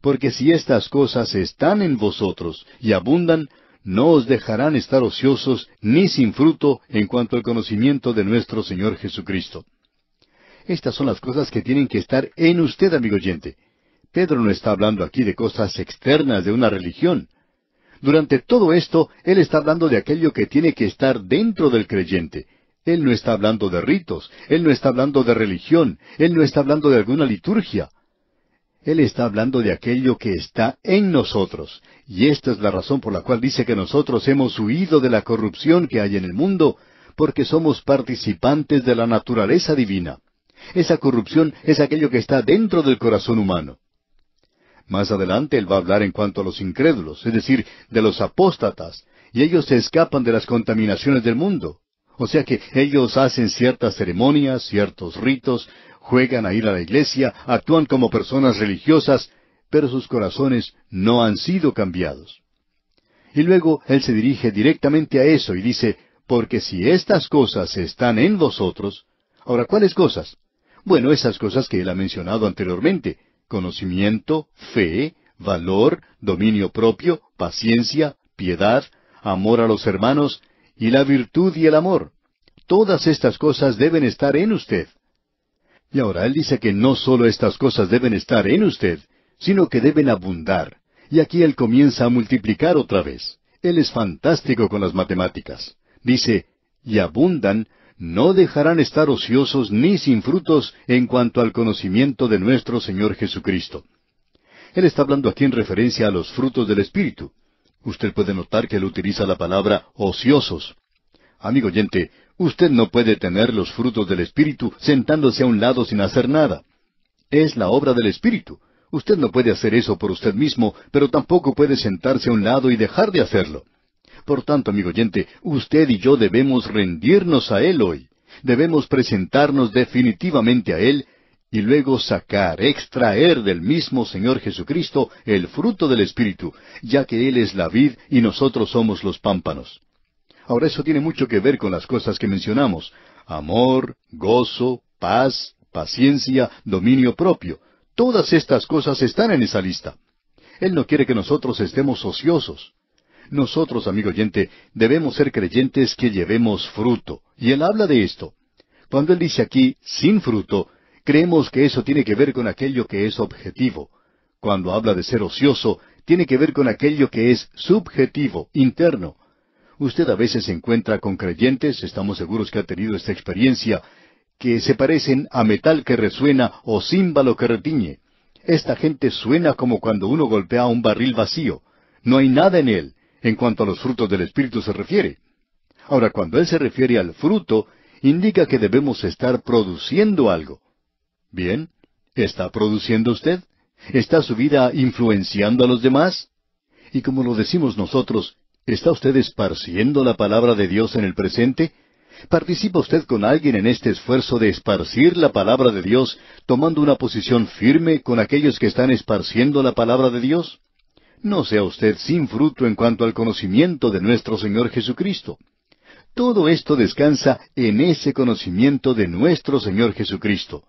Porque si estas cosas están en vosotros y abundan, no os dejarán estar ociosos ni sin fruto en cuanto al conocimiento de nuestro Señor Jesucristo. Estas son las cosas que tienen que estar en usted, amigo oyente. Pedro no está hablando aquí de cosas externas de una religión. Durante todo esto, Él está hablando de aquello que tiene que estar dentro del creyente. Él no está hablando de ritos, Él no está hablando de religión, Él no está hablando de alguna liturgia. Él está hablando de aquello que está en nosotros, y esta es la razón por la cual dice que nosotros hemos huido de la corrupción que hay en el mundo, porque somos participantes de la naturaleza divina. Esa corrupción es aquello que está dentro del corazón humano. Más adelante él va a hablar en cuanto a los incrédulos, es decir, de los apóstatas, y ellos se escapan de las contaminaciones del mundo. O sea que ellos hacen ciertas ceremonias, ciertos ritos, juegan a ir a la iglesia, actúan como personas religiosas, pero sus corazones no han sido cambiados. Y luego él se dirige directamente a eso y dice, porque si estas cosas están en vosotros, ahora ¿cuáles cosas? Bueno, esas cosas que él ha mencionado anteriormente, conocimiento, fe, valor, dominio propio, paciencia, piedad, amor a los hermanos y la virtud y el amor. Todas estas cosas deben estar en usted. Y ahora él dice que no solo estas cosas deben estar en usted, sino que deben abundar. Y aquí él comienza a multiplicar otra vez. Él es fantástico con las matemáticas. Dice, y abundan no dejarán estar ociosos ni sin frutos en cuanto al conocimiento de nuestro Señor Jesucristo. Él está hablando aquí en referencia a los frutos del Espíritu. Usted puede notar que él utiliza la palabra ociosos. Amigo oyente, usted no puede tener los frutos del Espíritu sentándose a un lado sin hacer nada. Es la obra del Espíritu. Usted no puede hacer eso por usted mismo, pero tampoco puede sentarse a un lado y dejar de hacerlo. Por tanto, amigo oyente, usted y yo debemos rendirnos a Él hoy. Debemos presentarnos definitivamente a Él y luego sacar, extraer del mismo Señor Jesucristo el fruto del Espíritu, ya que Él es la vid y nosotros somos los pámpanos. Ahora eso tiene mucho que ver con las cosas que mencionamos. Amor, gozo, paz, paciencia, dominio propio. Todas estas cosas están en esa lista. Él no quiere que nosotros estemos ociosos. Nosotros, amigo oyente, debemos ser creyentes que llevemos fruto. Y él habla de esto. Cuando él dice aquí sin fruto, creemos que eso tiene que ver con aquello que es objetivo. Cuando habla de ser ocioso, tiene que ver con aquello que es subjetivo, interno. Usted a veces se encuentra con creyentes, estamos seguros que ha tenido esta experiencia, que se parecen a metal que resuena o címbalo que retiñe. Esta gente suena como cuando uno golpea un barril vacío. No hay nada en él, en cuanto a los frutos del Espíritu se refiere. Ahora, cuando Él se refiere al fruto, indica que debemos estar produciendo algo. Bien, ¿está produciendo usted? ¿Está su vida influenciando a los demás? Y como lo decimos nosotros, ¿está usted esparciendo la palabra de Dios en el presente? ¿Participa usted con alguien en este esfuerzo de esparcir la palabra de Dios, tomando una posición firme con aquellos que están esparciendo la palabra de Dios? No sea usted sin fruto en cuanto al conocimiento de nuestro Señor Jesucristo. Todo esto descansa en ese conocimiento de nuestro Señor Jesucristo.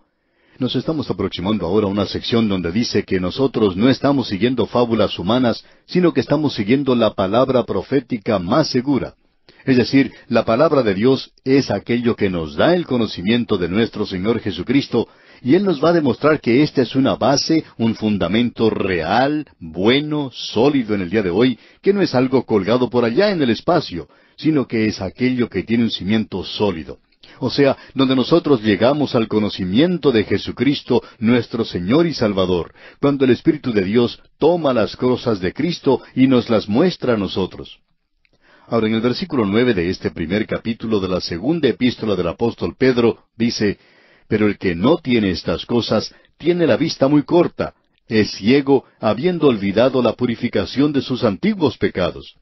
Nos estamos aproximando ahora a una sección donde dice que nosotros no estamos siguiendo fábulas humanas, sino que estamos siguiendo la palabra profética más segura. Es decir, la palabra de Dios es aquello que nos da el conocimiento de nuestro Señor Jesucristo y Él nos va a demostrar que esta es una base, un fundamento real, bueno, sólido en el día de hoy, que no es algo colgado por allá en el espacio, sino que es aquello que tiene un cimiento sólido. O sea, donde nosotros llegamos al conocimiento de Jesucristo, nuestro Señor y Salvador, cuando el Espíritu de Dios toma las cosas de Cristo y nos las muestra a nosotros. Ahora, en el versículo nueve de este primer capítulo de la segunda epístola del apóstol Pedro, dice pero el que no tiene estas cosas tiene la vista muy corta, es ciego, habiendo olvidado la purificación de sus antiguos pecados.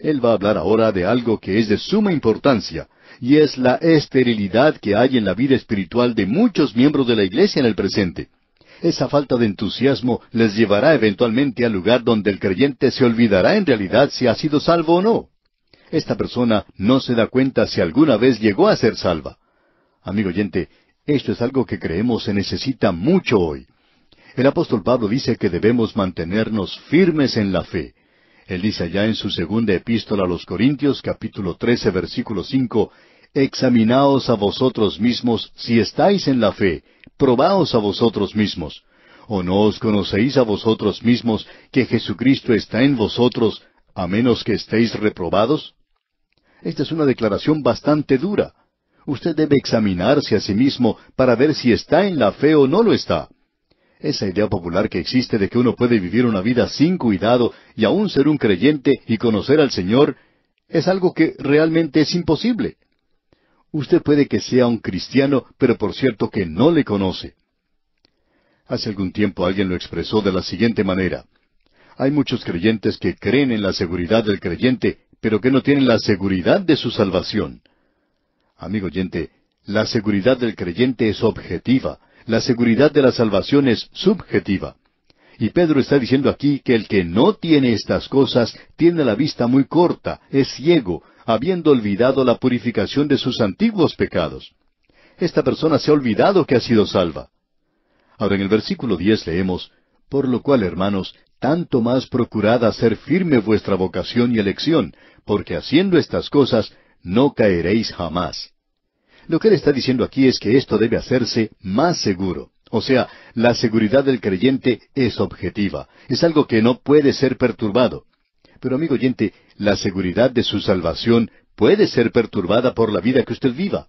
Él va a hablar ahora de algo que es de suma importancia, y es la esterilidad que hay en la vida espiritual de muchos miembros de la Iglesia en el presente. Esa falta de entusiasmo les llevará eventualmente al lugar donde el creyente se olvidará en realidad si ha sido salvo o no. Esta persona no se da cuenta si alguna vez llegó a ser salva. Amigo oyente, esto es algo que creemos se necesita mucho hoy. El apóstol Pablo dice que debemos mantenernos firmes en la fe. Él dice allá en su segunda epístola a los Corintios capítulo 13 versículo 5, Examinaos a vosotros mismos si estáis en la fe, probaos a vosotros mismos. ¿O no os conocéis a vosotros mismos que Jesucristo está en vosotros, a menos que estéis reprobados? Esta es una declaración bastante dura. Usted debe examinarse a sí mismo para ver si está en la fe o no lo está. Esa idea popular que existe de que uno puede vivir una vida sin cuidado y aún ser un creyente y conocer al Señor es algo que realmente es imposible. Usted puede que sea un cristiano, pero por cierto que no le conoce. Hace algún tiempo alguien lo expresó de la siguiente manera. Hay muchos creyentes que creen en la seguridad del creyente, pero que no tienen la seguridad de su salvación. Amigo oyente, la seguridad del creyente es objetiva, la seguridad de la salvación es subjetiva. Y Pedro está diciendo aquí que el que no tiene estas cosas tiene la vista muy corta, es ciego, habiendo olvidado la purificación de sus antiguos pecados. Esta persona se ha olvidado que ha sido salva. Ahora en el versículo diez leemos, Por lo cual, hermanos, tanto más procurad hacer firme vuestra vocación y elección, porque haciendo estas cosas no caeréis jamás. Lo que él está diciendo aquí es que esto debe hacerse más seguro. O sea, la seguridad del creyente es objetiva, es algo que no puede ser perturbado. Pero amigo oyente, la seguridad de su salvación puede ser perturbada por la vida que usted viva.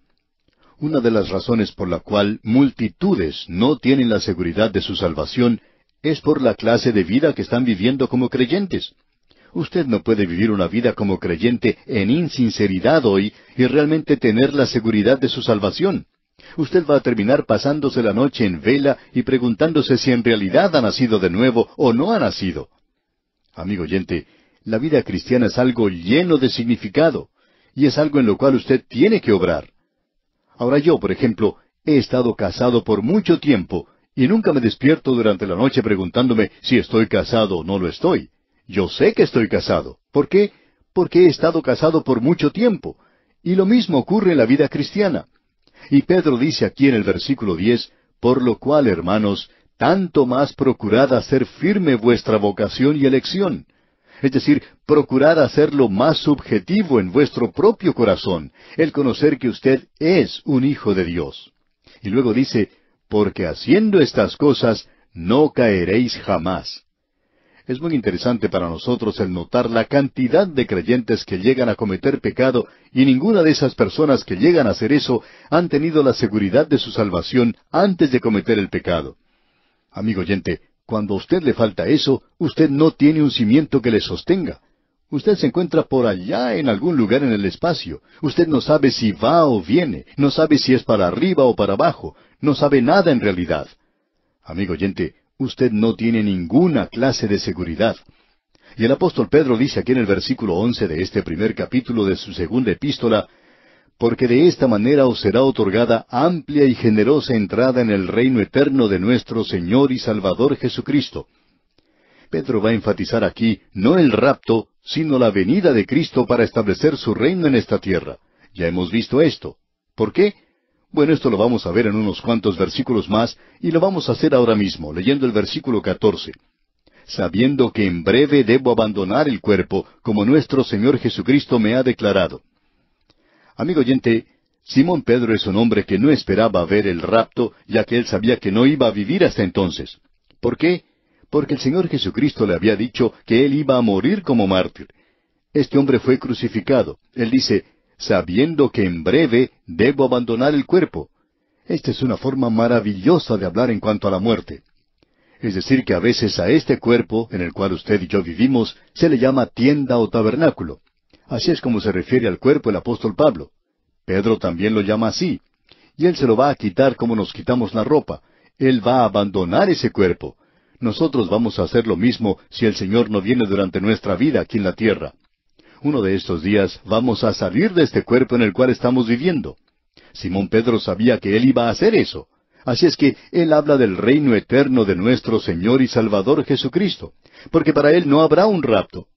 Una de las razones por la cual multitudes no tienen la seguridad de su salvación es por la clase de vida que están viviendo como creyentes. Usted no puede vivir una vida como creyente en insinceridad hoy y realmente tener la seguridad de su salvación. Usted va a terminar pasándose la noche en vela y preguntándose si en realidad ha nacido de nuevo o no ha nacido. Amigo oyente, la vida cristiana es algo lleno de significado y es algo en lo cual usted tiene que obrar. Ahora yo, por ejemplo, he estado casado por mucho tiempo y nunca me despierto durante la noche preguntándome si estoy casado o no lo estoy. Yo sé que estoy casado. ¿Por qué? Porque he estado casado por mucho tiempo. Y lo mismo ocurre en la vida cristiana. Y Pedro dice aquí en el versículo diez, por lo cual, hermanos, tanto más procurad hacer firme vuestra vocación y elección. Es decir, procurad hacerlo más subjetivo en vuestro propio corazón, el conocer que usted es un hijo de Dios. Y luego dice, porque haciendo estas cosas no caeréis jamás. Es muy interesante para nosotros el notar la cantidad de creyentes que llegan a cometer pecado y ninguna de esas personas que llegan a hacer eso han tenido la seguridad de su salvación antes de cometer el pecado. Amigo oyente, cuando a usted le falta eso, usted no tiene un cimiento que le sostenga. Usted se encuentra por allá en algún lugar en el espacio. Usted no sabe si va o viene, no sabe si es para arriba o para abajo, no sabe nada en realidad. Amigo oyente, usted no tiene ninguna clase de seguridad. Y el apóstol Pedro dice aquí en el versículo once de este primer capítulo de su segunda epístola, porque de esta manera os será otorgada amplia y generosa entrada en el reino eterno de nuestro Señor y Salvador Jesucristo. Pedro va a enfatizar aquí no el rapto, sino la venida de Cristo para establecer su reino en esta tierra. Ya hemos visto esto. ¿Por qué? Bueno, esto lo vamos a ver en unos cuantos versículos más y lo vamos a hacer ahora mismo, leyendo el versículo 14. Sabiendo que en breve debo abandonar el cuerpo, como nuestro Señor Jesucristo me ha declarado. Amigo oyente, Simón Pedro es un hombre que no esperaba ver el rapto, ya que él sabía que no iba a vivir hasta entonces. ¿Por qué? Porque el Señor Jesucristo le había dicho que él iba a morir como mártir. Este hombre fue crucificado. Él dice, sabiendo que en breve debo abandonar el cuerpo. Esta es una forma maravillosa de hablar en cuanto a la muerte. Es decir, que a veces a este cuerpo, en el cual usted y yo vivimos, se le llama tienda o tabernáculo. Así es como se refiere al cuerpo el apóstol Pablo. Pedro también lo llama así. Y él se lo va a quitar como nos quitamos la ropa. Él va a abandonar ese cuerpo. Nosotros vamos a hacer lo mismo si el Señor no viene durante nuestra vida aquí en la tierra. Uno de estos días vamos a salir de este cuerpo en el cual estamos viviendo. Simón Pedro sabía que él iba a hacer eso. Así es que él habla del reino eterno de nuestro Señor y Salvador Jesucristo, porque para él no habrá un rapto.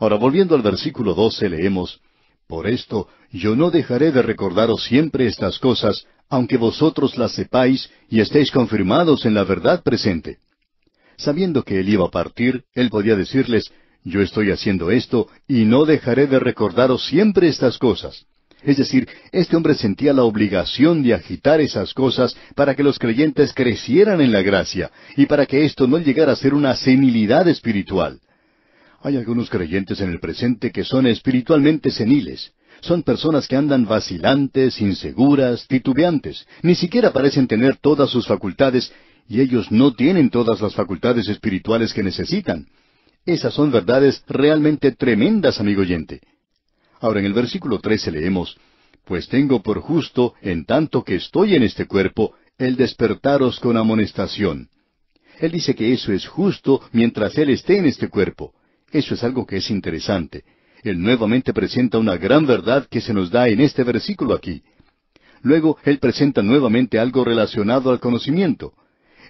Ahora, volviendo al versículo 12, leemos, Por esto yo no dejaré de recordaros siempre estas cosas, aunque vosotros las sepáis y estéis confirmados en la verdad presente. Sabiendo que él iba a partir, él podía decirles, yo estoy haciendo esto y no dejaré de recordaros siempre estas cosas. Es decir, este hombre sentía la obligación de agitar esas cosas para que los creyentes crecieran en la gracia y para que esto no llegara a ser una senilidad espiritual. Hay algunos creyentes en el presente que son espiritualmente seniles. Son personas que andan vacilantes, inseguras, titubeantes. Ni siquiera parecen tener todas sus facultades y ellos no tienen todas las facultades espirituales que necesitan. Esas son verdades realmente tremendas, amigo oyente. Ahora en el versículo 13 leemos, Pues tengo por justo, en tanto que estoy en este cuerpo, el despertaros con amonestación. Él dice que eso es justo mientras Él esté en este cuerpo. Eso es algo que es interesante. Él nuevamente presenta una gran verdad que se nos da en este versículo aquí. Luego, Él presenta nuevamente algo relacionado al conocimiento.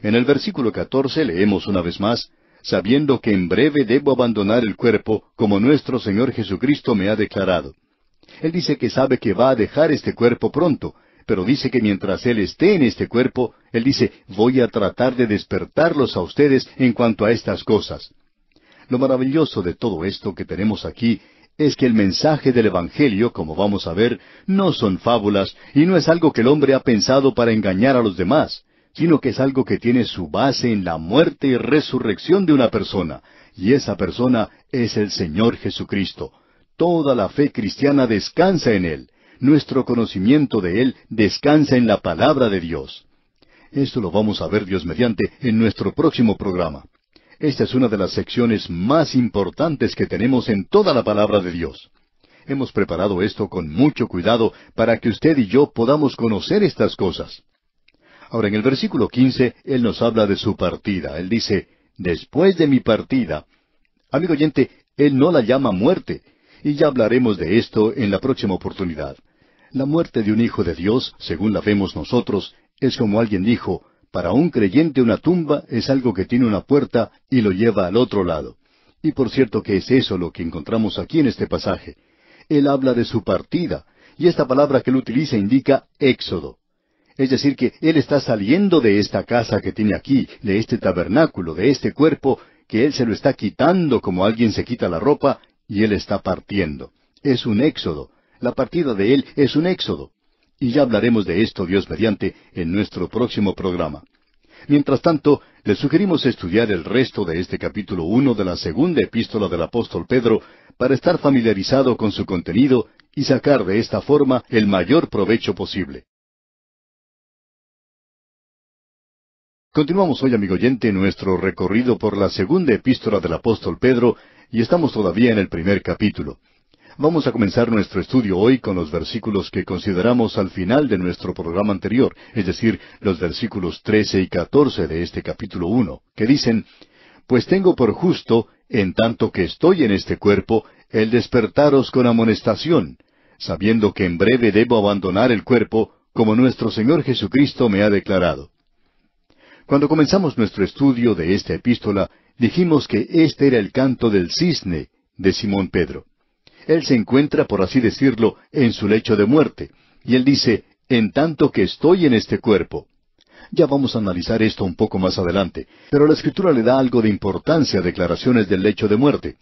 En el versículo 14 leemos una vez más, sabiendo que en breve debo abandonar el cuerpo, como nuestro Señor Jesucristo me ha declarado. Él dice que sabe que va a dejar este cuerpo pronto, pero dice que mientras Él esté en este cuerpo, Él dice, voy a tratar de despertarlos a ustedes en cuanto a estas cosas. Lo maravilloso de todo esto que tenemos aquí es que el mensaje del Evangelio, como vamos a ver, no son fábulas y no es algo que el hombre ha pensado para engañar a los demás sino que es algo que tiene su base en la muerte y resurrección de una persona, y esa persona es el Señor Jesucristo. Toda la fe cristiana descansa en Él. Nuestro conocimiento de Él descansa en la palabra de Dios. Esto lo vamos a ver Dios mediante en nuestro próximo programa. Esta es una de las secciones más importantes que tenemos en toda la palabra de Dios. Hemos preparado esto con mucho cuidado para que usted y yo podamos conocer estas cosas. Ahora, en el versículo 15, Él nos habla de su partida. Él dice, después de mi partida. Amigo oyente, Él no la llama muerte, y ya hablaremos de esto en la próxima oportunidad. La muerte de un hijo de Dios, según la vemos nosotros, es como alguien dijo, para un creyente una tumba es algo que tiene una puerta y lo lleva al otro lado. Y por cierto que es eso lo que encontramos aquí en este pasaje. Él habla de su partida, y esta palabra que él utiliza indica éxodo. Es decir, que Él está saliendo de esta casa que tiene aquí, de este tabernáculo, de este cuerpo, que Él se lo está quitando como alguien se quita la ropa, y Él está partiendo. Es un éxodo. La partida de Él es un éxodo. Y ya hablaremos de esto, Dios mediante, en nuestro próximo programa. Mientras tanto, le sugerimos estudiar el resto de este capítulo 1 de la segunda epístola del apóstol Pedro para estar familiarizado con su contenido y sacar de esta forma el mayor provecho posible. Continuamos hoy, amigo oyente, nuestro recorrido por la segunda epístola del apóstol Pedro y estamos todavía en el primer capítulo. Vamos a comenzar nuestro estudio hoy con los versículos que consideramos al final de nuestro programa anterior, es decir, los versículos 13 y 14 de este capítulo 1, que dicen, Pues tengo por justo, en tanto que estoy en este cuerpo, el despertaros con amonestación, sabiendo que en breve debo abandonar el cuerpo, como nuestro Señor Jesucristo me ha declarado. Cuando comenzamos nuestro estudio de esta epístola, dijimos que este era el canto del cisne de Simón Pedro. Él se encuentra, por así decirlo, en su lecho de muerte, y él dice, en tanto que estoy en este cuerpo. Ya vamos a analizar esto un poco más adelante, pero la escritura le da algo de importancia a declaraciones del lecho de muerte.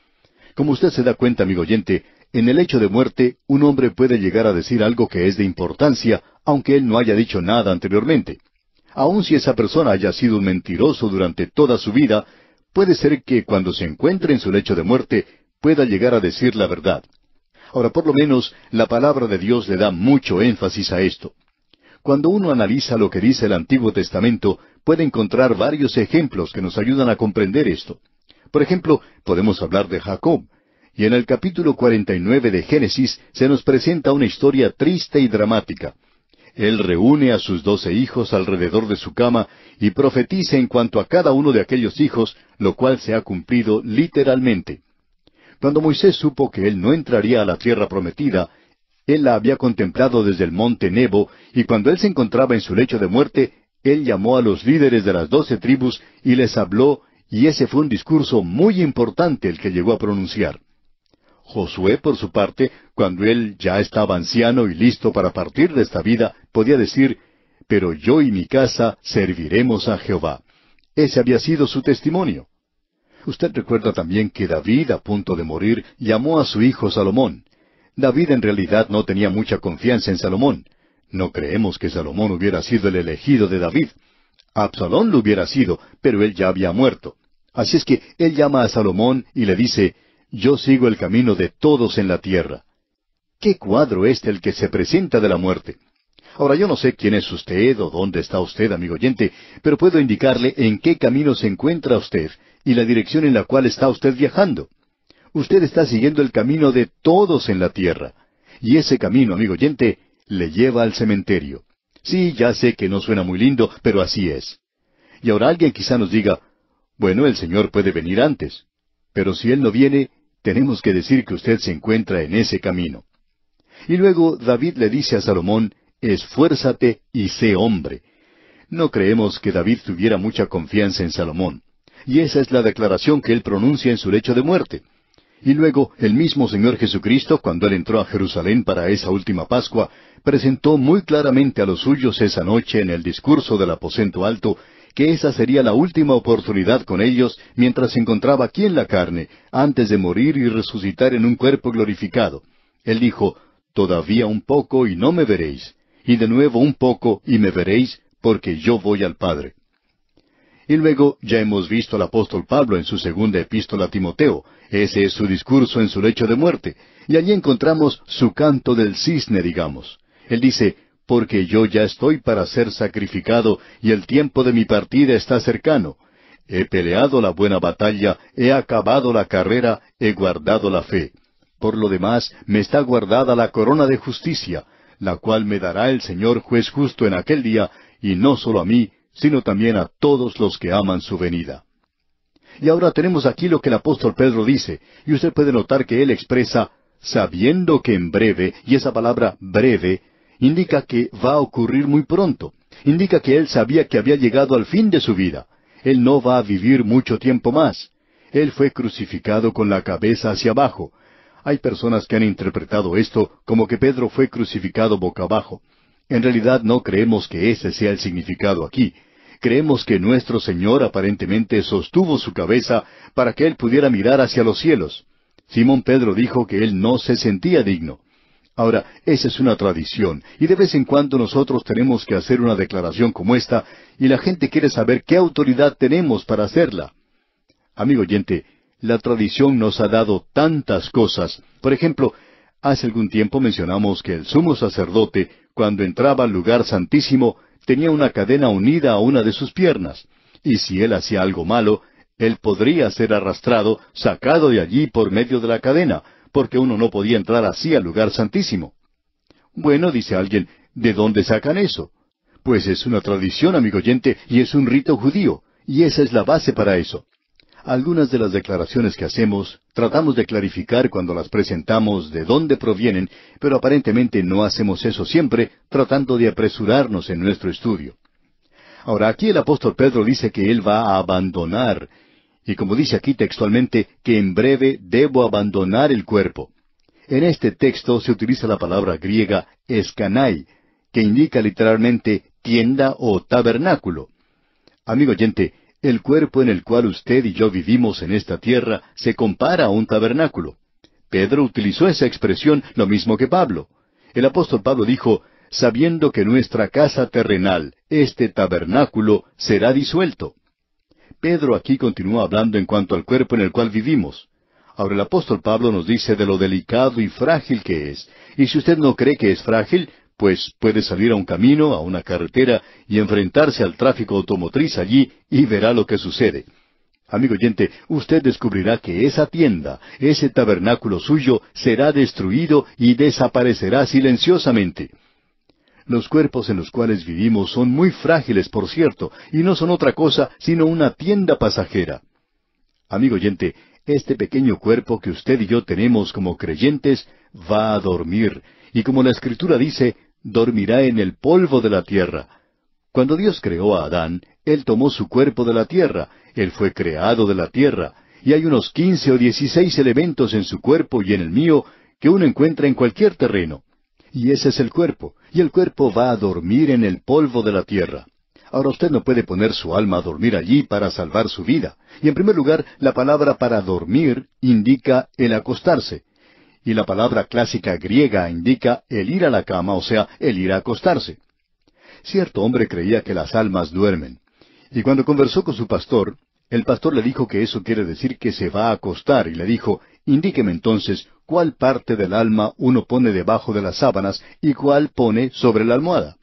Como usted se da cuenta, amigo oyente, en el lecho de muerte un hombre puede llegar a decir algo que es de importancia, aunque él no haya dicho nada anteriormente. Aun si esa persona haya sido un mentiroso durante toda su vida, puede ser que cuando se encuentre en su lecho de muerte pueda llegar a decir la verdad. Ahora, por lo menos, la palabra de Dios le da mucho énfasis a esto. Cuando uno analiza lo que dice el Antiguo Testamento, puede encontrar varios ejemplos que nos ayudan a comprender esto. Por ejemplo, podemos hablar de Jacob, y en el capítulo 49 de Génesis se nos presenta una historia triste y dramática él reúne a sus doce hijos alrededor de su cama y profetiza en cuanto a cada uno de aquellos hijos, lo cual se ha cumplido literalmente. Cuando Moisés supo que él no entraría a la tierra prometida, él la había contemplado desde el monte Nebo, y cuando él se encontraba en su lecho de muerte, él llamó a los líderes de las doce tribus y les habló, y ese fue un discurso muy importante el que llegó a pronunciar. Josué, por su parte, cuando él ya estaba anciano y listo para partir de esta vida, podía decir, Pero yo y mi casa serviremos a Jehová. Ese había sido su testimonio. Usted recuerda también que David, a punto de morir, llamó a su hijo Salomón. David en realidad no tenía mucha confianza en Salomón. No creemos que Salomón hubiera sido el elegido de David. Absalón lo hubiera sido, pero él ya había muerto. Así es que él llama a Salomón y le dice, yo sigo el camino de todos en la tierra. ¿Qué cuadro es el que se presenta de la muerte? Ahora yo no sé quién es usted o dónde está usted, amigo oyente, pero puedo indicarle en qué camino se encuentra usted y la dirección en la cual está usted viajando. Usted está siguiendo el camino de todos en la tierra. Y ese camino, amigo oyente, le lleva al cementerio. Sí, ya sé que no suena muy lindo, pero así es. Y ahora alguien quizá nos diga, bueno, el Señor puede venir antes. Pero si Él no viene, tenemos que decir que usted se encuentra en ese camino. Y luego David le dice a Salomón, esfuérzate y sé hombre. No creemos que David tuviera mucha confianza en Salomón. Y esa es la declaración que él pronuncia en su lecho de muerte. Y luego el mismo Señor Jesucristo, cuando él entró a Jerusalén para esa última Pascua, presentó muy claramente a los suyos esa noche en el discurso del aposento alto que esa sería la última oportunidad con ellos mientras se encontraba aquí en la carne, antes de morir y resucitar en un cuerpo glorificado. Él dijo, Todavía un poco y no me veréis, y de nuevo un poco y me veréis, porque yo voy al Padre. Y luego ya hemos visto al apóstol Pablo en su segunda epístola a Timoteo. Ese es su discurso en su lecho de muerte. Y allí encontramos su canto del cisne, digamos. Él dice, porque yo ya estoy para ser sacrificado y el tiempo de mi partida está cercano. He peleado la buena batalla, he acabado la carrera, he guardado la fe. Por lo demás, me está guardada la corona de justicia, la cual me dará el Señor juez justo en aquel día, y no solo a mí, sino también a todos los que aman su venida. Y ahora tenemos aquí lo que el apóstol Pedro dice, y usted puede notar que él expresa, sabiendo que en breve, y esa palabra breve indica que va a ocurrir muy pronto. Indica que él sabía que había llegado al fin de su vida. Él no va a vivir mucho tiempo más. Él fue crucificado con la cabeza hacia abajo. Hay personas que han interpretado esto como que Pedro fue crucificado boca abajo. En realidad no creemos que ese sea el significado aquí. Creemos que nuestro Señor aparentemente sostuvo su cabeza para que él pudiera mirar hacia los cielos. Simón Pedro dijo que él no se sentía digno. Ahora, esa es una tradición, y de vez en cuando nosotros tenemos que hacer una declaración como esta, y la gente quiere saber qué autoridad tenemos para hacerla. Amigo oyente, la tradición nos ha dado tantas cosas. Por ejemplo, hace algún tiempo mencionamos que el sumo sacerdote, cuando entraba al lugar santísimo, tenía una cadena unida a una de sus piernas, y si él hacía algo malo, él podría ser arrastrado, sacado de allí por medio de la cadena, porque uno no podía entrar así al lugar santísimo. Bueno, dice alguien, ¿de dónde sacan eso? Pues es una tradición, amigo oyente, y es un rito judío, y esa es la base para eso. Algunas de las declaraciones que hacemos tratamos de clarificar cuando las presentamos de dónde provienen, pero aparentemente no hacemos eso siempre, tratando de apresurarnos en nuestro estudio. Ahora aquí el apóstol Pedro dice que él va a abandonar, y como dice aquí textualmente, que en breve debo abandonar el cuerpo. En este texto se utiliza la palabra griega escanai, que indica literalmente tienda o tabernáculo. Amigo oyente, el cuerpo en el cual usted y yo vivimos en esta tierra se compara a un tabernáculo. Pedro utilizó esa expresión lo mismo que Pablo. El apóstol Pablo dijo, sabiendo que nuestra casa terrenal, este tabernáculo, será disuelto. Pedro aquí continúa hablando en cuanto al cuerpo en el cual vivimos. Ahora el apóstol Pablo nos dice de lo delicado y frágil que es. Y si usted no cree que es frágil, pues puede salir a un camino, a una carretera, y enfrentarse al tráfico automotriz allí y verá lo que sucede. Amigo oyente, usted descubrirá que esa tienda, ese tabernáculo suyo, será destruido y desaparecerá silenciosamente. Los cuerpos en los cuales vivimos son muy frágiles, por cierto, y no son otra cosa sino una tienda pasajera. Amigo oyente, este pequeño cuerpo que usted y yo tenemos como creyentes va a dormir, y como la Escritura dice, dormirá en el polvo de la tierra. Cuando Dios creó a Adán, Él tomó su cuerpo de la tierra, Él fue creado de la tierra, y hay unos quince o dieciséis elementos en su cuerpo y en el mío que uno encuentra en cualquier terreno. Y ese es el cuerpo, y el cuerpo va a dormir en el polvo de la tierra. Ahora usted no puede poner su alma a dormir allí para salvar su vida. Y en primer lugar, la palabra para dormir indica el acostarse. Y la palabra clásica griega indica el ir a la cama, o sea, el ir a acostarse. Cierto hombre creía que las almas duermen. Y cuando conversó con su pastor, el pastor le dijo que eso quiere decir que se va a acostar y le dijo, indíqueme entonces cuál parte del alma uno pone debajo de las sábanas y cuál pone sobre la almohada.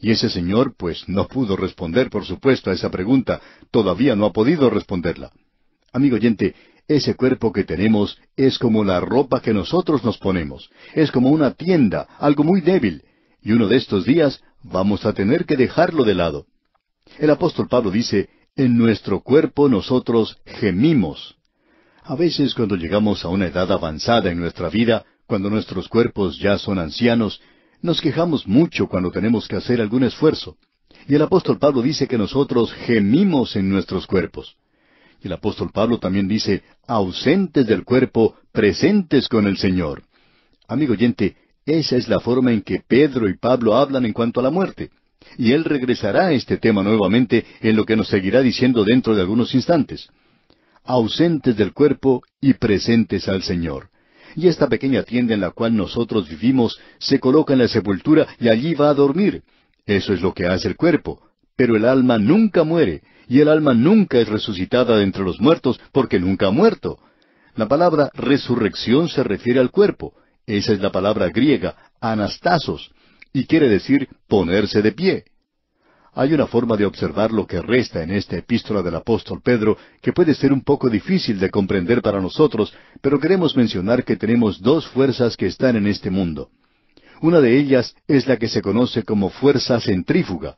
Y ese señor, pues, no pudo responder, por supuesto, a esa pregunta. Todavía no ha podido responderla. Amigo oyente, ese cuerpo que tenemos es como la ropa que nosotros nos ponemos. Es como una tienda, algo muy débil. Y uno de estos días vamos a tener que dejarlo de lado. El apóstol Pablo dice, en nuestro cuerpo nosotros gemimos. A veces cuando llegamos a una edad avanzada en nuestra vida, cuando nuestros cuerpos ya son ancianos, nos quejamos mucho cuando tenemos que hacer algún esfuerzo. Y el apóstol Pablo dice que nosotros gemimos en nuestros cuerpos. Y el apóstol Pablo también dice, ausentes del cuerpo, presentes con el Señor. Amigo oyente, esa es la forma en que Pedro y Pablo hablan en cuanto a la muerte. Y él regresará a este tema nuevamente en lo que nos seguirá diciendo dentro de algunos instantes ausentes del cuerpo y presentes al Señor. Y esta pequeña tienda en la cual nosotros vivimos se coloca en la sepultura y allí va a dormir. Eso es lo que hace el cuerpo. Pero el alma nunca muere, y el alma nunca es resucitada de entre los muertos, porque nunca ha muerto. La palabra resurrección se refiere al cuerpo. Esa es la palabra griega, anastasos, y quiere decir ponerse de pie. Hay una forma de observar lo que resta en esta epístola del apóstol Pedro que puede ser un poco difícil de comprender para nosotros, pero queremos mencionar que tenemos dos fuerzas que están en este mundo. Una de ellas es la que se conoce como fuerza centrífuga.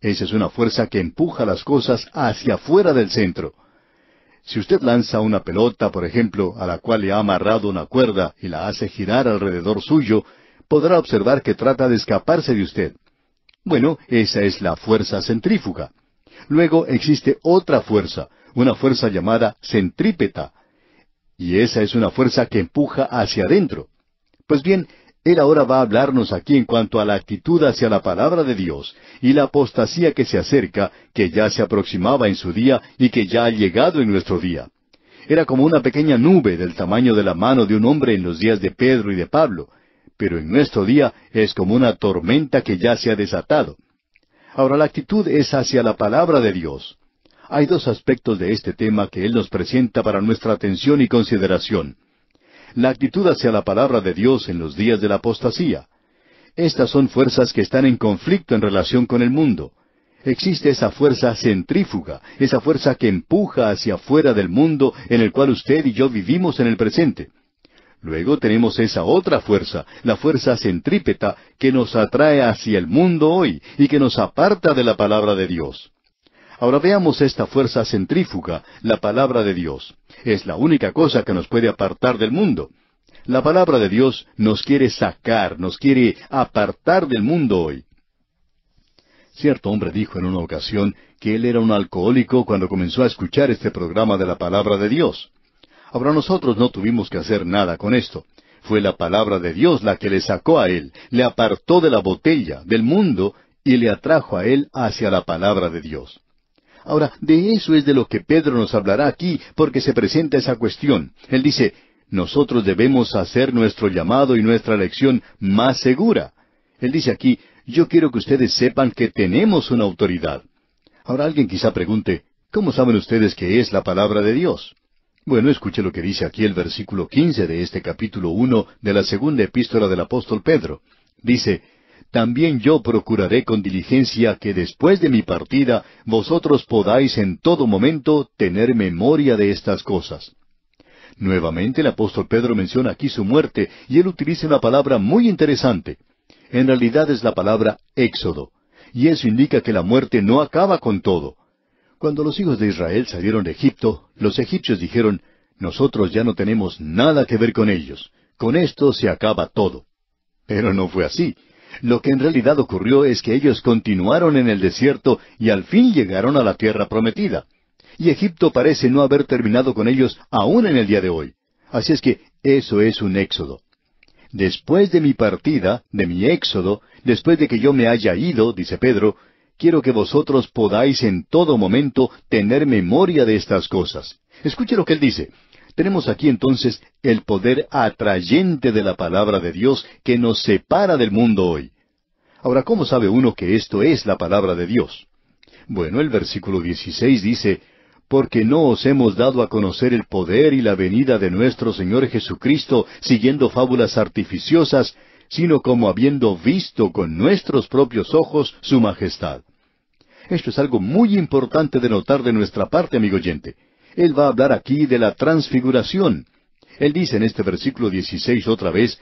Esa es una fuerza que empuja las cosas hacia afuera del centro. Si usted lanza una pelota, por ejemplo, a la cual le ha amarrado una cuerda y la hace girar alrededor suyo, podrá observar que trata de escaparse de usted. Bueno, esa es la fuerza centrífuga. Luego existe otra fuerza, una fuerza llamada centrípeta, y esa es una fuerza que empuja hacia adentro. Pues bien, él ahora va a hablarnos aquí en cuanto a la actitud hacia la palabra de Dios y la apostasía que se acerca, que ya se aproximaba en su día y que ya ha llegado en nuestro día. Era como una pequeña nube del tamaño de la mano de un hombre en los días de Pedro y de Pablo, pero en nuestro día es como una tormenta que ya se ha desatado. Ahora la actitud es hacia la palabra de Dios. Hay dos aspectos de este tema que Él nos presenta para nuestra atención y consideración. La actitud hacia la palabra de Dios en los días de la apostasía. Estas son fuerzas que están en conflicto en relación con el mundo. Existe esa fuerza centrífuga, esa fuerza que empuja hacia afuera del mundo en el cual usted y yo vivimos en el presente. Luego tenemos esa otra fuerza, la fuerza centrípeta, que nos atrae hacia el mundo hoy y que nos aparta de la palabra de Dios. Ahora veamos esta fuerza centrífuga, la palabra de Dios. Es la única cosa que nos puede apartar del mundo. La palabra de Dios nos quiere sacar, nos quiere apartar del mundo hoy. Cierto hombre dijo en una ocasión que él era un alcohólico cuando comenzó a escuchar este programa de la palabra de Dios. Ahora nosotros no tuvimos que hacer nada con esto. Fue la palabra de Dios la que le sacó a él, le apartó de la botella, del mundo, y le atrajo a él hacia la palabra de Dios. Ahora, de eso es de lo que Pedro nos hablará aquí, porque se presenta esa cuestión. Él dice, nosotros debemos hacer nuestro llamado y nuestra elección más segura. Él dice aquí, yo quiero que ustedes sepan que tenemos una autoridad. Ahora alguien quizá pregunte, ¿cómo saben ustedes que es la palabra de Dios? Bueno, escuche lo que dice aquí el versículo quince de este capítulo uno de la segunda epístola del apóstol Pedro. Dice, También yo procuraré con diligencia que después de mi partida vosotros podáis en todo momento tener memoria de estas cosas. Nuevamente el apóstol Pedro menciona aquí su muerte y él utiliza una palabra muy interesante. En realidad es la palabra éxodo, y eso indica que la muerte no acaba con todo. Cuando los hijos de Israel salieron de Egipto, los egipcios dijeron, Nosotros ya no tenemos nada que ver con ellos, con esto se acaba todo. Pero no fue así. Lo que en realidad ocurrió es que ellos continuaron en el desierto y al fin llegaron a la tierra prometida. Y Egipto parece no haber terminado con ellos aún en el día de hoy. Así es que eso es un éxodo. Después de mi partida, de mi éxodo, después de que yo me haya ido, dice Pedro, quiero que vosotros podáis en todo momento tener memoria de estas cosas. Escuche lo que él dice. Tenemos aquí entonces el poder atrayente de la palabra de Dios que nos separa del mundo hoy. Ahora, ¿cómo sabe uno que esto es la palabra de Dios? Bueno, el versículo 16 dice, Porque no os hemos dado a conocer el poder y la venida de nuestro Señor Jesucristo siguiendo fábulas artificiosas, sino como habiendo visto con nuestros propios ojos su majestad. Esto es algo muy importante de notar de nuestra parte, amigo oyente. Él va a hablar aquí de la transfiguración. Él dice en este versículo 16 otra vez,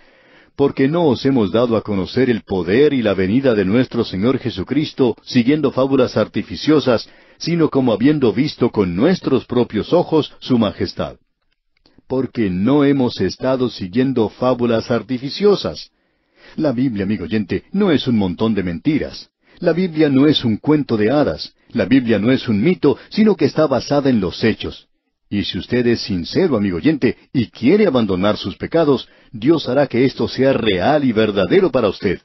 porque no os hemos dado a conocer el poder y la venida de nuestro Señor Jesucristo siguiendo fábulas artificiosas, sino como habiendo visto con nuestros propios ojos su majestad. Porque no hemos estado siguiendo fábulas artificiosas. La Biblia, amigo oyente, no es un montón de mentiras. La Biblia no es un cuento de hadas. La Biblia no es un mito, sino que está basada en los hechos. Y si usted es sincero, amigo oyente, y quiere abandonar sus pecados, Dios hará que esto sea real y verdadero para usted.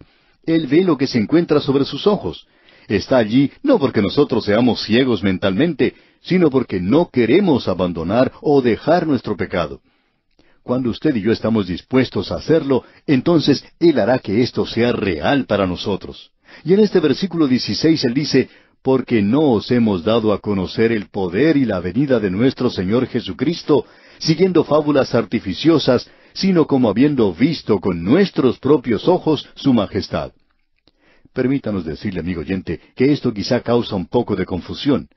Él ve lo que se encuentra sobre sus ojos. Está allí no porque nosotros seamos ciegos mentalmente, sino porque no queremos abandonar o dejar nuestro pecado. Cuando usted y yo estamos dispuestos a hacerlo, entonces Él hará que esto sea real para nosotros. Y en este versículo 16 Él dice, porque no os hemos dado a conocer el poder y la venida de nuestro Señor Jesucristo, siguiendo fábulas artificiosas, sino como habiendo visto con nuestros propios ojos su majestad. Permítanos decirle, amigo oyente, que esto quizá causa un poco de confusión.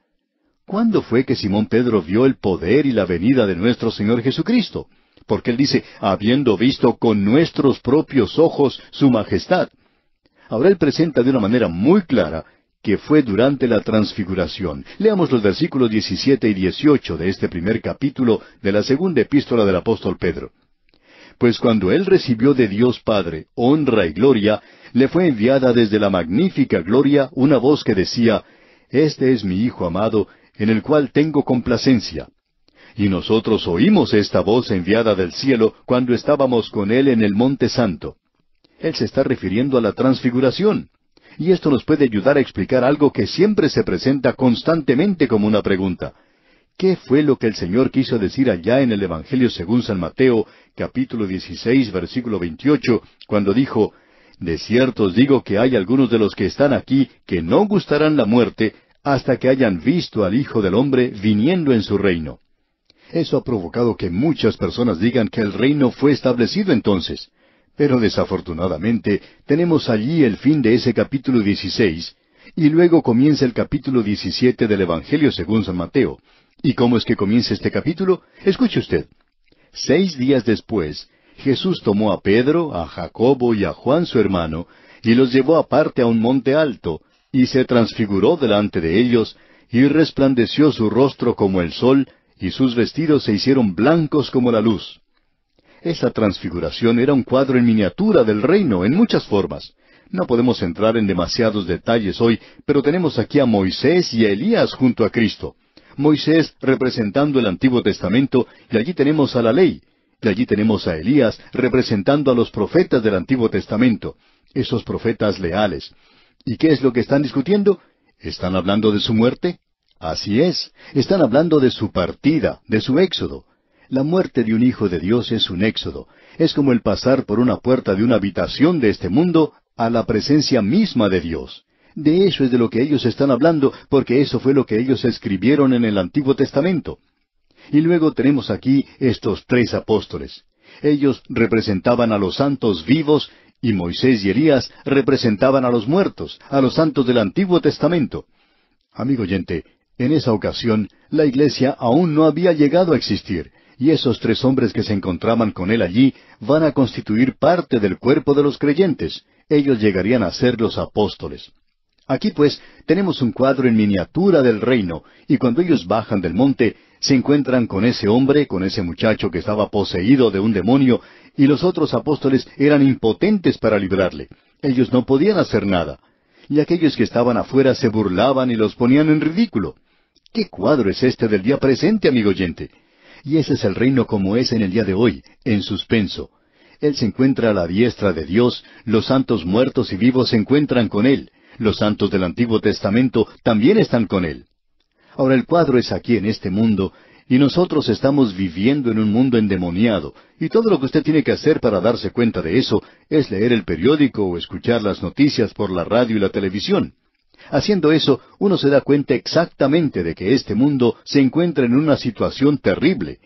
¿Cuándo fue que Simón Pedro vio el poder y la venida de nuestro Señor Jesucristo? Porque él dice, habiendo visto con nuestros propios ojos su majestad. Ahora él presenta de una manera muy clara que fue durante la transfiguración. Leamos los versículos 17 y 18 de este primer capítulo de la segunda epístola del apóstol Pedro. Pues cuando él recibió de Dios Padre honra y gloria, le fue enviada desde la magnífica gloria una voz que decía, Este es mi Hijo amado, en el cual tengo complacencia y nosotros oímos esta voz enviada del cielo cuando estábamos con Él en el Monte Santo. Él se está refiriendo a la transfiguración. Y esto nos puede ayudar a explicar algo que siempre se presenta constantemente como una pregunta. ¿Qué fue lo que el Señor quiso decir allá en el Evangelio según San Mateo, capítulo 16, versículo 28, cuando dijo, De cierto os digo que hay algunos de los que están aquí que no gustarán la muerte hasta que hayan visto al Hijo del Hombre viniendo en su reino? Eso ha provocado que muchas personas digan que el reino fue establecido entonces. Pero desafortunadamente tenemos allí el fin de ese capítulo 16 y luego comienza el capítulo 17 del Evangelio según San Mateo. ¿Y cómo es que comienza este capítulo? Escuche usted. Seis días después, Jesús tomó a Pedro, a Jacobo y a Juan su hermano, y los llevó aparte a un monte alto, y se transfiguró delante de ellos, y resplandeció su rostro como el sol, y sus vestidos se hicieron blancos como la luz. Esa transfiguración era un cuadro en miniatura del reino en muchas formas. No podemos entrar en demasiados detalles hoy, pero tenemos aquí a Moisés y a Elías junto a Cristo. Moisés representando el Antiguo Testamento, y allí tenemos a la ley, y allí tenemos a Elías representando a los profetas del Antiguo Testamento, esos profetas leales. ¿Y qué es lo que están discutiendo? ¿Están hablando de su muerte? Así es, están hablando de su partida, de su éxodo. La muerte de un hijo de Dios es un éxodo, es como el pasar por una puerta de una habitación de este mundo a la presencia misma de Dios. De eso es de lo que ellos están hablando, porque eso fue lo que ellos escribieron en el Antiguo Testamento. Y luego tenemos aquí estos tres apóstoles. Ellos representaban a los santos vivos y Moisés y Elías representaban a los muertos, a los santos del Antiguo Testamento. Amigo oyente, en esa ocasión, la iglesia aún no había llegado a existir, y esos tres hombres que se encontraban con él allí van a constituir parte del cuerpo de los creyentes. Ellos llegarían a ser los apóstoles. Aquí pues tenemos un cuadro en miniatura del reino, y cuando ellos bajan del monte, se encuentran con ese hombre, con ese muchacho que estaba poseído de un demonio, y los otros apóstoles eran impotentes para librarle. Ellos no podían hacer nada. Y aquellos que estaban afuera se burlaban y los ponían en ridículo. ¿Qué cuadro es este del día presente, amigo oyente? Y ese es el reino como es en el día de hoy, en suspenso. Él se encuentra a la diestra de Dios, los santos muertos y vivos se encuentran con Él, los santos del Antiguo Testamento también están con Él. Ahora el cuadro es aquí en este mundo, y nosotros estamos viviendo en un mundo endemoniado, y todo lo que usted tiene que hacer para darse cuenta de eso es leer el periódico o escuchar las noticias por la radio y la televisión. Haciendo eso, uno se da cuenta exactamente de que este mundo se encuentra en una situación terrible.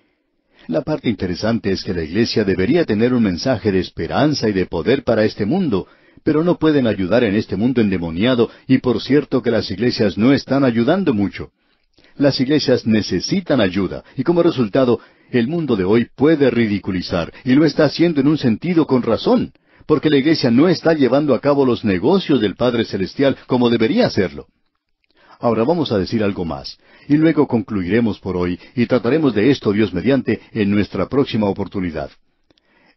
La parte interesante es que la Iglesia debería tener un mensaje de esperanza y de poder para este mundo, pero no pueden ayudar en este mundo endemoniado y por cierto que las iglesias no están ayudando mucho. Las iglesias necesitan ayuda y como resultado el mundo de hoy puede ridiculizar y lo está haciendo en un sentido con razón porque la iglesia no está llevando a cabo los negocios del Padre Celestial como debería hacerlo. Ahora vamos a decir algo más, y luego concluiremos por hoy, y trataremos de esto Dios mediante en nuestra próxima oportunidad.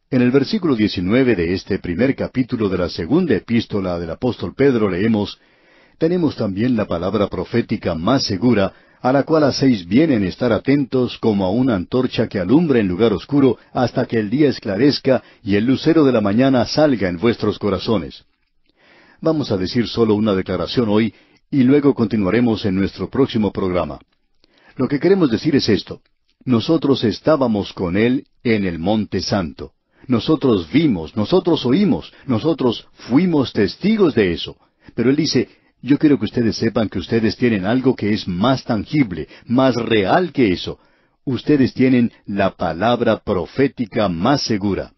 En el versículo diecinueve de este primer capítulo de la segunda epístola del apóstol Pedro leemos, Tenemos también la palabra profética más segura, a la cual hacéis bien en estar atentos como a una antorcha que alumbra en lugar oscuro hasta que el día esclarezca y el lucero de la mañana salga en vuestros corazones. Vamos a decir solo una declaración hoy y luego continuaremos en nuestro próximo programa. Lo que queremos decir es esto. Nosotros estábamos con Él en el Monte Santo. Nosotros vimos, nosotros oímos, nosotros fuimos testigos de eso. Pero Él dice, yo quiero que ustedes sepan que ustedes tienen algo que es más tangible, más real que eso. Ustedes tienen la palabra profética más segura.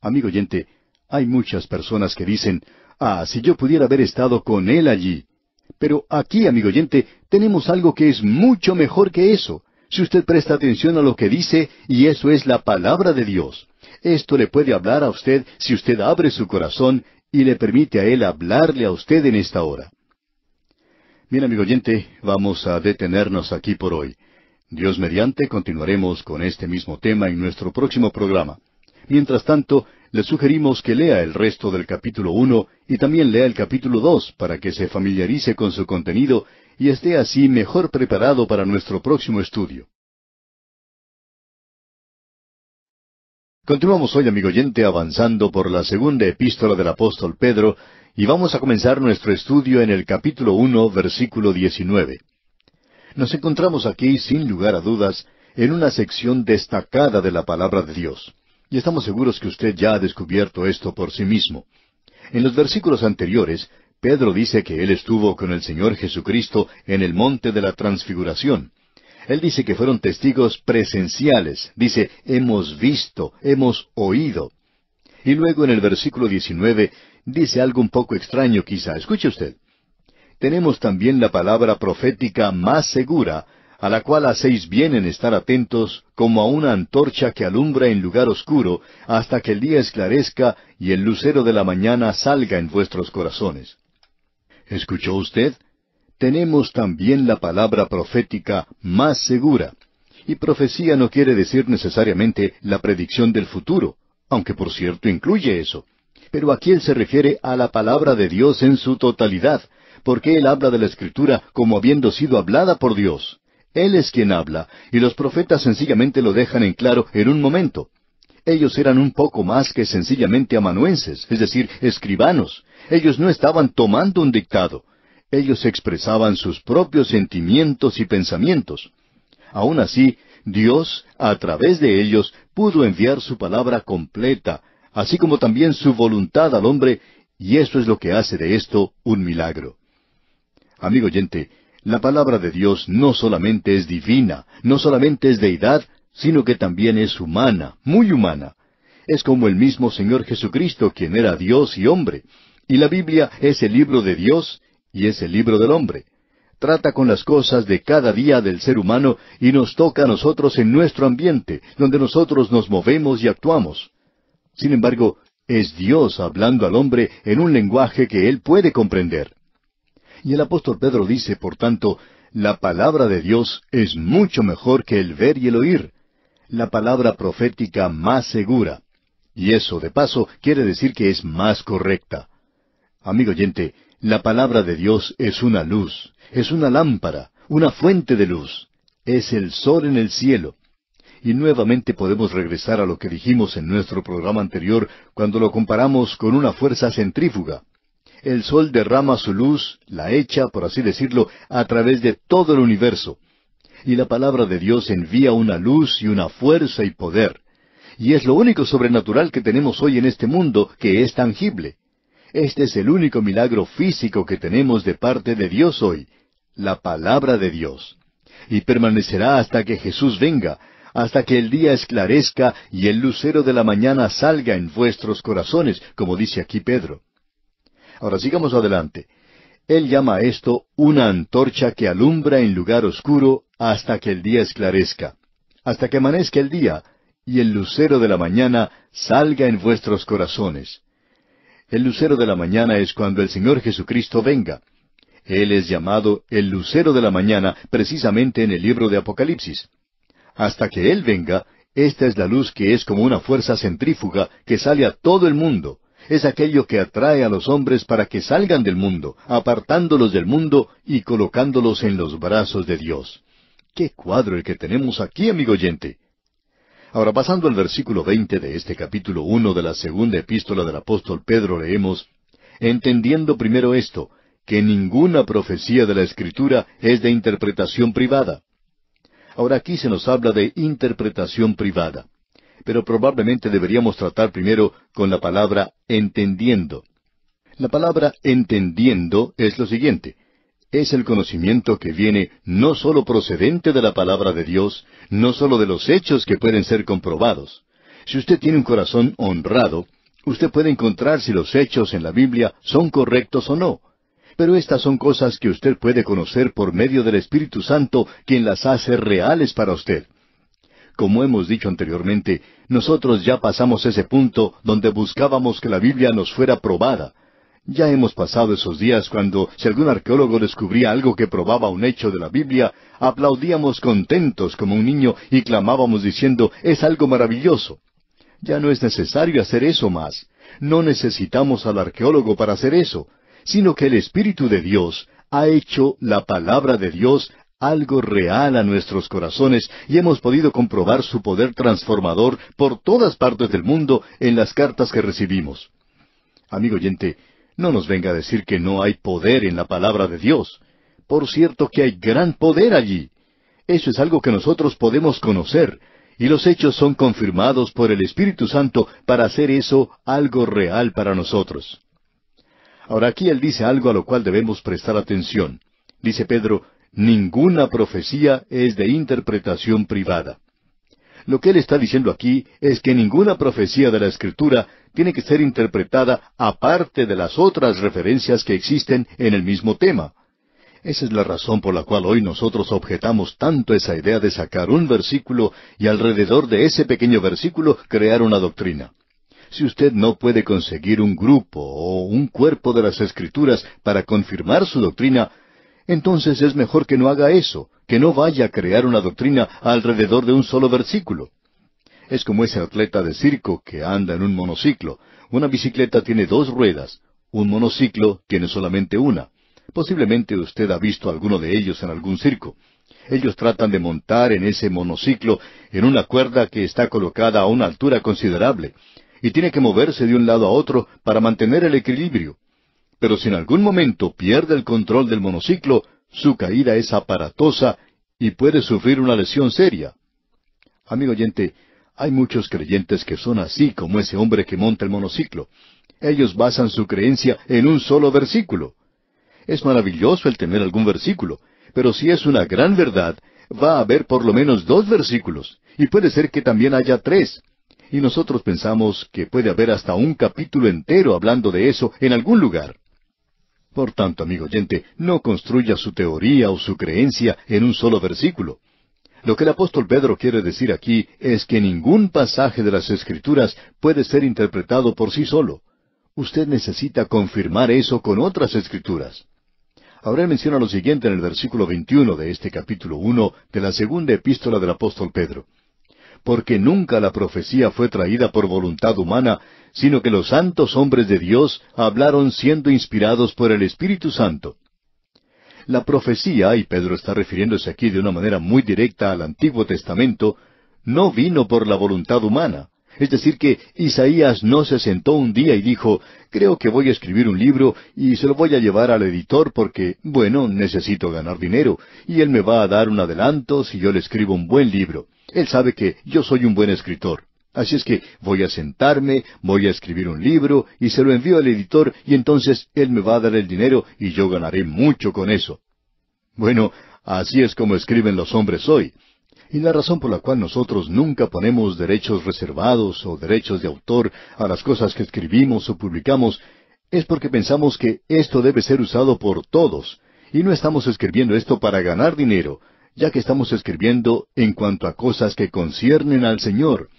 Amigo oyente, hay muchas personas que dicen, ah, si yo pudiera haber estado con él allí. Pero aquí, amigo oyente, tenemos algo que es mucho mejor que eso. Si usted presta atención a lo que dice, y eso es la palabra de Dios. Esto le puede hablar a usted si usted abre su corazón y le permite a Él hablarle a usted en esta hora. Bien, amigo oyente, vamos a detenernos aquí por hoy. Dios mediante, continuaremos con este mismo tema en nuestro próximo programa. Mientras tanto, le sugerimos que lea el resto del capítulo 1 y también lea el capítulo 2 para que se familiarice con su contenido y esté así mejor preparado para nuestro próximo estudio. Continuamos hoy, amigo oyente, avanzando por la segunda epístola del apóstol Pedro y vamos a comenzar nuestro estudio en el capítulo 1, versículo 19. Nos encontramos aquí, sin lugar a dudas, en una sección destacada de la palabra de Dios. Y estamos seguros que usted ya ha descubierto esto por sí mismo. En los versículos anteriores, Pedro dice que él estuvo con el Señor Jesucristo en el monte de la transfiguración él dice que fueron testigos presenciales. Dice, hemos visto, hemos oído. Y luego en el versículo 19 dice algo un poco extraño quizá. Escuche usted. Tenemos también la palabra profética más segura, a la cual hacéis bien en estar atentos, como a una antorcha que alumbra en lugar oscuro, hasta que el día esclarezca y el lucero de la mañana salga en vuestros corazones. ¿Escuchó usted? tenemos también la palabra profética más segura. Y profecía no quiere decir necesariamente la predicción del futuro, aunque por cierto incluye eso. Pero aquí él se refiere a la palabra de Dios en su totalidad, porque él habla de la escritura como habiendo sido hablada por Dios. Él es quien habla, y los profetas sencillamente lo dejan en claro en un momento. Ellos eran un poco más que sencillamente amanuenses, es decir, escribanos. Ellos no estaban tomando un dictado, ellos expresaban sus propios sentimientos y pensamientos. Aun así, Dios, a través de ellos, pudo enviar su palabra completa, así como también su voluntad al hombre, y eso es lo que hace de esto un milagro. Amigo oyente, la palabra de Dios no solamente es divina, no solamente es deidad, sino que también es humana, muy humana. Es como el mismo Señor Jesucristo, quien era Dios y hombre. Y la Biblia es el libro de Dios y es el libro del hombre. Trata con las cosas de cada día del ser humano y nos toca a nosotros en nuestro ambiente, donde nosotros nos movemos y actuamos. Sin embargo, es Dios hablando al hombre en un lenguaje que él puede comprender. Y el apóstol Pedro dice, por tanto, la palabra de Dios es mucho mejor que el ver y el oír, la palabra profética más segura. Y eso, de paso, quiere decir que es más correcta. Amigo oyente, la palabra de Dios es una luz, es una lámpara, una fuente de luz, es el sol en el cielo. Y nuevamente podemos regresar a lo que dijimos en nuestro programa anterior cuando lo comparamos con una fuerza centrífuga. El sol derrama su luz, la echa, por así decirlo, a través de todo el universo. Y la palabra de Dios envía una luz y una fuerza y poder. Y es lo único sobrenatural que tenemos hoy en este mundo que es tangible. Este es el único milagro físico que tenemos de parte de Dios hoy, la palabra de Dios. Y permanecerá hasta que Jesús venga, hasta que el día esclarezca y el lucero de la mañana salga en vuestros corazones, como dice aquí Pedro. Ahora sigamos adelante. Él llama esto una antorcha que alumbra en lugar oscuro hasta que el día esclarezca, hasta que amanezca el día y el lucero de la mañana salga en vuestros corazones. El lucero de la mañana es cuando el Señor Jesucristo venga. Él es llamado el lucero de la mañana precisamente en el libro de Apocalipsis. Hasta que Él venga, esta es la luz que es como una fuerza centrífuga que sale a todo el mundo. Es aquello que atrae a los hombres para que salgan del mundo, apartándolos del mundo y colocándolos en los brazos de Dios. Qué cuadro el que tenemos aquí, amigo oyente. Ahora, pasando al versículo 20 de este capítulo 1 de la segunda epístola del apóstol Pedro, leemos, Entendiendo primero esto, que ninguna profecía de la Escritura es de interpretación privada. Ahora aquí se nos habla de interpretación privada, pero probablemente deberíamos tratar primero con la palabra entendiendo. La palabra entendiendo es lo siguiente es el conocimiento que viene no sólo procedente de la palabra de Dios, no sólo de los hechos que pueden ser comprobados. Si usted tiene un corazón honrado, usted puede encontrar si los hechos en la Biblia son correctos o no. Pero estas son cosas que usted puede conocer por medio del Espíritu Santo, quien las hace reales para usted. Como hemos dicho anteriormente, nosotros ya pasamos ese punto donde buscábamos que la Biblia nos fuera probada, ya hemos pasado esos días cuando si algún arqueólogo descubría algo que probaba un hecho de la Biblia, aplaudíamos contentos como un niño y clamábamos diciendo, es algo maravilloso. Ya no es necesario hacer eso más. No necesitamos al arqueólogo para hacer eso, sino que el Espíritu de Dios ha hecho la palabra de Dios algo real a nuestros corazones y hemos podido comprobar su poder transformador por todas partes del mundo en las cartas que recibimos. Amigo oyente, no nos venga a decir que no hay poder en la palabra de Dios. Por cierto que hay gran poder allí. Eso es algo que nosotros podemos conocer, y los hechos son confirmados por el Espíritu Santo para hacer eso algo real para nosotros. Ahora aquí él dice algo a lo cual debemos prestar atención. Dice Pedro, ninguna profecía es de interpretación privada. Lo que él está diciendo aquí es que ninguna profecía de la Escritura tiene que ser interpretada aparte de las otras referencias que existen en el mismo tema. Esa es la razón por la cual hoy nosotros objetamos tanto esa idea de sacar un versículo y alrededor de ese pequeño versículo crear una doctrina. Si usted no puede conseguir un grupo o un cuerpo de las escrituras para confirmar su doctrina, entonces es mejor que no haga eso, que no vaya a crear una doctrina alrededor de un solo versículo. Es como ese atleta de circo que anda en un monociclo. Una bicicleta tiene dos ruedas, un monociclo tiene solamente una. Posiblemente usted ha visto alguno de ellos en algún circo. Ellos tratan de montar en ese monociclo en una cuerda que está colocada a una altura considerable, y tiene que moverse de un lado a otro para mantener el equilibrio. Pero si en algún momento pierde el control del monociclo, su caída es aparatosa y puede sufrir una lesión seria. Amigo oyente, hay muchos creyentes que son así como ese hombre que monta el monociclo. Ellos basan su creencia en un solo versículo. Es maravilloso el tener algún versículo, pero si es una gran verdad, va a haber por lo menos dos versículos, y puede ser que también haya tres. Y nosotros pensamos que puede haber hasta un capítulo entero hablando de eso en algún lugar. Por tanto, amigo oyente, no construya su teoría o su creencia en un solo versículo. Lo que el apóstol Pedro quiere decir aquí es que ningún pasaje de las Escrituras puede ser interpretado por sí solo. Usted necesita confirmar eso con otras Escrituras. Ahora menciona lo siguiente en el versículo 21 de este capítulo 1 de la segunda epístola del apóstol Pedro porque nunca la profecía fue traída por voluntad humana, sino que los santos hombres de Dios hablaron siendo inspirados por el Espíritu Santo. La profecía, y Pedro está refiriéndose aquí de una manera muy directa al Antiguo Testamento, no vino por la voluntad humana. Es decir, que Isaías no se sentó un día y dijo, creo que voy a escribir un libro y se lo voy a llevar al editor porque, bueno, necesito ganar dinero y él me va a dar un adelanto si yo le escribo un buen libro. Él sabe que yo soy un buen escritor. Así es que voy a sentarme, voy a escribir un libro y se lo envío al editor y entonces él me va a dar el dinero y yo ganaré mucho con eso. Bueno, así es como escriben los hombres hoy. Y la razón por la cual nosotros nunca ponemos derechos reservados o derechos de autor a las cosas que escribimos o publicamos es porque pensamos que esto debe ser usado por todos y no estamos escribiendo esto para ganar dinero, ya que estamos escribiendo en cuanto a cosas que conciernen al Señor.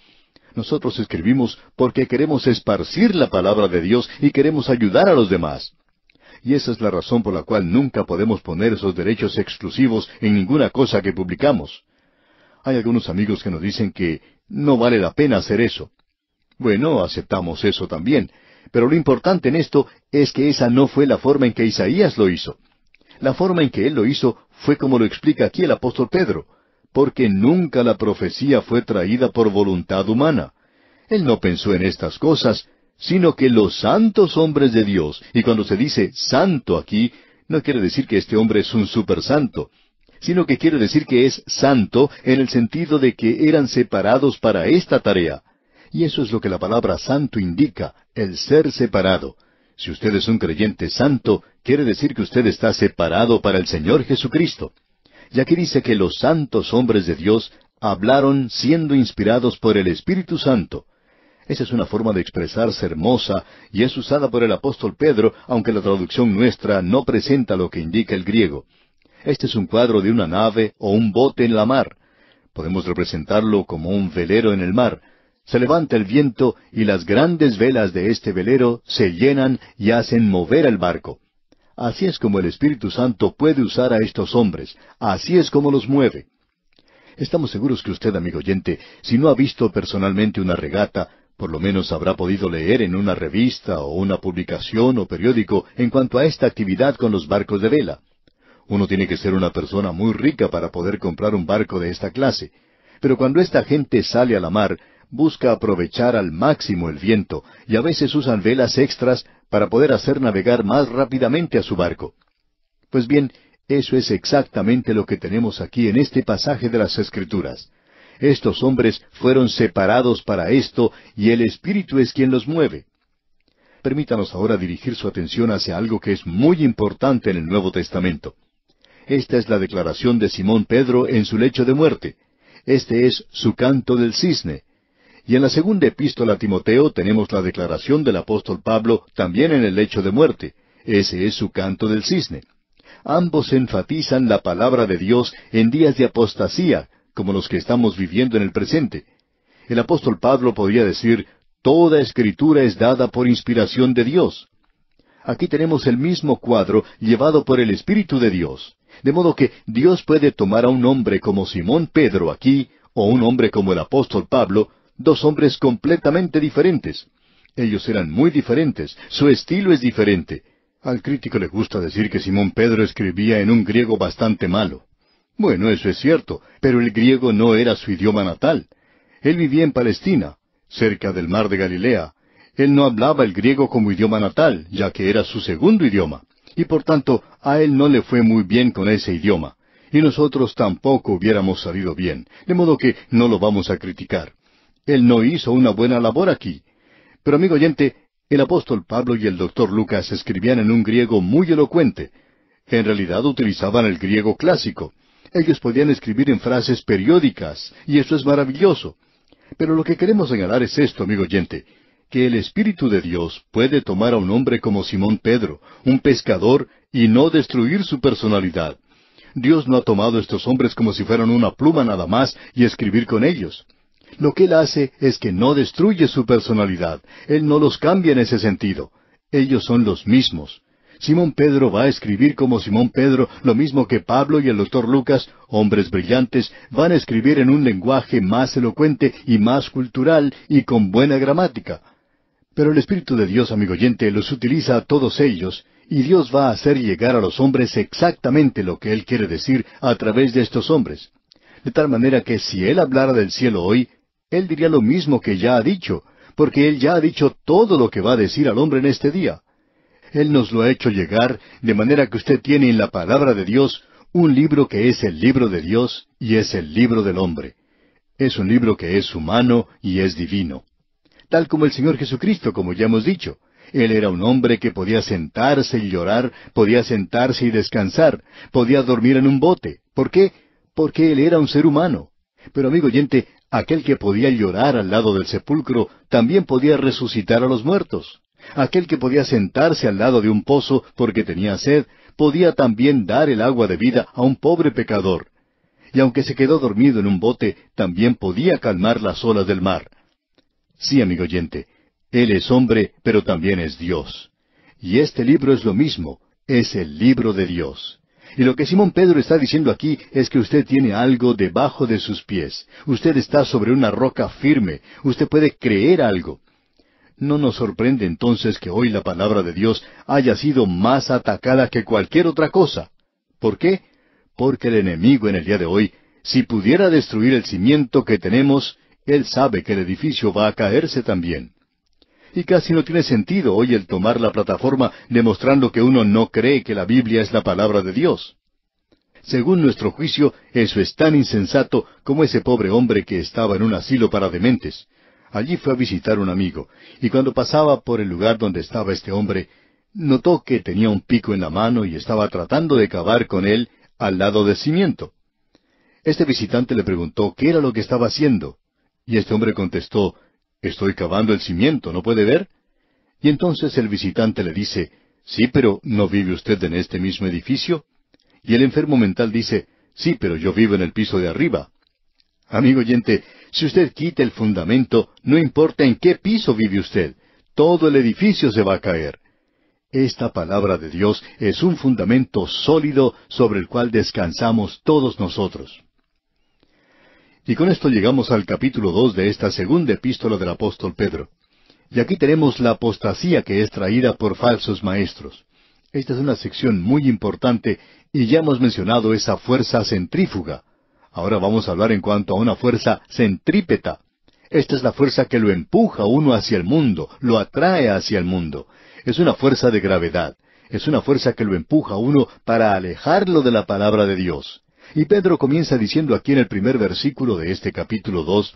Nosotros escribimos porque queremos esparcir la palabra de Dios y queremos ayudar a los demás. Y esa es la razón por la cual nunca podemos poner esos derechos exclusivos en ninguna cosa que publicamos. Hay algunos amigos que nos dicen que no vale la pena hacer eso. Bueno, aceptamos eso también, pero lo importante en esto es que esa no fue la forma en que Isaías lo hizo. La forma en que él lo hizo fue como lo explica aquí el apóstol Pedro, porque nunca la profecía fue traída por voluntad humana. Él no pensó en estas cosas, sino que los santos hombres de Dios, y cuando se dice santo aquí, no quiere decir que este hombre es un supersanto, sino que quiere decir que es santo en el sentido de que eran separados para esta tarea. Y eso es lo que la palabra santo indica, el ser separado. Si usted es un creyente santo, quiere decir que usted está separado para el Señor Jesucristo. ya que dice que los santos hombres de Dios hablaron siendo inspirados por el Espíritu Santo. Esa es una forma de expresarse hermosa y es usada por el apóstol Pedro, aunque la traducción nuestra no presenta lo que indica el griego. Este es un cuadro de una nave o un bote en la mar. Podemos representarlo como un velero en el mar, se levanta el viento y las grandes velas de este velero se llenan y hacen mover el barco. Así es como el Espíritu Santo puede usar a estos hombres, así es como los mueve. Estamos seguros que usted, amigo oyente, si no ha visto personalmente una regata, por lo menos habrá podido leer en una revista o una publicación o periódico en cuanto a esta actividad con los barcos de vela. Uno tiene que ser una persona muy rica para poder comprar un barco de esta clase. Pero cuando esta gente sale a la mar, busca aprovechar al máximo el viento y a veces usan velas extras para poder hacer navegar más rápidamente a su barco. Pues bien, eso es exactamente lo que tenemos aquí en este pasaje de las Escrituras. Estos hombres fueron separados para esto y el Espíritu es quien los mueve. Permítanos ahora dirigir su atención hacia algo que es muy importante en el Nuevo Testamento. Esta es la declaración de Simón Pedro en su lecho de muerte. Este es su canto del cisne. Y en la segunda epístola a Timoteo tenemos la declaración del apóstol Pablo también en el lecho de muerte. Ese es su canto del cisne. Ambos enfatizan la palabra de Dios en días de apostasía, como los que estamos viviendo en el presente. El apóstol Pablo podría decir, Toda escritura es dada por inspiración de Dios. Aquí tenemos el mismo cuadro llevado por el Espíritu de Dios. De modo que Dios puede tomar a un hombre como Simón Pedro aquí, o un hombre como el apóstol Pablo, dos hombres completamente diferentes. Ellos eran muy diferentes, su estilo es diferente. Al crítico le gusta decir que Simón Pedro escribía en un griego bastante malo. Bueno, eso es cierto, pero el griego no era su idioma natal. Él vivía en Palestina, cerca del mar de Galilea. Él no hablaba el griego como idioma natal, ya que era su segundo idioma, y por tanto a él no le fue muy bien con ese idioma, y nosotros tampoco hubiéramos salido bien, de modo que no lo vamos a criticar. Él no hizo una buena labor aquí. Pero amigo oyente, el apóstol Pablo y el doctor Lucas escribían en un griego muy elocuente. En realidad utilizaban el griego clásico. Ellos podían escribir en frases periódicas, y eso es maravilloso. Pero lo que queremos señalar es esto, amigo oyente, que el Espíritu de Dios puede tomar a un hombre como Simón Pedro, un pescador, y no destruir su personalidad. Dios no ha tomado a estos hombres como si fueran una pluma nada más y escribir con ellos. Lo que él hace es que no destruye su personalidad. Él no los cambia en ese sentido. Ellos son los mismos. Simón Pedro va a escribir como Simón Pedro lo mismo que Pablo y el doctor Lucas, hombres brillantes, van a escribir en un lenguaje más elocuente y más cultural y con buena gramática. Pero el Espíritu de Dios, amigo oyente, los utiliza a todos ellos y Dios va a hacer llegar a los hombres exactamente lo que Él quiere decir a través de estos hombres. De tal manera que si Él hablara del cielo hoy, él diría lo mismo que ya ha dicho, porque él ya ha dicho todo lo que va a decir al hombre en este día. Él nos lo ha hecho llegar, de manera que usted tiene en la palabra de Dios un libro que es el libro de Dios y es el libro del hombre. Es un libro que es humano y es divino. Tal como el Señor Jesucristo, como ya hemos dicho. Él era un hombre que podía sentarse y llorar, podía sentarse y descansar, podía dormir en un bote. ¿Por qué? Porque él era un ser humano. Pero amigo oyente, Aquel que podía llorar al lado del sepulcro también podía resucitar a los muertos. Aquel que podía sentarse al lado de un pozo porque tenía sed, podía también dar el agua de vida a un pobre pecador. Y aunque se quedó dormido en un bote, también podía calmar las olas del mar. Sí, amigo oyente, Él es hombre, pero también es Dios. Y este libro es lo mismo, es el libro de Dios. Y lo que Simón Pedro está diciendo aquí es que usted tiene algo debajo de sus pies. Usted está sobre una roca firme. Usted puede creer algo. No nos sorprende entonces que hoy la palabra de Dios haya sido más atacada que cualquier otra cosa. ¿Por qué? Porque el enemigo en el día de hoy, si pudiera destruir el cimiento que tenemos, él sabe que el edificio va a caerse también y casi no tiene sentido hoy el tomar la plataforma demostrando que uno no cree que la Biblia es la palabra de Dios. Según nuestro juicio, eso es tan insensato como ese pobre hombre que estaba en un asilo para dementes. Allí fue a visitar un amigo, y cuando pasaba por el lugar donde estaba este hombre, notó que tenía un pico en la mano y estaba tratando de cavar con él al lado del cimiento. Este visitante le preguntó qué era lo que estaba haciendo, y este hombre contestó, Estoy cavando el cimiento, ¿no puede ver? Y entonces el visitante le dice, Sí, pero ¿no vive usted en este mismo edificio? Y el enfermo mental dice, Sí, pero yo vivo en el piso de arriba. Amigo oyente, si usted quita el fundamento, no importa en qué piso vive usted, todo el edificio se va a caer. Esta palabra de Dios es un fundamento sólido sobre el cual descansamos todos nosotros. Y con esto llegamos al capítulo dos de esta segunda epístola del apóstol Pedro. Y aquí tenemos la apostasía que es traída por falsos maestros. Esta es una sección muy importante y ya hemos mencionado esa fuerza centrífuga. Ahora vamos a hablar en cuanto a una fuerza centrípeta. Esta es la fuerza que lo empuja uno hacia el mundo, lo atrae hacia el mundo. Es una fuerza de gravedad. Es una fuerza que lo empuja a uno para alejarlo de la palabra de Dios. Y Pedro comienza diciendo aquí en el primer versículo de este capítulo dos,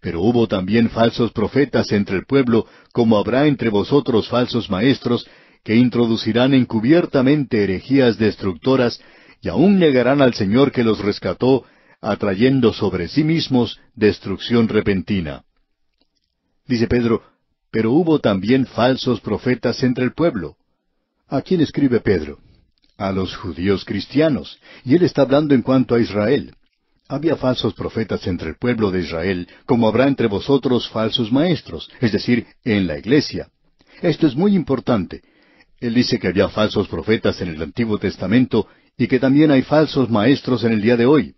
Pero hubo también falsos profetas entre el pueblo, como habrá entre vosotros falsos maestros, que introducirán encubiertamente herejías destructoras, y aún negarán al Señor que los rescató, atrayendo sobre sí mismos destrucción repentina. Dice Pedro, pero hubo también falsos profetas entre el pueblo. ¿A quién escribe Pedro? a los judíos cristianos, y él está hablando en cuanto a Israel. Había falsos profetas entre el pueblo de Israel, como habrá entre vosotros falsos maestros, es decir, en la iglesia. Esto es muy importante. Él dice que había falsos profetas en el Antiguo Testamento y que también hay falsos maestros en el día de hoy.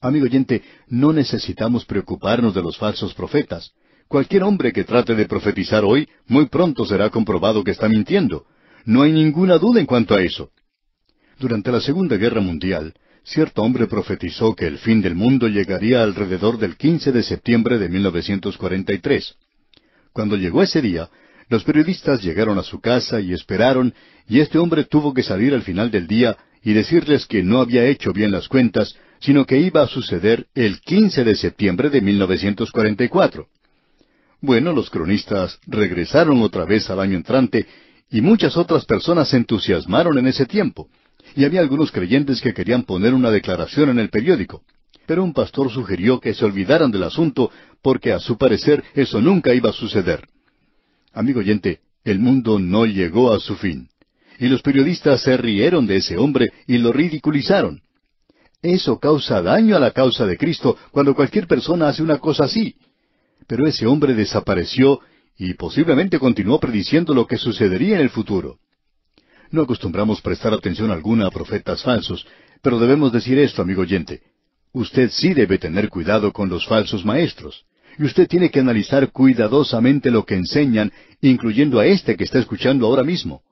Amigo oyente, no necesitamos preocuparnos de los falsos profetas. Cualquier hombre que trate de profetizar hoy, muy pronto será comprobado que está mintiendo. No hay ninguna duda en cuanto a eso. Durante la Segunda Guerra Mundial, cierto hombre profetizó que el fin del mundo llegaría alrededor del 15 de septiembre de 1943. Cuando llegó ese día, los periodistas llegaron a su casa y esperaron, y este hombre tuvo que salir al final del día y decirles que no había hecho bien las cuentas, sino que iba a suceder el 15 de septiembre de 1944. Bueno, los cronistas regresaron otra vez al año entrante y muchas otras personas se entusiasmaron en ese tiempo y había algunos creyentes que querían poner una declaración en el periódico. Pero un pastor sugirió que se olvidaran del asunto porque a su parecer eso nunca iba a suceder. Amigo oyente, el mundo no llegó a su fin. Y los periodistas se rieron de ese hombre y lo ridiculizaron. Eso causa daño a la causa de Cristo cuando cualquier persona hace una cosa así. Pero ese hombre desapareció y posiblemente continuó prediciendo lo que sucedería en el futuro. No acostumbramos prestar atención alguna a profetas falsos, pero debemos decir esto, amigo oyente. Usted sí debe tener cuidado con los falsos maestros, y usted tiene que analizar cuidadosamente lo que enseñan, incluyendo a este que está escuchando ahora mismo.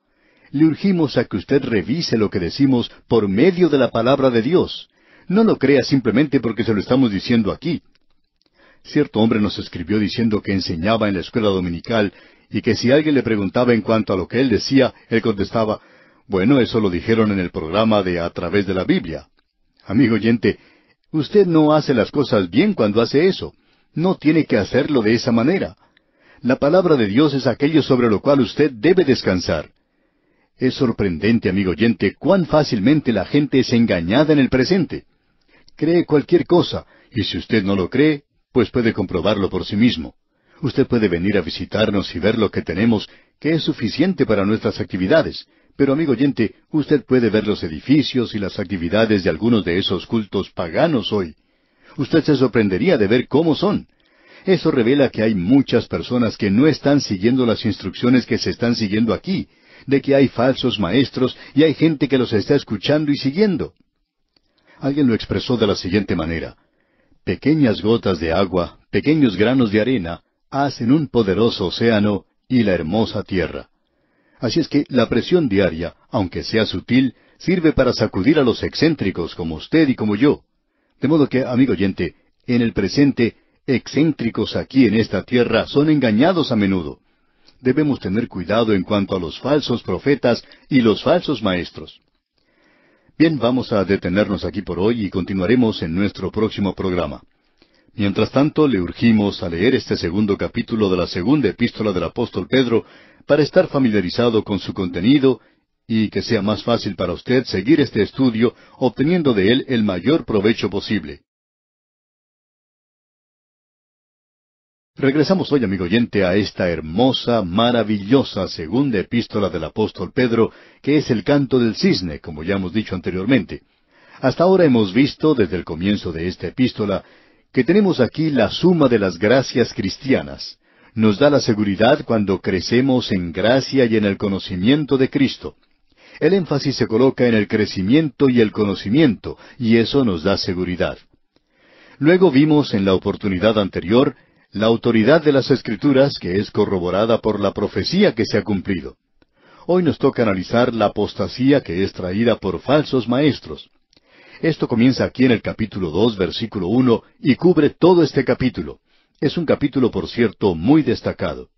Le urgimos a que usted revise lo que decimos por medio de la palabra de Dios. No lo crea simplemente porque se lo estamos diciendo aquí. Cierto hombre nos escribió diciendo que enseñaba en la escuela dominical y que si alguien le preguntaba en cuanto a lo que él decía, él contestaba, bueno, eso lo dijeron en el programa de A través de la Biblia. Amigo oyente, usted no hace las cosas bien cuando hace eso. No tiene que hacerlo de esa manera. La palabra de Dios es aquello sobre lo cual usted debe descansar. Es sorprendente, amigo oyente, cuán fácilmente la gente es engañada en el presente. Cree cualquier cosa, y si usted no lo cree, pues puede comprobarlo por sí mismo. Usted puede venir a visitarnos y ver lo que tenemos, que es suficiente para nuestras actividades. Pero amigo oyente, usted puede ver los edificios y las actividades de algunos de esos cultos paganos hoy. Usted se sorprendería de ver cómo son. Eso revela que hay muchas personas que no están siguiendo las instrucciones que se están siguiendo aquí, de que hay falsos maestros y hay gente que los está escuchando y siguiendo. Alguien lo expresó de la siguiente manera. Pequeñas gotas de agua, pequeños granos de arena, hacen un poderoso océano y la hermosa tierra. Así es que la presión diaria, aunque sea sutil, sirve para sacudir a los excéntricos como usted y como yo. De modo que, amigo oyente, en el presente, excéntricos aquí en esta tierra son engañados a menudo. Debemos tener cuidado en cuanto a los falsos profetas y los falsos maestros. Bien, vamos a detenernos aquí por hoy y continuaremos en nuestro próximo programa. Mientras tanto, le urgimos a leer este segundo capítulo de la segunda epístola del apóstol Pedro para estar familiarizado con su contenido y que sea más fácil para usted seguir este estudio obteniendo de él el mayor provecho posible. Regresamos hoy, amigo oyente, a esta hermosa, maravillosa segunda epístola del apóstol Pedro, que es el canto del cisne, como ya hemos dicho anteriormente. Hasta ahora hemos visto, desde el comienzo de esta epístola, que tenemos aquí la suma de las gracias cristianas. Nos da la seguridad cuando crecemos en gracia y en el conocimiento de Cristo. El énfasis se coloca en el crecimiento y el conocimiento, y eso nos da seguridad. Luego vimos en la oportunidad anterior la autoridad de las Escrituras que es corroborada por la profecía que se ha cumplido. Hoy nos toca analizar la apostasía que es traída por falsos maestros. Esto comienza aquí en el capítulo 2, versículo 1, y cubre todo este capítulo. Es un capítulo, por cierto, muy destacado.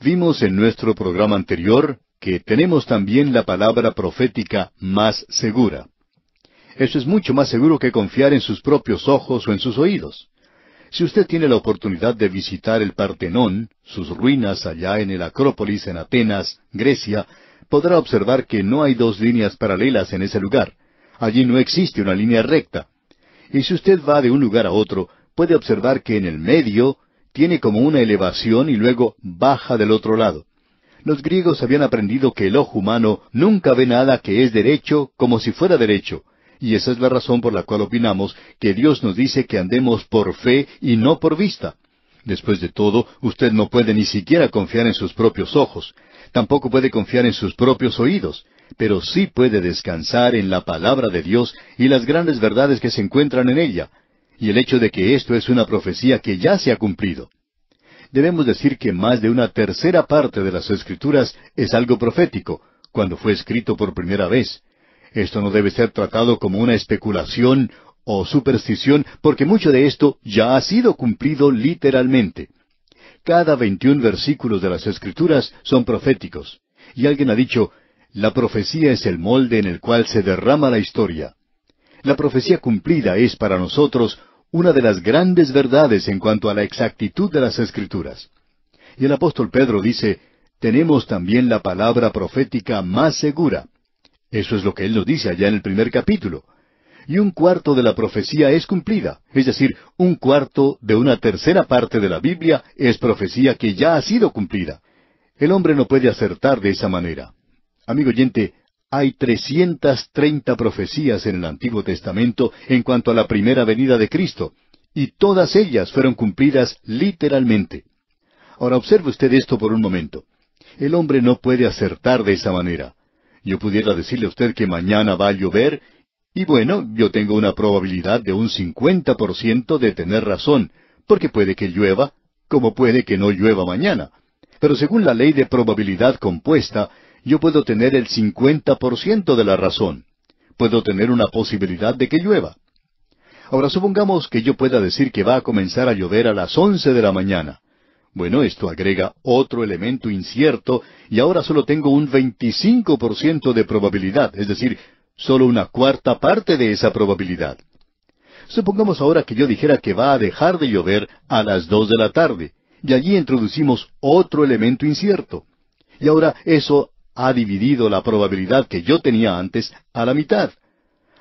Vimos en nuestro programa anterior que tenemos también la palabra profética más segura. Eso es mucho más seguro que confiar en sus propios ojos o en sus oídos. Si usted tiene la oportunidad de visitar el Partenón, sus ruinas allá en el Acrópolis en Atenas, Grecia, podrá observar que no hay dos líneas paralelas en ese lugar. Allí no existe una línea recta. Y si usted va de un lugar a otro, puede observar que en el medio tiene como una elevación y luego baja del otro lado. Los griegos habían aprendido que el ojo humano nunca ve nada que es derecho como si fuera derecho, y esa es la razón por la cual opinamos que Dios nos dice que andemos por fe y no por vista. Después de todo, usted no puede ni siquiera confiar en sus propios ojos, tampoco puede confiar en sus propios oídos, pero sí puede descansar en la palabra de Dios y las grandes verdades que se encuentran en ella, y el hecho de que esto es una profecía que ya se ha cumplido. Debemos decir que más de una tercera parte de las escrituras es algo profético, cuando fue escrito por primera vez, esto no debe ser tratado como una especulación o superstición, porque mucho de esto ya ha sido cumplido literalmente. Cada veintiún versículos de las Escrituras son proféticos. Y alguien ha dicho, la profecía es el molde en el cual se derrama la historia. La profecía cumplida es para nosotros una de las grandes verdades en cuanto a la exactitud de las Escrituras. Y el apóstol Pedro dice, tenemos también la palabra profética más segura. Eso es lo que él nos dice allá en el primer capítulo. Y un cuarto de la profecía es cumplida, es decir, un cuarto de una tercera parte de la Biblia es profecía que ya ha sido cumplida. El hombre no puede acertar de esa manera. Amigo oyente, hay 330 profecías en el Antiguo Testamento en cuanto a la primera venida de Cristo, y todas ellas fueron cumplidas literalmente. Ahora observe usted esto por un momento. El hombre no puede acertar de esa manera. Yo pudiera decirle a usted que mañana va a llover, y bueno, yo tengo una probabilidad de un 50% de tener razón, porque puede que llueva, como puede que no llueva mañana. Pero según la ley de probabilidad compuesta, yo puedo tener el 50% de la razón. Puedo tener una posibilidad de que llueva. Ahora supongamos que yo pueda decir que va a comenzar a llover a las once de la mañana. Bueno, esto agrega otro elemento incierto y ahora solo tengo un 25% de probabilidad, es decir, solo una cuarta parte de esa probabilidad. Supongamos ahora que yo dijera que va a dejar de llover a las dos de la tarde, y allí introducimos otro elemento incierto. Y ahora eso ha dividido la probabilidad que yo tenía antes a la mitad.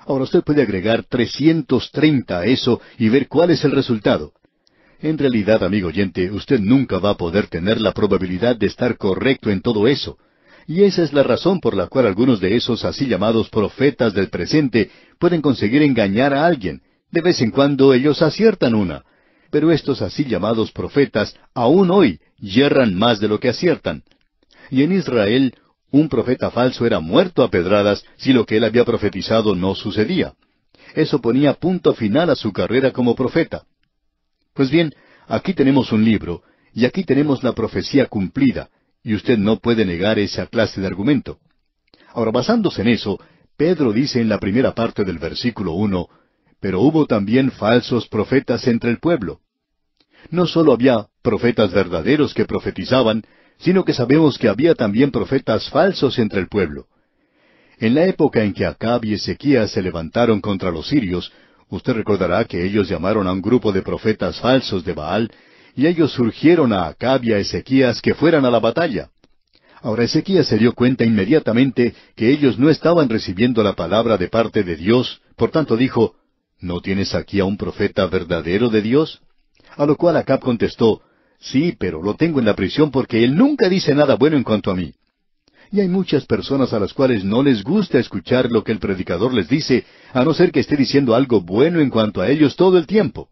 Ahora usted puede agregar 330 a eso y ver cuál es el resultado. En realidad, amigo oyente, usted nunca va a poder tener la probabilidad de estar correcto en todo eso. Y esa es la razón por la cual algunos de esos así llamados profetas del presente pueden conseguir engañar a alguien. De vez en cuando ellos aciertan una. Pero estos así llamados profetas aún hoy yerran más de lo que aciertan. Y en Israel, un profeta falso era muerto a pedradas si lo que él había profetizado no sucedía. Eso ponía punto final a su carrera como profeta. Pues bien, aquí tenemos un libro, y aquí tenemos la profecía cumplida, y usted no puede negar esa clase de argumento. Ahora, basándose en eso, Pedro dice en la primera parte del versículo uno, pero hubo también falsos profetas entre el pueblo. No sólo había profetas verdaderos que profetizaban, sino que sabemos que había también profetas falsos entre el pueblo. En la época en que Acab y Ezequías se levantaron contra los sirios, Usted recordará que ellos llamaron a un grupo de profetas falsos de Baal, y ellos surgieron a Acab y a Ezequías que fueran a la batalla. Ahora Ezequías se dio cuenta inmediatamente que ellos no estaban recibiendo la palabra de parte de Dios, por tanto dijo, ¿No tienes aquí a un profeta verdadero de Dios? A lo cual Acab contestó, Sí, pero lo tengo en la prisión porque él nunca dice nada bueno en cuanto a mí. Y hay muchas personas a las cuales no les gusta escuchar lo que el predicador les dice, a no ser que esté diciendo algo bueno en cuanto a ellos todo el tiempo.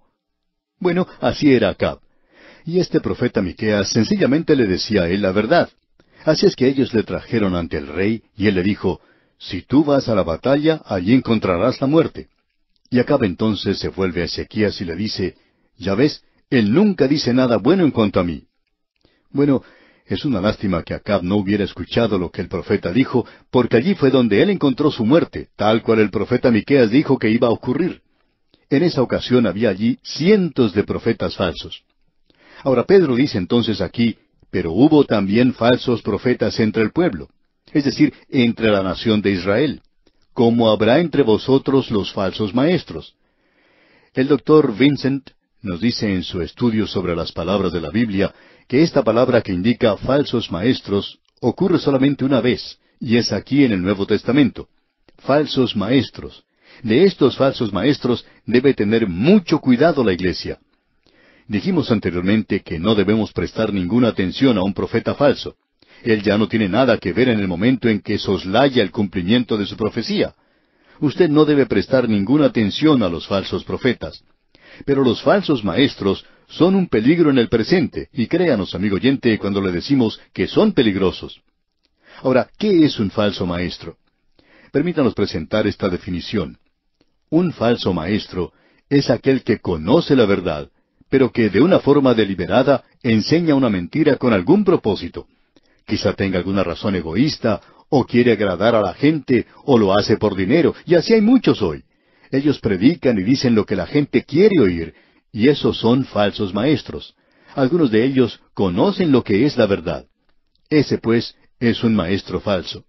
Bueno, así era Acab. Y este profeta Miqueas sencillamente le decía a él la verdad. Así es que ellos le trajeron ante el rey, y él le dijo, Si tú vas a la batalla, allí encontrarás la muerte. Y Acab entonces se vuelve a Ezequías y le dice, Ya ves, él nunca dice nada bueno en cuanto a mí. Bueno, es una lástima que Acab no hubiera escuchado lo que el profeta dijo, porque allí fue donde él encontró su muerte, tal cual el profeta Miqueas dijo que iba a ocurrir. En esa ocasión había allí cientos de profetas falsos. Ahora Pedro dice entonces aquí, pero hubo también falsos profetas entre el pueblo, es decir, entre la nación de Israel, como habrá entre vosotros los falsos maestros. El doctor Vincent nos dice en su estudio sobre las palabras de la Biblia que esta palabra que indica falsos maestros ocurre solamente una vez, y es aquí en el Nuevo Testamento. Falsos maestros. De estos falsos maestros debe tener mucho cuidado la Iglesia. Dijimos anteriormente que no debemos prestar ninguna atención a un profeta falso. Él ya no tiene nada que ver en el momento en que soslaya el cumplimiento de su profecía. Usted no debe prestar ninguna atención a los falsos profetas. Pero los falsos maestros son un peligro en el presente, y créanos, amigo oyente, cuando le decimos que son peligrosos. Ahora, ¿qué es un falso maestro? Permítanos presentar esta definición. Un falso maestro es aquel que conoce la verdad, pero que de una forma deliberada enseña una mentira con algún propósito. Quizá tenga alguna razón egoísta, o quiere agradar a la gente, o lo hace por dinero, y así hay muchos hoy. Ellos predican y dicen lo que la gente quiere oír, y esos son falsos maestros. Algunos de ellos conocen lo que es la verdad. Ese, pues, es un maestro falso.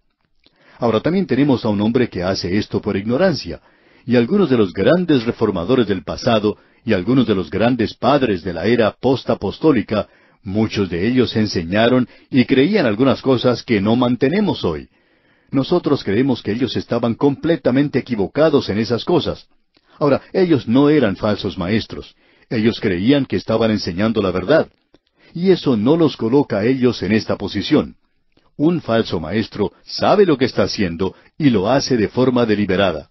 Ahora también tenemos a un hombre que hace esto por ignorancia, y algunos de los grandes reformadores del pasado y algunos de los grandes padres de la era postapostólica, muchos de ellos enseñaron y creían algunas cosas que no mantenemos hoy. Nosotros creemos que ellos estaban completamente equivocados en esas cosas. Ahora, ellos no eran falsos maestros, ellos creían que estaban enseñando la verdad. Y eso no los coloca a ellos en esta posición. Un falso maestro sabe lo que está haciendo y lo hace de forma deliberada.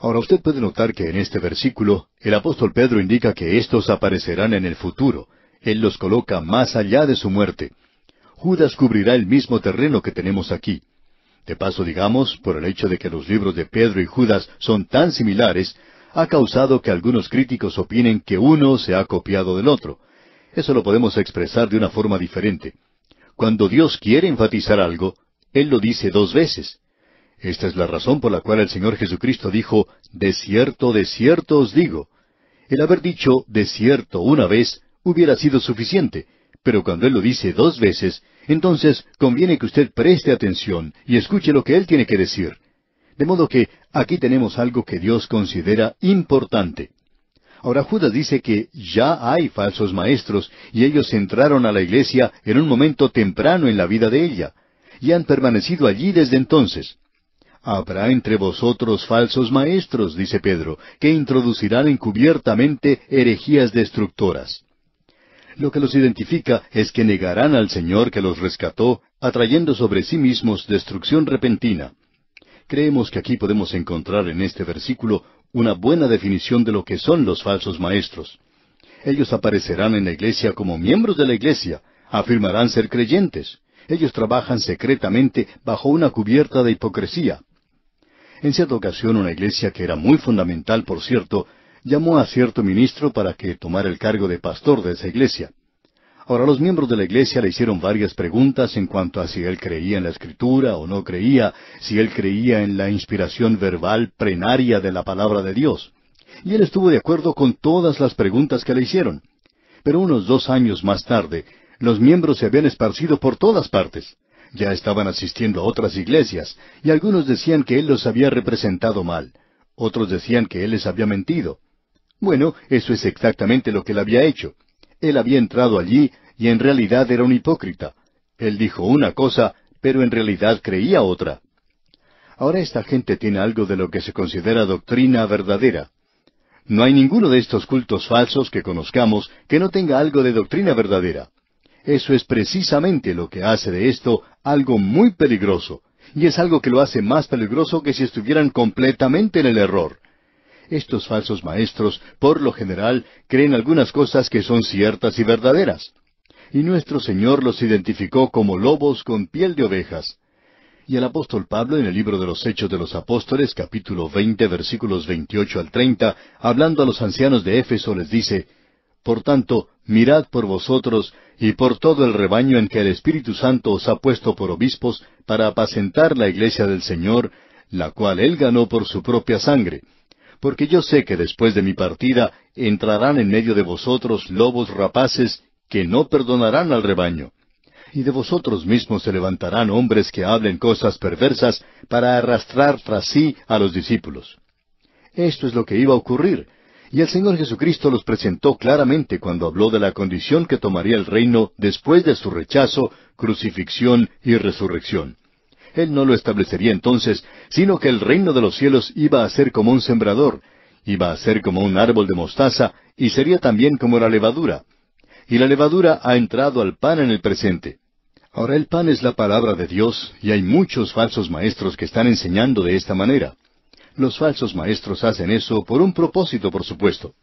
Ahora usted puede notar que en este versículo el apóstol Pedro indica que estos aparecerán en el futuro. Él los coloca más allá de su muerte. Judas cubrirá el mismo terreno que tenemos aquí. De paso, digamos, por el hecho de que los libros de Pedro y Judas son tan similares, ha causado que algunos críticos opinen que uno se ha copiado del otro. Eso lo podemos expresar de una forma diferente. Cuando Dios quiere enfatizar algo, Él lo dice dos veces. Esta es la razón por la cual el Señor Jesucristo dijo, De cierto, de cierto os digo. El haber dicho de cierto una vez hubiera sido suficiente, pero cuando Él lo dice dos veces, entonces conviene que usted preste atención y escuche lo que Él tiene que decir. De modo que aquí tenemos algo que Dios considera importante. Ahora Judas dice que ya hay falsos maestros y ellos entraron a la iglesia en un momento temprano en la vida de ella y han permanecido allí desde entonces. Habrá entre vosotros falsos maestros, dice Pedro, que introducirán encubiertamente herejías destructoras. Lo que los identifica es que negarán al Señor que los rescató, atrayendo sobre sí mismos destrucción repentina. Creemos que aquí podemos encontrar en este versículo una buena definición de lo que son los falsos maestros. Ellos aparecerán en la iglesia como miembros de la iglesia, afirmarán ser creyentes. Ellos trabajan secretamente bajo una cubierta de hipocresía. En cierta ocasión una iglesia que era muy fundamental, por cierto, llamó a cierto ministro para que tomara el cargo de pastor de esa iglesia. Ahora los miembros de la iglesia le hicieron varias preguntas en cuanto a si él creía en la escritura o no creía, si él creía en la inspiración verbal plenaria de la palabra de Dios. Y él estuvo de acuerdo con todas las preguntas que le hicieron. Pero unos dos años más tarde, los miembros se habían esparcido por todas partes. Ya estaban asistiendo a otras iglesias, y algunos decían que él los había representado mal. Otros decían que él les había mentido. Bueno, eso es exactamente lo que él había hecho. Él había entrado allí y en realidad era un hipócrita. Él dijo una cosa, pero en realidad creía otra. Ahora esta gente tiene algo de lo que se considera doctrina verdadera. No hay ninguno de estos cultos falsos que conozcamos que no tenga algo de doctrina verdadera. Eso es precisamente lo que hace de esto algo muy peligroso, y es algo que lo hace más peligroso que si estuvieran completamente en el error. Estos falsos maestros, por lo general, creen algunas cosas que son ciertas y verdaderas. Y nuestro Señor los identificó como lobos con piel de ovejas. Y el apóstol Pablo en el libro de los Hechos de los Apóstoles, capítulo 20, versículos 28 al 30, hablando a los ancianos de Éfeso, les dice, Por tanto, mirad por vosotros y por todo el rebaño en que el Espíritu Santo os ha puesto por obispos para apacentar la iglesia del Señor, la cual él ganó por su propia sangre, porque yo sé que después de mi partida entrarán en medio de vosotros lobos rapaces que no perdonarán al rebaño. Y de vosotros mismos se levantarán hombres que hablen cosas perversas para arrastrar tras sí a los discípulos. Esto es lo que iba a ocurrir. Y el Señor Jesucristo los presentó claramente cuando habló de la condición que tomaría el reino después de su rechazo, crucifixión y resurrección. Él no lo establecería entonces, sino que el reino de los cielos iba a ser como un sembrador, iba a ser como un árbol de mostaza, y sería también como la levadura. Y la levadura ha entrado al pan en el presente. Ahora el pan es la palabra de Dios, y hay muchos falsos maestros que están enseñando de esta manera. Los falsos maestros hacen eso por un propósito, por supuesto.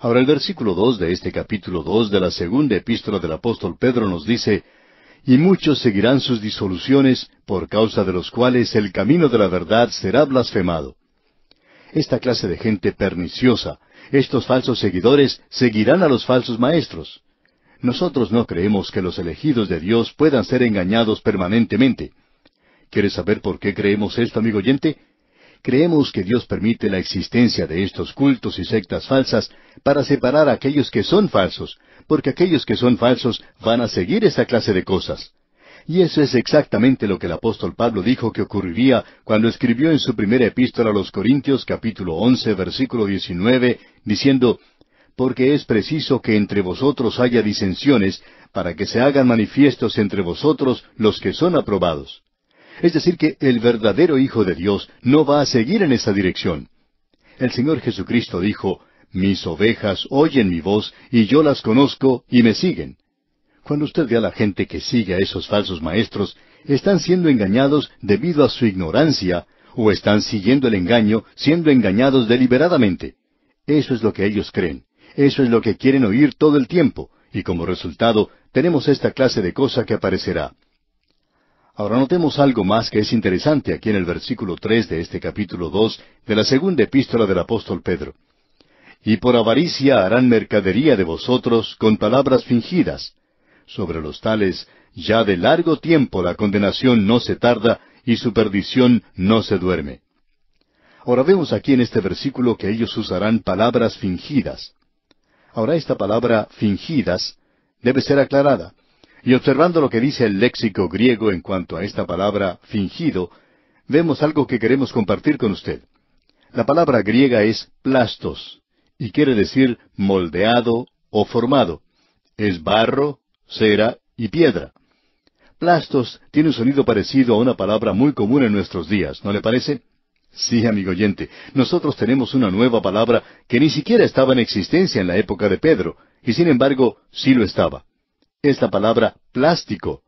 Ahora el versículo dos de este capítulo dos de la segunda epístola del apóstol Pedro nos dice y muchos seguirán sus disoluciones, por causa de los cuales el camino de la verdad será blasfemado. Esta clase de gente perniciosa, estos falsos seguidores, seguirán a los falsos maestros. Nosotros no creemos que los elegidos de Dios puedan ser engañados permanentemente. ¿Quieres saber por qué creemos esto, amigo oyente? Creemos que Dios permite la existencia de estos cultos y sectas falsas para separar a aquellos que son falsos, porque aquellos que son falsos van a seguir esa clase de cosas. Y eso es exactamente lo que el apóstol Pablo dijo que ocurriría cuando escribió en su primera epístola a los Corintios capítulo once versículo 19, diciendo, Porque es preciso que entre vosotros haya disensiones, para que se hagan manifiestos entre vosotros los que son aprobados. Es decir, que el verdadero Hijo de Dios no va a seguir en esa dirección. El Señor Jesucristo dijo, mis ovejas oyen mi voz y yo las conozco y me siguen. Cuando usted ve a la gente que sigue a esos falsos maestros, están siendo engañados debido a su ignorancia o están siguiendo el engaño siendo engañados deliberadamente. Eso es lo que ellos creen. Eso es lo que quieren oír todo el tiempo. Y como resultado, tenemos esta clase de cosa que aparecerá. Ahora notemos algo más que es interesante aquí en el versículo tres de este capítulo dos de la segunda epístola del apóstol Pedro y por avaricia harán mercadería de vosotros con palabras fingidas. Sobre los tales ya de largo tiempo la condenación no se tarda y su perdición no se duerme. Ahora vemos aquí en este versículo que ellos usarán palabras fingidas. Ahora esta palabra fingidas debe ser aclarada. Y observando lo que dice el léxico griego en cuanto a esta palabra fingido, vemos algo que queremos compartir con usted. La palabra griega es plastos, y quiere decir moldeado o formado. Es barro, cera y piedra. Plastos tiene un sonido parecido a una palabra muy común en nuestros días, ¿no le parece? Sí, amigo oyente, nosotros tenemos una nueva palabra que ni siquiera estaba en existencia en la época de Pedro, y sin embargo sí lo estaba. Es la palabra plástico.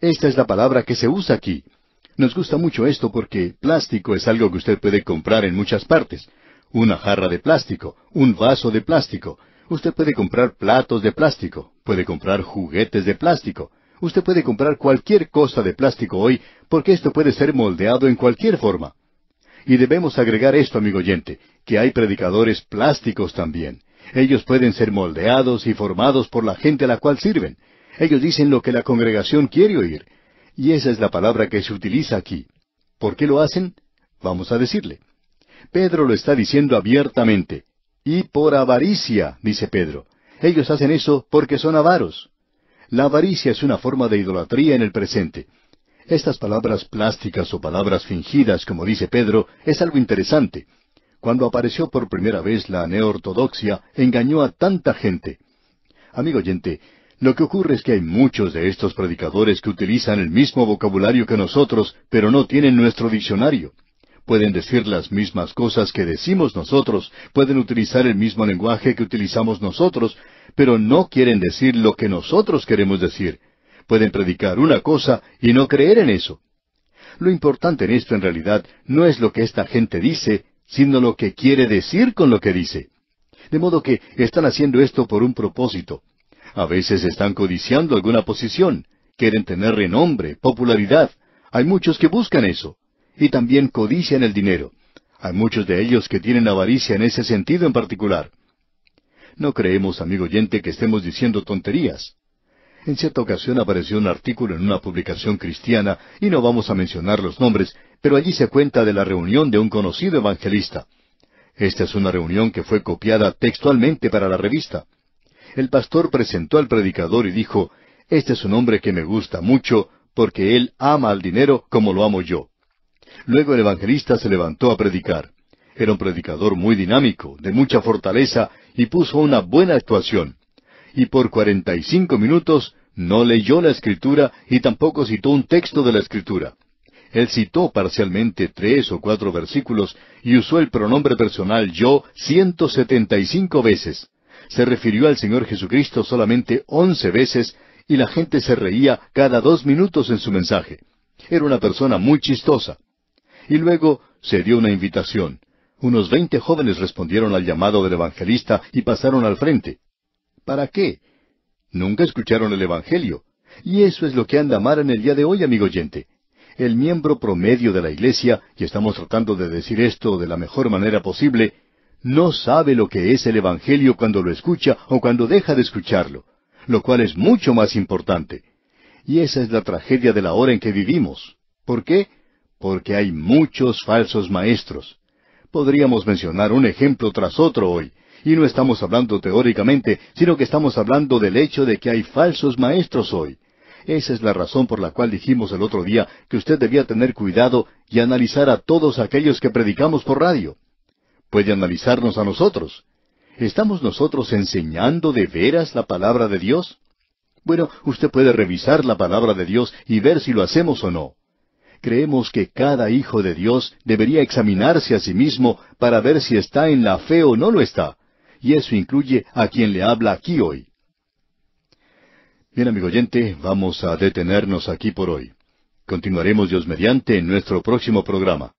Esta es la palabra que se usa aquí. Nos gusta mucho esto porque plástico es algo que usted puede comprar en muchas partes una jarra de plástico, un vaso de plástico. Usted puede comprar platos de plástico, puede comprar juguetes de plástico. Usted puede comprar cualquier cosa de plástico hoy porque esto puede ser moldeado en cualquier forma. Y debemos agregar esto, amigo oyente, que hay predicadores plásticos también. Ellos pueden ser moldeados y formados por la gente a la cual sirven. Ellos dicen lo que la congregación quiere oír. Y esa es la palabra que se utiliza aquí. ¿Por qué lo hacen? Vamos a decirle. Pedro lo está diciendo abiertamente. Y por avaricia, dice Pedro. Ellos hacen eso porque son avaros. La avaricia es una forma de idolatría en el presente. Estas palabras plásticas o palabras fingidas, como dice Pedro, es algo interesante. Cuando apareció por primera vez la neortodoxia, engañó a tanta gente. Amigo oyente, lo que ocurre es que hay muchos de estos predicadores que utilizan el mismo vocabulario que nosotros, pero no tienen nuestro diccionario pueden decir las mismas cosas que decimos nosotros, pueden utilizar el mismo lenguaje que utilizamos nosotros, pero no quieren decir lo que nosotros queremos decir. Pueden predicar una cosa y no creer en eso. Lo importante en esto en realidad no es lo que esta gente dice, sino lo que quiere decir con lo que dice. De modo que están haciendo esto por un propósito. A veces están codiciando alguna posición, quieren tener renombre, popularidad. Hay muchos que buscan eso y también codicia en el dinero. Hay muchos de ellos que tienen avaricia en ese sentido en particular. No creemos, amigo oyente, que estemos diciendo tonterías. En cierta ocasión apareció un artículo en una publicación cristiana, y no vamos a mencionar los nombres, pero allí se cuenta de la reunión de un conocido evangelista. Esta es una reunión que fue copiada textualmente para la revista. El pastor presentó al predicador y dijo, Este es un hombre que me gusta mucho, porque él ama al dinero como lo amo yo. Luego el evangelista se levantó a predicar. Era un predicador muy dinámico, de mucha fortaleza, y puso una buena actuación. Y por cuarenta y cinco minutos no leyó la escritura y tampoco citó un texto de la escritura. Él citó parcialmente tres o cuatro versículos y usó el pronombre personal yo ciento setenta y cinco veces. Se refirió al Señor Jesucristo solamente once veces y la gente se reía cada dos minutos en su mensaje. Era una persona muy chistosa. Y luego se dio una invitación. Unos veinte jóvenes respondieron al llamado del evangelista y pasaron al frente. ¿Para qué? Nunca escucharon el Evangelio. Y eso es lo que anda mal en el día de hoy, amigo oyente. El miembro promedio de la Iglesia, y estamos tratando de decir esto de la mejor manera posible, no sabe lo que es el Evangelio cuando lo escucha o cuando deja de escucharlo, lo cual es mucho más importante. Y esa es la tragedia de la hora en que vivimos. ¿Por qué? porque hay muchos falsos maestros. Podríamos mencionar un ejemplo tras otro hoy, y no estamos hablando teóricamente, sino que estamos hablando del hecho de que hay falsos maestros hoy. Esa es la razón por la cual dijimos el otro día que usted debía tener cuidado y analizar a todos aquellos que predicamos por radio. Puede analizarnos a nosotros. ¿Estamos nosotros enseñando de veras la palabra de Dios? Bueno, usted puede revisar la palabra de Dios y ver si lo hacemos o no creemos que cada hijo de Dios debería examinarse a sí mismo para ver si está en la fe o no lo está. Y eso incluye a quien le habla aquí hoy. Bien, amigo oyente, vamos a detenernos aquí por hoy. Continuaremos Dios mediante en nuestro próximo programa.